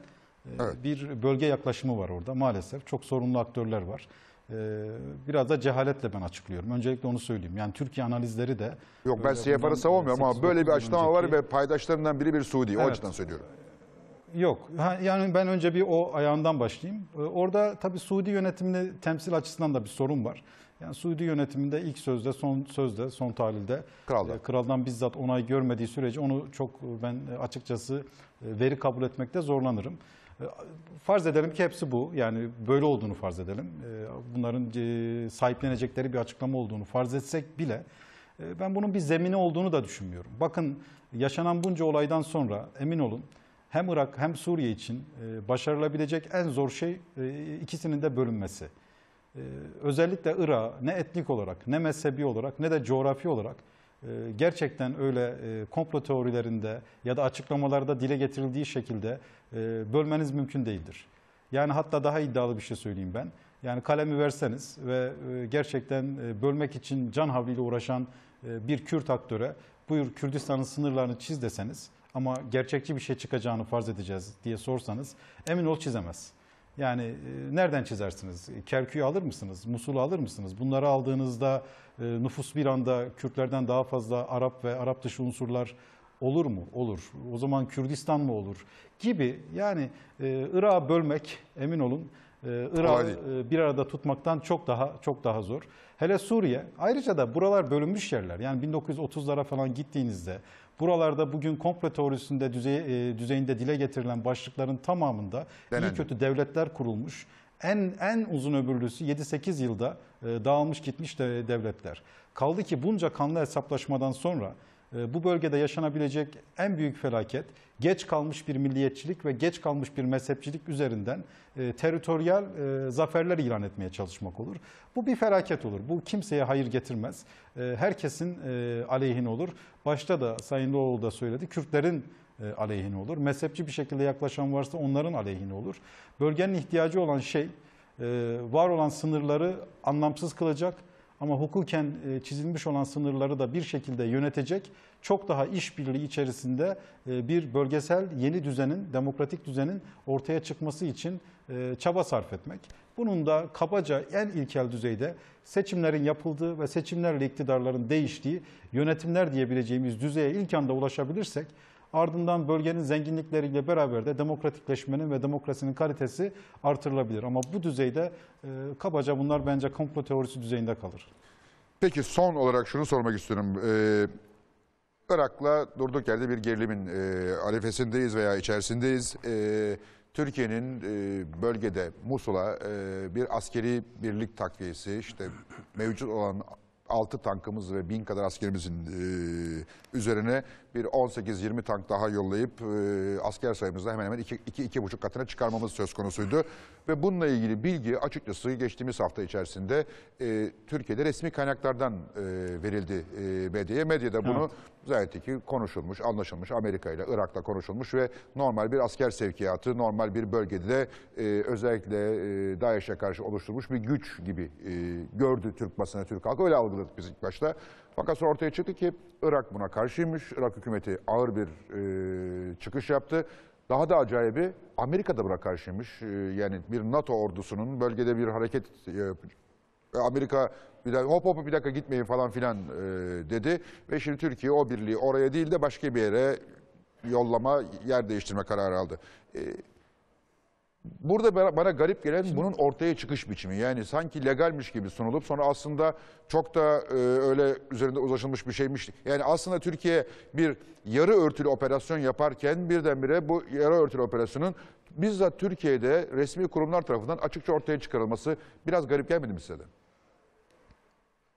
e, evet. bir bölge yaklaşımı var orada maalesef. Çok sorunlu aktörler var. Biraz da cehaletle ben açıklıyorum. Öncelikle onu söyleyeyim. Yani Türkiye analizleri de... Yok ben CFR'ı savunmuyorum ama böyle bir açıklama önceki... var ve paydaşlarından biri bir Suudi. Evet. O açıdan söylüyorum. Yok. Yani ben önce bir o ayağından başlayayım. Ee, orada tabii Suudi yönetimini temsil açısından da bir sorun var. Yani Suudi yönetiminde ilk sözde, son sözde, son tahlilde kraldan, e, kraldan bizzat onay görmediği sürece onu çok e, ben açıkçası e, veri kabul etmekte zorlanırım. Farz edelim ki hepsi bu. Yani böyle olduğunu farz edelim. Bunların sahiplenecekleri bir açıklama olduğunu farz etsek bile ben bunun bir zemini olduğunu da düşünmüyorum. Bakın yaşanan bunca olaydan sonra emin olun hem Irak hem Suriye için e, başarılabilecek en zor şey e, ikisinin de bölünmesi. E, özellikle Irak ne etnik olarak, ne mezhebi olarak, ne de coğrafi olarak gerçekten öyle komplo teorilerinde ya da açıklamalarda dile getirildiği şekilde bölmeniz mümkün değildir. Yani hatta daha iddialı bir şey söyleyeyim ben. Yani kalemi verseniz ve gerçekten bölmek için can havliyle uğraşan bir Kürt aktöre buyur Kürdistan'ın sınırlarını çiz deseniz ama gerçekçi bir şey çıkacağını farz edeceğiz diye sorsanız emin ol çizemez. Yani e, nereden çizersiniz? Kerkü'yü alır mısınız? Musul'u alır mısınız? Bunları aldığınızda e, nüfus bir anda Kürtlerden daha fazla Arap ve Arap dışı unsurlar olur mu? Olur. O zaman Kürdistan mı olur? Gibi yani e, Irak'ı bölmek emin olun e, Irak'ı e, bir arada tutmaktan çok daha çok daha zor. Hele Suriye. Ayrıca da buralar bölünmüş yerler. Yani 1930'lara falan gittiğinizde Buralarda bugün komplo teorisinde düzey, e, düzeyinde dile getirilen başlıkların tamamında Denendi. iyi kötü devletler kurulmuş. En en uzun ömürlüsü 7-8 yılda e, dağılmış gitmiş de devletler. Kaldı ki bunca kanlı hesaplaşmadan sonra ee, bu bölgede yaşanabilecek en büyük felaket geç kalmış bir milliyetçilik ve geç kalmış bir mezhepçilik üzerinden e, teritoryal e, zaferler ilan etmeye çalışmak olur. Bu bir felaket olur. Bu kimseye hayır getirmez. E, herkesin e, aleyhine olur. Başta da Sayın Doğulu da söyledi. Kürtlerin e, aleyhine olur. Mezhepçi bir şekilde yaklaşan varsa onların aleyhine olur. Bölgenin ihtiyacı olan şey e, var olan sınırları anlamsız kılacak ama hukuken e, çizilmiş olan sınırları da bir şekilde yönetecek çok daha işbirliği içerisinde e, bir bölgesel yeni düzenin, demokratik düzenin ortaya çıkması için e, çaba sarf etmek. Bunun da kabaca en ilkel düzeyde seçimlerin yapıldığı ve seçimlerle iktidarların değiştiği yönetimler diyebileceğimiz düzeye ilk anda ulaşabilirsek Ardından bölgenin zenginlikleriyle beraber de demokratikleşmenin ve demokrasinin kalitesi artırılabilir. Ama bu düzeyde e, kabaca bunlar bence komplo teorisi düzeyinde kalır. Peki son olarak şunu sormak istiyorum. Ee, Irak'la durduk yerde bir gerilimin e, arifesindeyiz veya içerisindeyiz. E, Türkiye'nin e, bölgede Musul'a e, bir askeri birlik takviyesi, işte mevcut olan 6 tankımız ve 1000 kadar askerimizin e, üzerine bir 18-20 tank daha yollayıp e, asker sayımızı hemen hemen 2-2,5 katına çıkarmamız söz konusuydu. Ve bununla ilgili bilgi açıkçası geçtiğimiz hafta içerisinde e, Türkiye'de resmi kaynaklardan e, verildi e, medyaya. Medyada bunu evet. zaten ki konuşulmuş, anlaşılmış Amerika ile Irak'ta konuşulmuş ve normal bir asker sevkiyatı, normal bir bölgede de e, özellikle e, DAEŞ'e karşı oluşturulmuş bir güç gibi e, gördü Türk basını, Türk halkı. Öyle algıladık biz ilk başta. Fakat sonra ortaya çıktı ki Irak buna karşıymış. Irak hükümeti ağır bir e, çıkış yaptı. Daha da acayibi Amerika da buna karşıymış. E, yani bir NATO ordusunun bölgede bir hareket e, Amerika bir dakika, hop hop bir dakika gitmeyin falan filan e, dedi. Ve şimdi Türkiye o birliği oraya değil de başka bir yere yollama, yer değiştirme kararı aldı. E, Burada bana garip gelen bunun ortaya çıkış biçimi. Yani sanki legalmiş gibi sunulup sonra aslında çok da e, öyle üzerinde uzlaşılmış bir şeymiş. Yani aslında Türkiye bir yarı örtülü operasyon yaparken birdenbire bu yarı örtülü operasyonun bizzat Türkiye'de resmi kurumlar tarafından açıkça ortaya çıkarılması biraz garip gelmedi mi size de?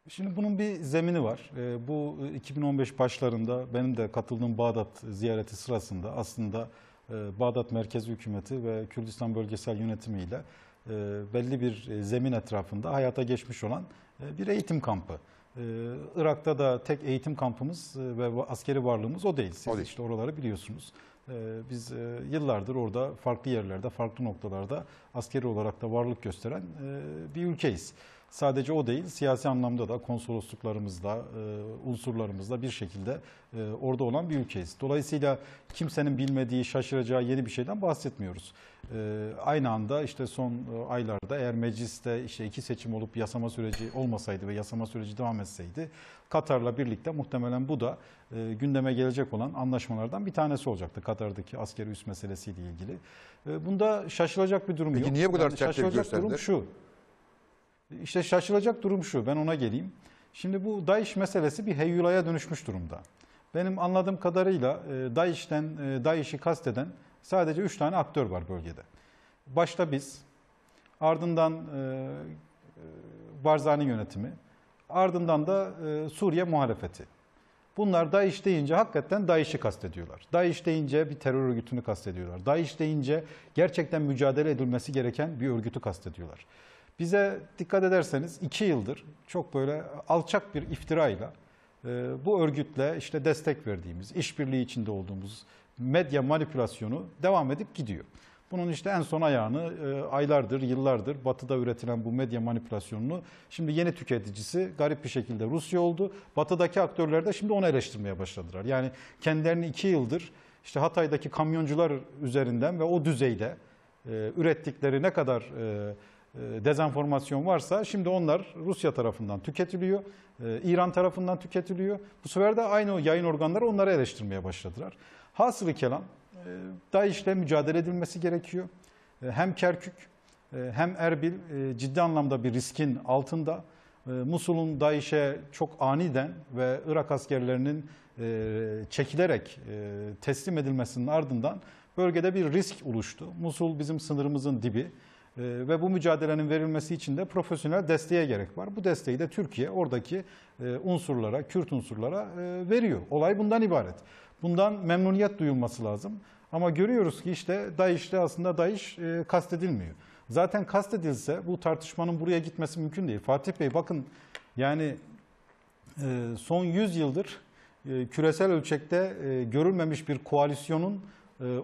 Şimdi bunun bir zemini var. E, bu 2015 e, başlarında benim de katıldığım Bağdat ziyareti sırasında aslında ee, Bağdat Merkezi Hükümeti ve Kürdistan Bölgesel Yönetimi ile e, belli bir e, zemin etrafında hayata geçmiş olan e, bir eğitim kampı. Irak'ta da tek eğitim kampımız ve askeri varlığımız o değil. Siz o değil. işte oraları biliyorsunuz. Biz yıllardır orada farklı yerlerde, farklı noktalarda askeri olarak da varlık gösteren bir ülkeyiz. Sadece o değil, siyasi anlamda da konsolosluklarımızla, e, unsurlarımızla bir şekilde e, orada olan bir ülkeyiz. Dolayısıyla kimsenin bilmediği, şaşıracağı yeni bir şeyden bahsetmiyoruz. E, aynı anda işte son aylarda eğer mecliste işte iki seçim olup yasama süreci olmasaydı ve yasama süreci devam etseydi Katar'la birlikte muhtemelen bu da e, gündeme gelecek olan anlaşmalardan bir tanesi olacaktı. Katar'daki askeri üs meselesiyle ilgili. E, bunda şaşılacak bir durum Peki yok. Peki niye bu kadar yani şaşılacak durum şu. İşte şaşılacak durum şu, ben ona geleyim. Şimdi bu DAEŞ meselesi bir heyyulaya dönüşmüş durumda. Benim anladığım kadarıyla e, DAEŞ'ten, e, DAEŞ'i kasteden sadece 3 tane aktör var bölgede. Başta biz, ardından e, Barzani yönetimi, ardından da Suriye muhalefeti. Bunlar DAEŞ deyince hakikaten DAEŞ'i kastediyorlar. DAEŞ deyince bir terör örgütünü kastediyorlar. DAEŞ deyince gerçekten mücadele edilmesi gereken bir örgütü kastediyorlar. Bize dikkat ederseniz iki yıldır çok böyle alçak bir iftirayla e, bu örgütle işte destek verdiğimiz, işbirliği içinde olduğumuz medya manipülasyonu devam edip gidiyor. Bunun işte en son ayağını e, aylardır, yıllardır batıda üretilen bu medya manipülasyonunu şimdi yeni tüketicisi garip bir şekilde Rusya oldu. Batıdaki aktörler de şimdi onu eleştirmeye başladılar. Yani kendilerini iki yıldır işte Hatay'daki kamyoncular üzerinden ve o düzeyde e, ürettikleri ne kadar e, dezenformasyon varsa şimdi onlar Rusya tarafından tüketiliyor, e, İran tarafından tüketiliyor. Bu sefer de aynı yayın organları onları eleştirmeye başladılar. Hasılı kelam e, DAEŞ'le mücadele edilmesi gerekiyor. Hem Kerkük hem Erbil ciddi anlamda bir riskin altında. Musul'un DAEŞ'e çok aniden ve Irak askerlerinin çekilerek teslim edilmesinin ardından bölgede bir risk oluştu. Musul bizim sınırımızın dibi. Ee, ve bu mücadelenin verilmesi için de profesyonel desteğe gerek var. Bu desteği de Türkiye oradaki e, unsurlara, Kürt unsurlara e, veriyor. Olay bundan ibaret. Bundan memnuniyet duyulması lazım. Ama görüyoruz ki işte DAEŞ'te aslında DAEŞ e, kastedilmiyor. Zaten kastedilse bu tartışmanın buraya gitmesi mümkün değil. Fatih Bey bakın yani son 100 yıldır küresel ölçekte görülmemiş bir koalisyonun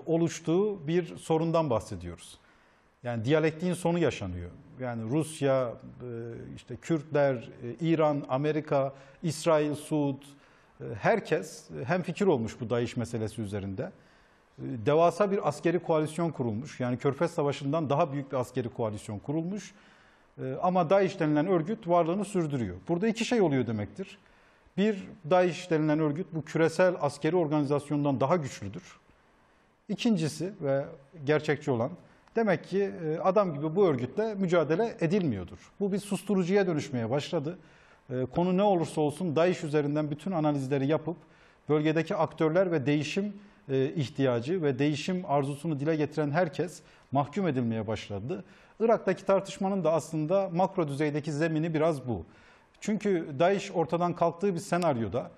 oluştuğu bir sorundan bahsediyoruz. Yani diyalektiğin sonu yaşanıyor. Yani Rusya, e, işte Kürtler, e, İran, Amerika, İsrail, Suud e, herkes hem fikir olmuş bu DAEŞ meselesi üzerinde. Devasa bir askeri koalisyon kurulmuş. Yani Körfez Savaşı'ndan daha büyük bir askeri koalisyon kurulmuş. Ama DAEŞ denilen örgüt varlığını sürdürüyor. Burada iki şey oluyor demektir. Bir, DAEŞ denilen örgüt bu küresel askeri organizasyondan daha güçlüdür. İkincisi ve gerçekçi olan Demek ki e, adam gibi bu örgütle mücadele edilmiyordur. Bu bir susturucuya dönüşmeye başladı. E, konu ne olursa olsun DAEŞ üzerinden bütün analizleri yapıp bölgedeki aktörler ve değişim e, ihtiyacı ve değişim arzusunu dile getiren herkes mahkum edilmeye başladı. Irak'taki tartışmanın da aslında makro düzeydeki zemini biraz bu. Çünkü DAEŞ ortadan kalktığı bir senaryoda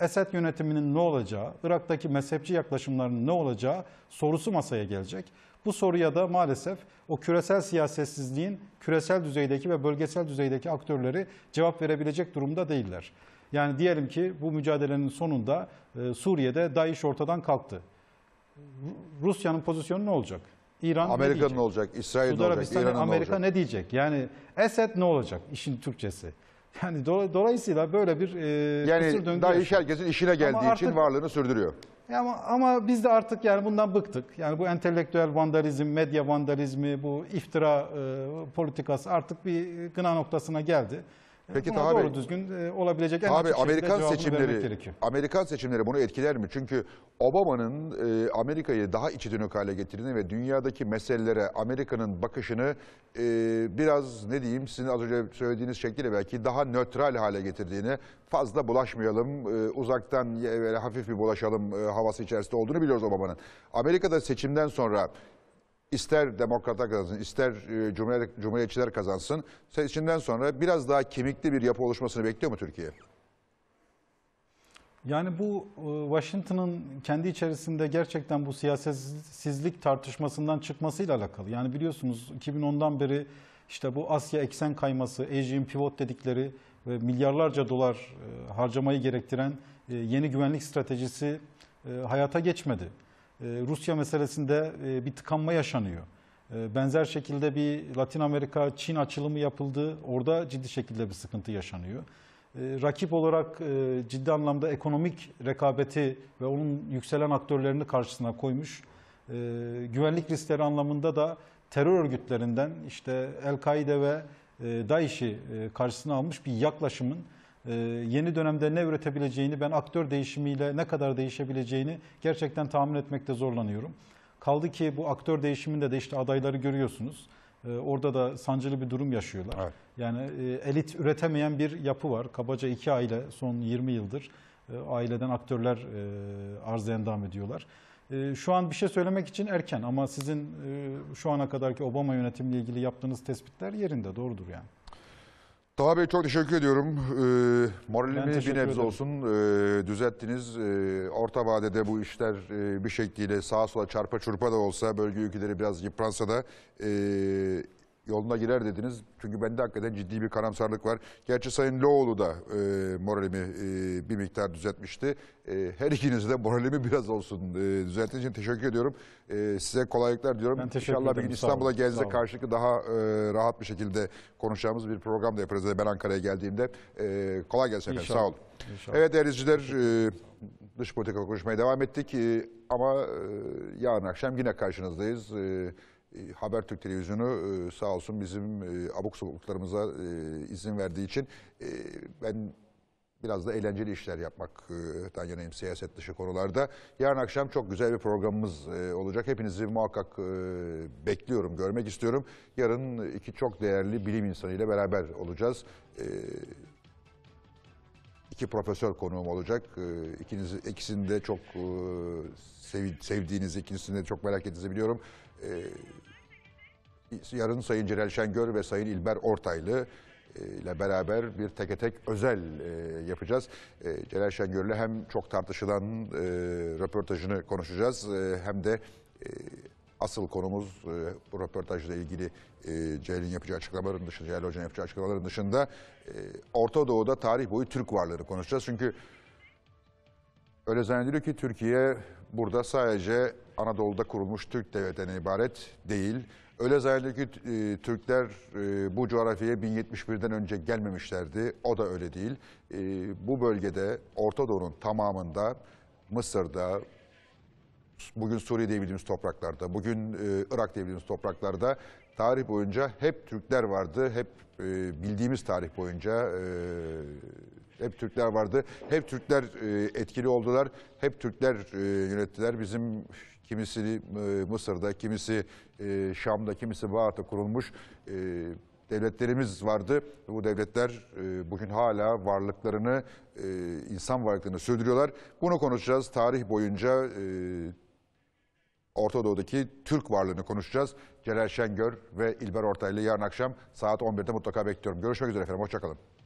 Esed yönetiminin ne olacağı, Irak'taki mezhepçi yaklaşımlarının ne olacağı sorusu masaya gelecek. Bu soruya da maalesef o küresel siyasetsizliğin küresel düzeydeki ve bölgesel düzeydeki aktörleri cevap verebilecek durumda değiller. Yani diyelim ki bu mücadelenin sonunda e, Suriye'de DAEŞ ortadan kalktı. Rusya'nın pozisyonu ne olacak? İran Amerika ne, ne olacak? İsrail ne olacak? İran Amerika ne olacak? ne diyecek? Yani Esed ne olacak? İşin Türkçesi. Yani do dolayısıyla böyle bir e, yani DAEŞ herkesin işine geldiği artık, için varlığını sürdürüyor. Ama, ama biz de artık yani bundan bıktık. Yani bu entelektüel vandalizm, medya vandalizmi, bu iftira e, politikası artık bir gına noktasına geldi. Peki Buna tabi doğru düzgün e, olabilecek en Abi Amerikan seçimleri Amerikan seçimleri bunu etkiler mi? Çünkü Obama'nın e, Amerika'yı daha içi dönük hale getirdiğini ve dünyadaki meselelere Amerika'nın bakışını e, biraz ne diyeyim sizin az önce söylediğiniz şekilde belki daha nötral hale getirdiğini fazla bulaşmayalım e, uzaktan e, hafif bir bulaşalım e, havası içerisinde olduğunu biliyoruz Obama'nın. Amerika'da seçimden sonra ister demokrata kazansın, ister e, cumhuriyetçiler kazansın. Seçimden sonra biraz daha kemikli bir yapı oluşmasını bekliyor mu Türkiye? Yani bu e, Washington'ın kendi içerisinde gerçekten bu siyasetsizlik tartışmasından çıkmasıyla alakalı. Yani biliyorsunuz 2010'dan beri işte bu Asya eksen kayması, Asian pivot dedikleri ve milyarlarca dolar e, harcamayı gerektiren yeni güvenlik stratejisi hayata geçmedi. Ee, Rusya meselesinde e, bir tıkanma yaşanıyor. Ee, benzer şekilde bir Latin Amerika, Çin açılımı yapıldı. Orada ciddi şekilde bir sıkıntı yaşanıyor. Ee, rakip olarak e, ciddi anlamda ekonomik rekabeti ve onun yükselen aktörlerini karşısına koymuş. Güvenlik riskleri anlamında da terör örgütlerinden işte El-Kaide ve e, DAEŞ'i karşısına almış bir yaklaşımın ee, yeni dönemde ne üretebileceğini, ben aktör değişimiyle ne kadar değişebileceğini gerçekten tahmin etmekte zorlanıyorum. Kaldı ki bu aktör değişiminde de işte adayları görüyorsunuz. Ee, orada da sancılı bir durum yaşıyorlar. Evet. Yani e, elit üretemeyen bir yapı var. Kabaca iki aile son 20 yıldır e, aileden aktörler e, arz endam ediyorlar. Şu an bir şey söylemek için erken ama sizin şu ana kadarki Obama yönetimiyle ilgili yaptığınız tespitler yerinde doğrudur yani. Taha Bey çok teşekkür ediyorum. E, moralimi bir nebze ederim. olsun e, düzelttiniz. E, orta vadede bu işler e, bir şekilde sağa sola çarpa çurpa da olsa bölge ülkeleri biraz yıpransa da e, yoluna girer dediniz. Çünkü bende hakikaten ciddi bir karamsarlık var. Gerçi Sayın Loğlu da e, moralimi e, bir miktar düzeltmişti. E, her ikiniz de moralimi biraz olsun e, düzelttiğiniz için teşekkür ediyorum. E, size kolaylıklar diyorum. Ben teşekkür İnşallah bir gün İstanbul'a geldiğinizde karşılıklı daha e, rahat bir şekilde konuşacağımız bir program da yaparız. Ben Ankara'ya geldiğimde. E, kolay gelsin efendim. İnşallah. Sağ olun. İnşallah. Evet değerli izleyiciler, e, dış politika konuşmaya devam ettik. E, ama e, yarın akşam yine karşınızdayız. E, e, Habertürk Televizyonu e, sağ olsun bizim e, abuk sabuklarımıza izin verdiği için ben biraz da eğlenceli işler yapmaktan yanayım siyaset dışı konularda. Yarın akşam çok güzel bir programımız olacak. Hepinizi muhakkak bekliyorum, görmek istiyorum. Yarın iki çok değerli bilim insanı ile beraber olacağız. İki profesör konuğum olacak. İkiniz, ikisini de çok sevdiğinizi, ikincisini de çok merak ettiğinizi biliyorum yarın Sayın Celal Şengör ve Sayın İlber Ortaylı e, ile beraber bir teke tek özel e, yapacağız. E, Celal Şengör'le hem çok tartışılan e, röportajını konuşacağız e, hem de e, asıl konumuz e, bu röportajla ilgili e, Celal'in yapacağı açıklamaların dışında, Celal Hoca'nın yapacağı açıklamaların dışında e, Orta Doğu'da tarih boyu Türk varlığını konuşacağız. Çünkü öyle zannediliyor ki Türkiye burada sadece Anadolu'da kurulmuş Türk devletinden ibaret değil. Öyle zahirli ki e, Türkler e, bu coğrafyaya 1071'den önce gelmemişlerdi. O da öyle değil. E, bu bölgede Orta Doğu'nun tamamında Mısır'da, bugün Suriye diyebildiğimiz topraklarda, bugün e, Irak diyebildiğimiz topraklarda tarih boyunca hep Türkler vardı. Hep e, bildiğimiz tarih boyunca e, hep Türkler vardı. Hep Türkler e, etkili oldular. Hep Türkler e, yönettiler. Bizim kimisini e, Mısır'da, kimisi e, Şam'da, kimisi Bağdat'ta kurulmuş e, devletlerimiz vardı. Bu devletler bugün hala varlıklarını, insan varlıklarını sürdürüyorlar. Bunu konuşacağız. Tarih boyunca Orta Doğu'daki Türk varlığını konuşacağız. Celal Şengör ve İlber Ortaylı yarın akşam saat 11'de mutlaka bekliyorum. Görüşmek üzere efendim. Hoşçakalın.